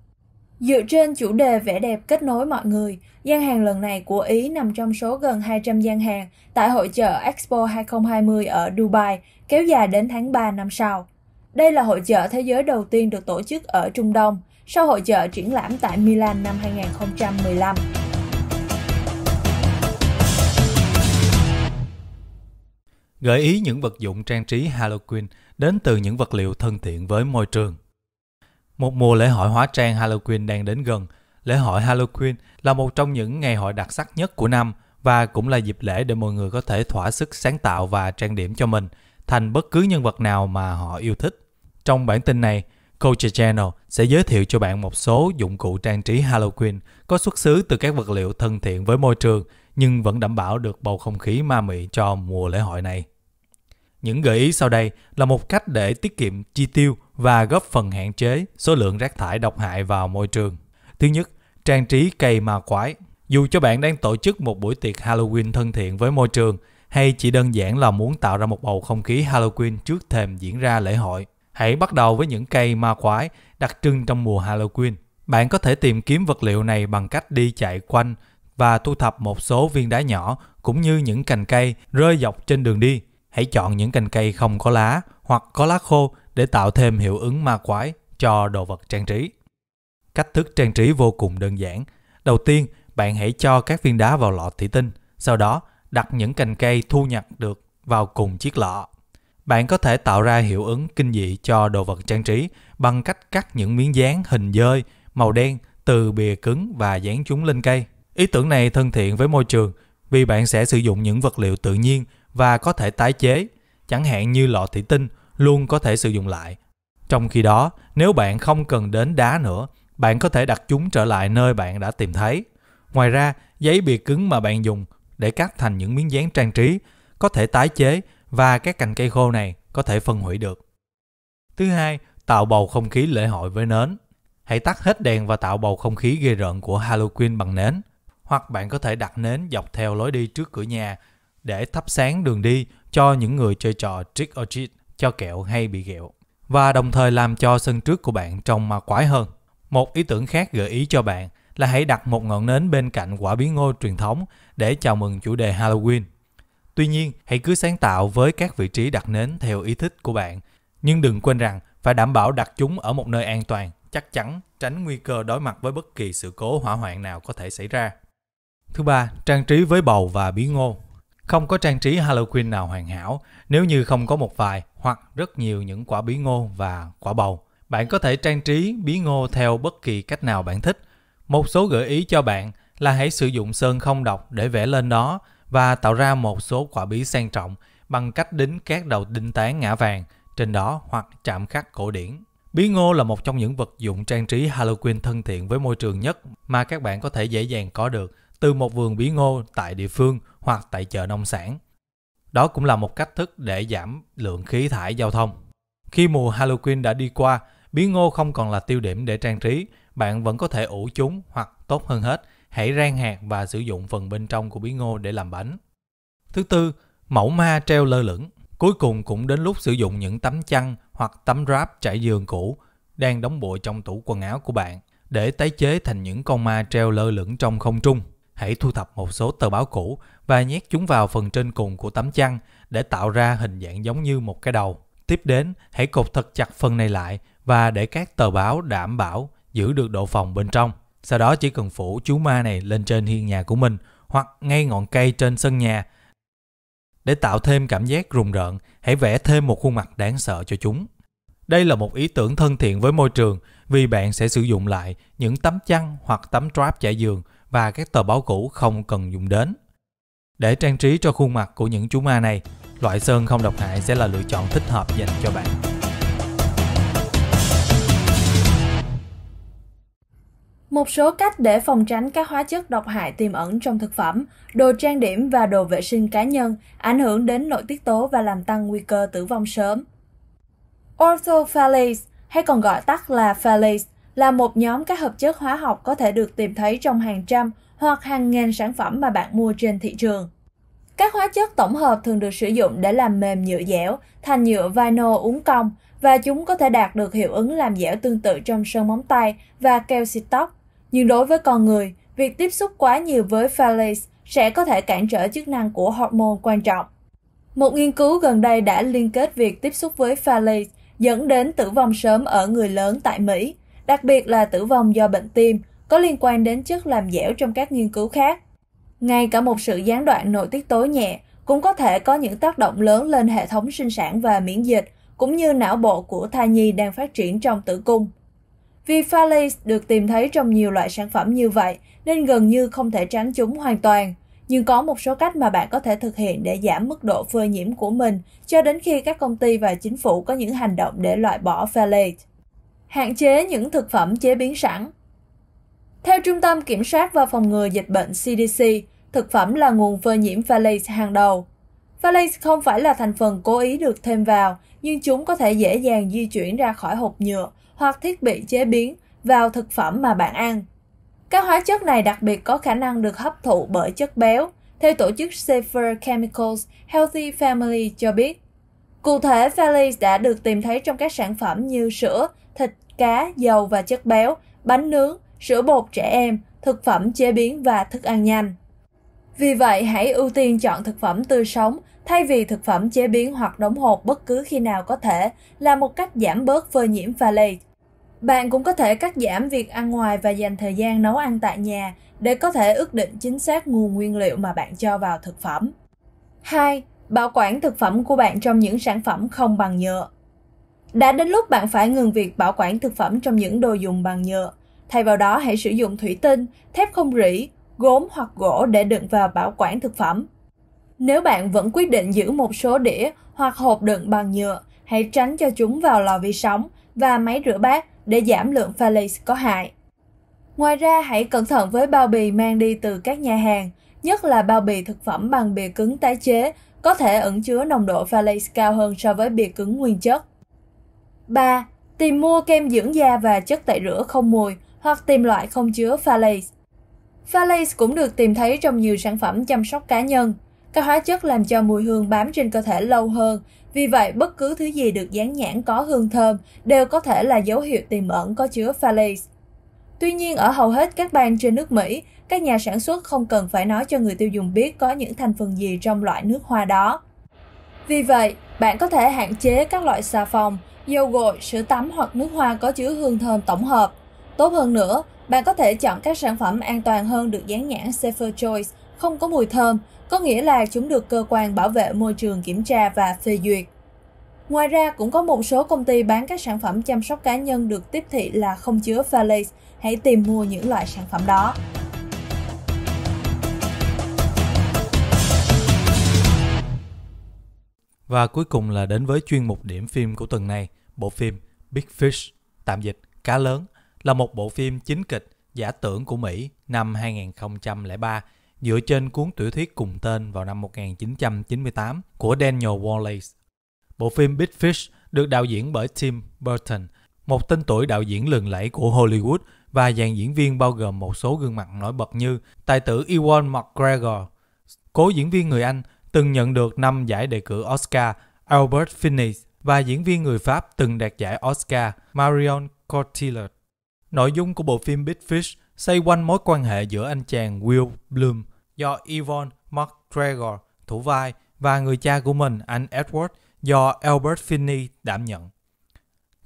Dựa trên chủ đề vẻ đẹp kết nối mọi người, gian hàng lần này của Ý nằm trong số gần 200 gian hàng tại hội chợ Expo 2020 ở Dubai, kéo dài đến tháng 3 năm sau. Đây là hội chợ thế giới đầu tiên được tổ chức ở Trung Đông, sau hội chợ triển lãm tại Milan năm 2015. Gợi ý những vật dụng trang trí Halloween – đến từ những vật liệu thân thiện với môi trường. Một mùa lễ hội hóa trang Halloween đang đến gần. Lễ hội Halloween là một trong những ngày hội đặc sắc nhất của năm và cũng là dịp lễ để mọi người có thể thỏa sức sáng tạo và trang điểm cho mình thành bất cứ nhân vật nào mà họ yêu thích. Trong bản tin này, Culture Channel sẽ giới thiệu cho bạn một số dụng cụ trang trí Halloween có xuất xứ từ các vật liệu thân thiện với môi trường nhưng vẫn đảm bảo được bầu không khí ma mị cho mùa lễ hội này. Những gợi ý sau đây là một cách để tiết kiệm chi tiêu và góp phần hạn chế số lượng rác thải độc hại vào môi trường. Thứ nhất, trang trí cây ma quái. Dù cho bạn đang tổ chức một buổi tiệc Halloween thân thiện với môi trường hay chỉ đơn giản là muốn tạo ra một bầu không khí Halloween trước thềm diễn ra lễ hội, hãy bắt đầu với những cây ma quái đặc trưng trong mùa Halloween. Bạn có thể tìm kiếm vật liệu này bằng cách đi chạy quanh và thu thập một số viên đá nhỏ cũng như những cành cây rơi dọc trên đường đi. Hãy chọn những cành cây không có lá hoặc có lá khô để tạo thêm hiệu ứng ma quái cho đồ vật trang trí. Cách thức trang trí vô cùng đơn giản. Đầu tiên, bạn hãy cho các viên đá vào lọ thủy tinh, sau đó đặt những cành cây thu nhặt được vào cùng chiếc lọ. Bạn có thể tạo ra hiệu ứng kinh dị cho đồ vật trang trí bằng cách cắt những miếng dán hình dơi màu đen từ bìa cứng và dán chúng lên cây. Ý tưởng này thân thiện với môi trường vì bạn sẽ sử dụng những vật liệu tự nhiên và có thể tái chế, chẳng hạn như lọ thủy tinh luôn có thể sử dụng lại. Trong khi đó, nếu bạn không cần đến đá nữa, bạn có thể đặt chúng trở lại nơi bạn đã tìm thấy. Ngoài ra, giấy bìa cứng mà bạn dùng để cắt thành những miếng dán trang trí có thể tái chế và các cành cây khô này có thể phân hủy được. Thứ hai, tạo bầu không khí lễ hội với nến. Hãy tắt hết đèn và tạo bầu không khí ghê rợn của Halloween bằng nến. Hoặc bạn có thể đặt nến dọc theo lối đi trước cửa nhà để thắp sáng đường đi cho những người chơi trò trick or treat, cho kẹo hay bị ghẹo. Và đồng thời làm cho sân trước của bạn trông ma quái hơn. Một ý tưởng khác gợi ý cho bạn là hãy đặt một ngọn nến bên cạnh quả bí ngô truyền thống để chào mừng chủ đề Halloween. Tuy nhiên, hãy cứ sáng tạo với các vị trí đặt nến theo ý thích của bạn. Nhưng đừng quên rằng phải đảm bảo đặt chúng ở một nơi an toàn, chắc chắn, tránh nguy cơ đối mặt với bất kỳ sự cố hỏa hoạn nào có thể xảy ra. Thứ ba, trang trí với bầu và bí ngô. Không có trang trí Halloween nào hoàn hảo nếu như không có một vài hoặc rất nhiều những quả bí ngô và quả bầu. Bạn có thể trang trí bí ngô theo bất kỳ cách nào bạn thích. Một số gợi ý cho bạn là hãy sử dụng sơn không độc để vẽ lên nó và tạo ra một số quả bí sang trọng bằng cách đính các đầu đinh tán ngã vàng trên đó hoặc chạm khắc cổ điển. Bí ngô là một trong những vật dụng trang trí Halloween thân thiện với môi trường nhất mà các bạn có thể dễ dàng có được từ một vườn bí ngô tại địa phương hoặc tại chợ nông sản. Đó cũng là một cách thức để giảm lượng khí thải giao thông. Khi mùa Halloween đã đi qua, bí ngô không còn là tiêu điểm để trang trí, bạn vẫn có thể ủ chúng hoặc tốt hơn hết, hãy rang hạt và sử dụng phần bên trong của bí ngô để làm bánh. Thứ tư, mẫu ma treo lơ lửng. Cuối cùng cũng đến lúc sử dụng những tấm chăn hoặc tấm ráp trải giường cũ đang đóng bụi trong tủ quần áo của bạn để tái chế thành những con ma treo lơ lửng trong không trung hãy thu thập một số tờ báo cũ và nhét chúng vào phần trên cùng của tấm chăn để tạo ra hình dạng giống như một cái đầu. Tiếp đến, hãy cột thật chặt phần này lại và để các tờ báo đảm bảo giữ được độ phòng bên trong. Sau đó chỉ cần phủ chú ma này lên trên hiên nhà của mình hoặc ngay ngọn cây trên sân nhà. Để tạo thêm cảm giác rùng rợn, hãy vẽ thêm một khuôn mặt đáng sợ cho chúng. Đây là một ý tưởng thân thiện với môi trường vì bạn sẽ sử dụng lại những tấm chăn hoặc tấm trap trải giường – và các tờ báo cũ không cần dùng đến. Để trang trí cho khuôn mặt của những chú ma này, loại sơn không độc hại sẽ là lựa chọn thích hợp dành cho bạn. Một số cách để phòng tránh các hóa chất độc hại tiềm ẩn trong thực phẩm, đồ trang điểm và đồ vệ sinh cá nhân ảnh hưởng đến nội tiết tố và làm tăng nguy cơ tử vong sớm. Orthophthalates hay còn gọi tắt là phthalates là một nhóm các hợp chất hóa học có thể được tìm thấy trong hàng trăm hoặc hàng ngàn sản phẩm mà bạn mua trên thị trường. Các hóa chất tổng hợp thường được sử dụng để làm mềm nhựa dẻo, thành nhựa vinyl uống cong và chúng có thể đạt được hiệu ứng làm dẻo tương tự trong sơn móng tay và keo xịt tóc. Nhưng đối với con người, việc tiếp xúc quá nhiều với phthalates sẽ có thể cản trở chức năng của hormone quan trọng. Một nghiên cứu gần đây đã liên kết việc tiếp xúc với phthalates dẫn đến tử vong sớm ở người lớn tại Mỹ đặc biệt là tử vong do bệnh tim, có liên quan đến chất làm dẻo trong các nghiên cứu khác. Ngay cả một sự gián đoạn nội tiết tối nhẹ cũng có thể có những tác động lớn lên hệ thống sinh sản và miễn dịch, cũng như não bộ của thai nhi đang phát triển trong tử cung. Vì phalis được tìm thấy trong nhiều loại sản phẩm như vậy nên gần như không thể tránh chúng hoàn toàn. Nhưng có một số cách mà bạn có thể thực hiện để giảm mức độ phơi nhiễm của mình cho đến khi các công ty và chính phủ có những hành động để loại bỏ phthalate hạn chế những thực phẩm chế biến sẵn. Theo Trung tâm Kiểm soát và Phòng ngừa Dịch bệnh CDC, thực phẩm là nguồn phơi nhiễm Phalaise hàng đầu. Phalaise không phải là thành phần cố ý được thêm vào, nhưng chúng có thể dễ dàng di chuyển ra khỏi hộp nhựa hoặc thiết bị chế biến vào thực phẩm mà bạn ăn. Các hóa chất này đặc biệt có khả năng được hấp thụ bởi chất béo, theo tổ chức Safer Chemicals Healthy Family cho biết. Cụ thể, phthalates đã được tìm thấy trong các sản phẩm như sữa, cá, dầu và chất béo, bánh nướng, sữa bột trẻ em, thực phẩm chế biến và thức ăn nhanh. Vì vậy, hãy ưu tiên chọn thực phẩm tươi sống thay vì thực phẩm chế biến hoặc đóng hộp bất cứ khi nào có thể là một cách giảm bớt phơi nhiễm phthalate. Bạn cũng có thể cắt giảm việc ăn ngoài và dành thời gian nấu ăn tại nhà để có thể ước định chính xác nguồn nguyên liệu mà bạn cho vào thực phẩm. 2. Bảo quản thực phẩm của bạn trong những sản phẩm không bằng nhựa. Đã đến lúc bạn phải ngừng việc bảo quản thực phẩm trong những đồ dùng bằng nhựa. Thay vào đó hãy sử dụng thủy tinh, thép không rỉ, gốm hoặc gỗ để đựng và bảo quản thực phẩm. Nếu bạn vẫn quyết định giữ một số đĩa hoặc hộp đựng bằng nhựa, hãy tránh cho chúng vào lò vi sóng và máy rửa bát để giảm lượng phthalate có hại. Ngoài ra, hãy cẩn thận với bao bì mang đi từ các nhà hàng, nhất là bao bì thực phẩm bằng bìa cứng tái chế có thể ẩn chứa nồng độ phthalate cao hơn so với bìa cứng nguyên chất. 3. Tìm mua kem dưỡng da và chất tẩy rửa không mùi hoặc tìm loại không chứa phthalates. Phthalates cũng được tìm thấy trong nhiều sản phẩm chăm sóc cá nhân. Các hóa chất làm cho mùi hương bám trên cơ thể lâu hơn, vì vậy bất cứ thứ gì được dán nhãn có hương thơm đều có thể là dấu hiệu tiềm ẩn có chứa phthalates. Tuy nhiên ở hầu hết các bang trên nước Mỹ, các nhà sản xuất không cần phải nói cho người tiêu dùng biết có những thành phần gì trong loại nước hoa đó. Vì vậy, bạn có thể hạn chế các loại xà phòng, dầu gội, sữa tắm hoặc nước hoa có chứa hương thơm tổng hợp. Tốt hơn nữa, bạn có thể chọn các sản phẩm an toàn hơn được dán nhãn Safer Choice, không có mùi thơm, có nghĩa là chúng được cơ quan bảo vệ môi trường kiểm tra và phê duyệt. Ngoài ra, cũng có một số công ty bán các sản phẩm chăm sóc cá nhân được tiếp thị là không chứa phthalates. Hãy tìm mua những loại sản phẩm đó. Và cuối cùng là đến với chuyên mục điểm phim của tuần này, bộ phim Big Fish, tạm dịch Cá lớn, là một bộ phim chính kịch giả tưởng của Mỹ năm 2003 dựa trên cuốn tiểu thuyết cùng tên vào năm 1998 của Daniel Wallace. Bộ phim Big Fish được đạo diễn bởi Tim Burton, một tên tuổi đạo diễn lừng lẫy của Hollywood và dàn diễn viên bao gồm một số gương mặt nổi bật như tài tử Ewan McGregor, cố diễn viên người Anh từng nhận được 5 giải đề cử Oscar Albert Finney và diễn viên người Pháp từng đạt giải Oscar Marion Cotillard. Nội dung của bộ phim Big Fish xoay quanh mối quan hệ giữa anh chàng Will Bloom do Yvonne McGregor thủ vai và người cha của mình anh Edward do Albert Finney đảm nhận.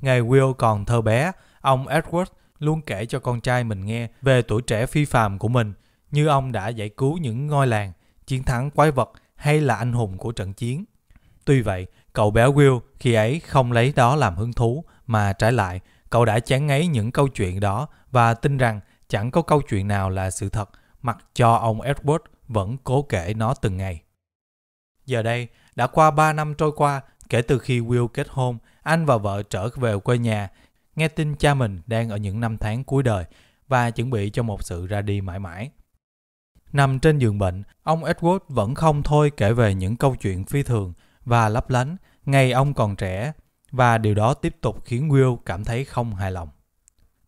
Ngày Will còn thơ bé, ông Edward luôn kể cho con trai mình nghe về tuổi trẻ phi phàm của mình, như ông đã giải cứu những ngôi làng, chiến thắng quái vật hay là anh hùng của trận chiến. Tuy vậy, cậu bé Will khi ấy không lấy đó làm hứng thú, mà trái lại, cậu đã chán ngấy những câu chuyện đó và tin rằng chẳng có câu chuyện nào là sự thật, mặc cho ông Edward vẫn cố kể nó từng ngày. Giờ đây, đã qua 3 năm trôi qua kể từ khi Will kết hôn, anh và vợ trở về quê nhà, nghe tin cha mình đang ở những năm tháng cuối đời và chuẩn bị cho một sự ra đi mãi mãi. Nằm trên giường bệnh, ông Edward vẫn không thôi kể về những câu chuyện phi thường và lấp lánh ngày ông còn trẻ và điều đó tiếp tục khiến Will cảm thấy không hài lòng.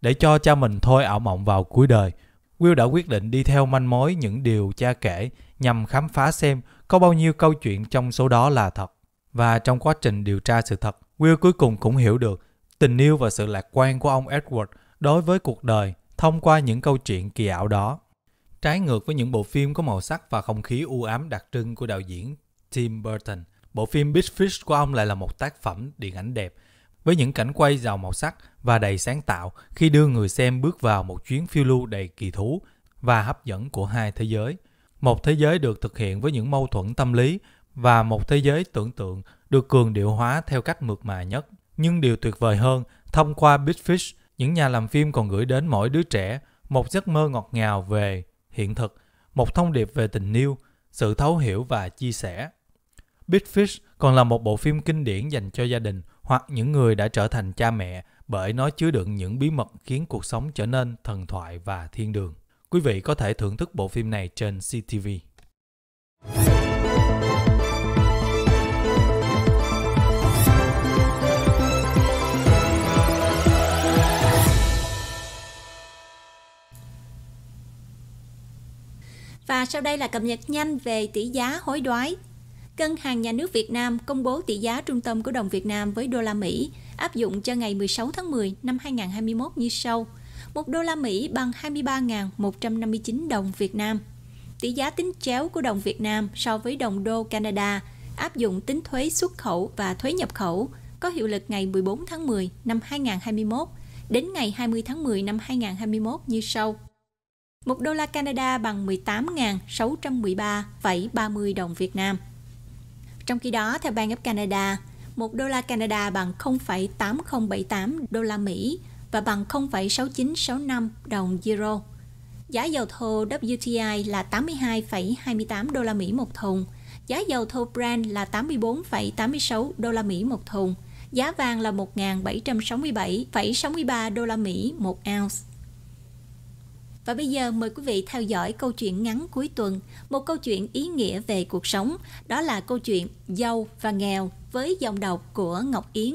Để cho cha mình thôi ảo mộng vào cuối đời, Will đã quyết định đi theo manh mối những điều cha kể nhằm khám phá xem có bao nhiêu câu chuyện trong số đó là thật. Và trong quá trình điều tra sự thật, Will cuối cùng cũng hiểu được tình yêu và sự lạc quan của ông Edward đối với cuộc đời thông qua những câu chuyện kỳ ảo đó. Trái ngược với những bộ phim có màu sắc và không khí u ám đặc trưng của đạo diễn Tim Burton, bộ phim Big Fish của ông lại là một tác phẩm điện ảnh đẹp với những cảnh quay giàu màu sắc và đầy sáng tạo khi đưa người xem bước vào một chuyến phiêu lưu đầy kỳ thú và hấp dẫn của hai thế giới. Một thế giới được thực hiện với những mâu thuẫn tâm lý và một thế giới tưởng tượng được cường điệu hóa theo cách mượt mà nhất. Nhưng điều tuyệt vời hơn, thông qua Big Fish, những nhà làm phim còn gửi đến mỗi đứa trẻ một giấc mơ ngọt ngào về hiện thực, một thông điệp về tình yêu, sự thấu hiểu và chia sẻ. Big Fish còn là một bộ phim kinh điển dành cho gia đình hoặc những người đã trở thành cha mẹ bởi nó chứa đựng những bí mật khiến cuộc sống trở nên thần thoại và thiên đường. Quý vị có thể thưởng thức bộ phim này trên CTV. Và sau đây là cập nhật nhanh về tỷ giá hối đoái. Ngân hàng Nhà nước Việt Nam công bố tỷ giá trung tâm của đồng Việt Nam với đô la Mỹ áp dụng cho ngày 16 tháng 10 năm 2021 như sau. 1 đô la Mỹ bằng 23.159 đồng Việt Nam. Tỷ giá tính chéo của đồng Việt Nam so với đồng đô Canada áp dụng tính thuế xuất khẩu và thuế nhập khẩu có hiệu lực ngày 14 tháng 10 năm 2021 đến ngày 20 tháng 10 năm 2021 như sau. 1 đô la Canada bằng 18.613,30 đồng Việt Nam. Trong khi đó, theo Bank of Canada, 1 đô la Canada bằng 0,8078 đô la Mỹ và bằng 0,6965 đồng euro. Giá dầu thô WTI là 82,28 đô la Mỹ một thùng, giá dầu thô Brent là 84,86 đô la Mỹ một thùng, giá vàng là 1.767,63 đô la Mỹ một ounce. Và bây giờ mời quý vị theo dõi câu chuyện ngắn cuối tuần, một câu chuyện ý nghĩa về cuộc sống, đó là câu chuyện Giàu và Nghèo với dòng đọc của Ngọc Yến.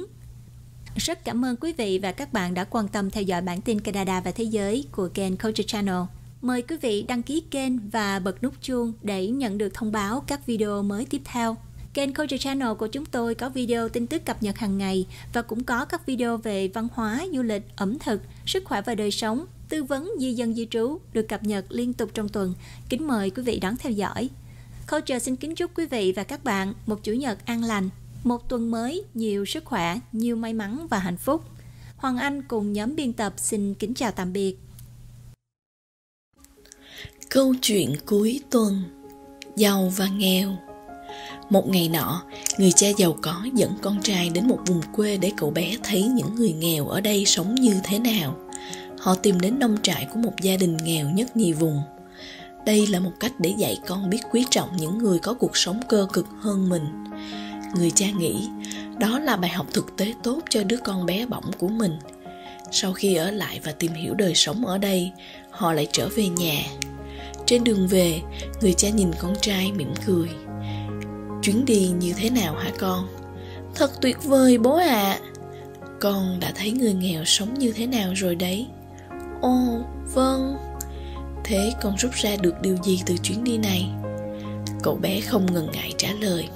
Rất cảm ơn quý vị và các bạn đã quan tâm theo dõi bản tin Canada và Thế giới của kênh Culture Channel. Mời quý vị đăng ký kênh và bật nút chuông để nhận được thông báo các video mới tiếp theo. Kênh Culture Channel của chúng tôi có video tin tức cập nhật hàng ngày và cũng có các video về văn hóa, du lịch, ẩm thực, sức khỏe và đời sống, tư vấn di dân di trú được cập nhật liên tục trong tuần. Kính mời quý vị đón theo dõi. Culture xin kính chúc quý vị và các bạn một chủ nhật an lành, một tuần mới nhiều sức khỏe, nhiều may mắn và hạnh phúc. Hoàng Anh cùng nhóm biên tập xin kính chào tạm biệt. Câu chuyện cuối tuần Giàu và nghèo Một ngày nọ, người cha giàu có dẫn con trai đến một vùng quê để cậu bé thấy những người nghèo ở đây sống như thế nào họ tìm đến nông trại của một gia đình nghèo nhất nhì vùng đây là một cách để dạy con biết quý trọng những người có cuộc sống cơ cực hơn mình người cha nghĩ đó là bài học thực tế tốt cho đứa con bé bỏng của mình sau khi ở lại và tìm hiểu đời sống ở đây họ lại trở về nhà trên đường về người cha nhìn con trai mỉm cười chuyến đi như thế nào hả con thật tuyệt vời bố ạ à. con đã thấy người nghèo sống như thế nào rồi đấy Ồ, vâng Thế con rút ra được điều gì từ chuyến đi này? Cậu bé không ngần ngại trả lời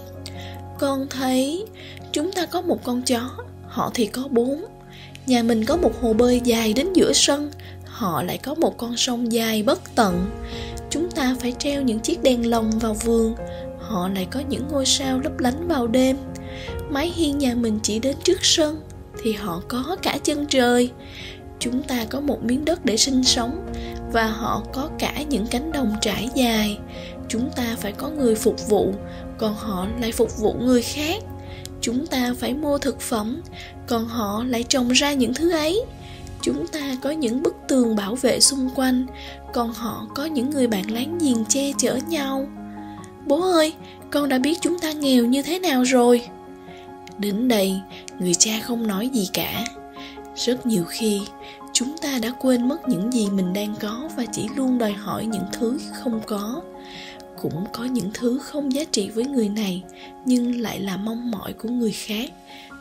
Con thấy chúng ta có một con chó Họ thì có bốn Nhà mình có một hồ bơi dài đến giữa sân Họ lại có một con sông dài bất tận Chúng ta phải treo những chiếc đèn lồng vào vườn Họ lại có những ngôi sao lấp lánh vào đêm Mái hiên nhà mình chỉ đến trước sân Thì họ có cả chân trời chúng ta có một miếng đất để sinh sống và họ có cả những cánh đồng trải dài chúng ta phải có người phục vụ còn họ lại phục vụ người khác chúng ta phải mua thực phẩm còn họ lại trồng ra những thứ ấy chúng ta có những bức tường bảo vệ xung quanh còn họ có những người bạn láng giềng che chở nhau bố ơi con đã biết chúng ta nghèo như thế nào rồi đến đây người cha không nói gì cả rất nhiều khi chúng ta đã quên mất những gì mình đang có và chỉ luôn đòi hỏi những thứ không có cũng có những thứ không giá trị với người này nhưng lại là mong mỏi của người khác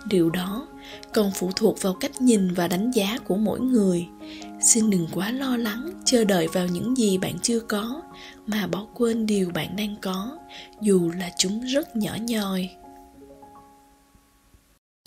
điều đó còn phụ thuộc vào cách nhìn và đánh giá của mỗi người xin đừng quá lo lắng chờ đợi vào những gì bạn chưa có mà bỏ quên điều bạn đang có dù là chúng rất nhỏ nhòi.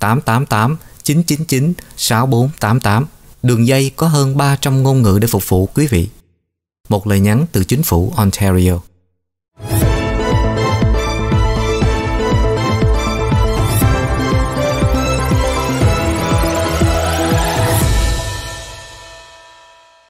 888 999 6488. Đường dây có hơn 300 ngôn ngữ để phục vụ quý vị. Một lời nhắn từ chính phủ Ontario.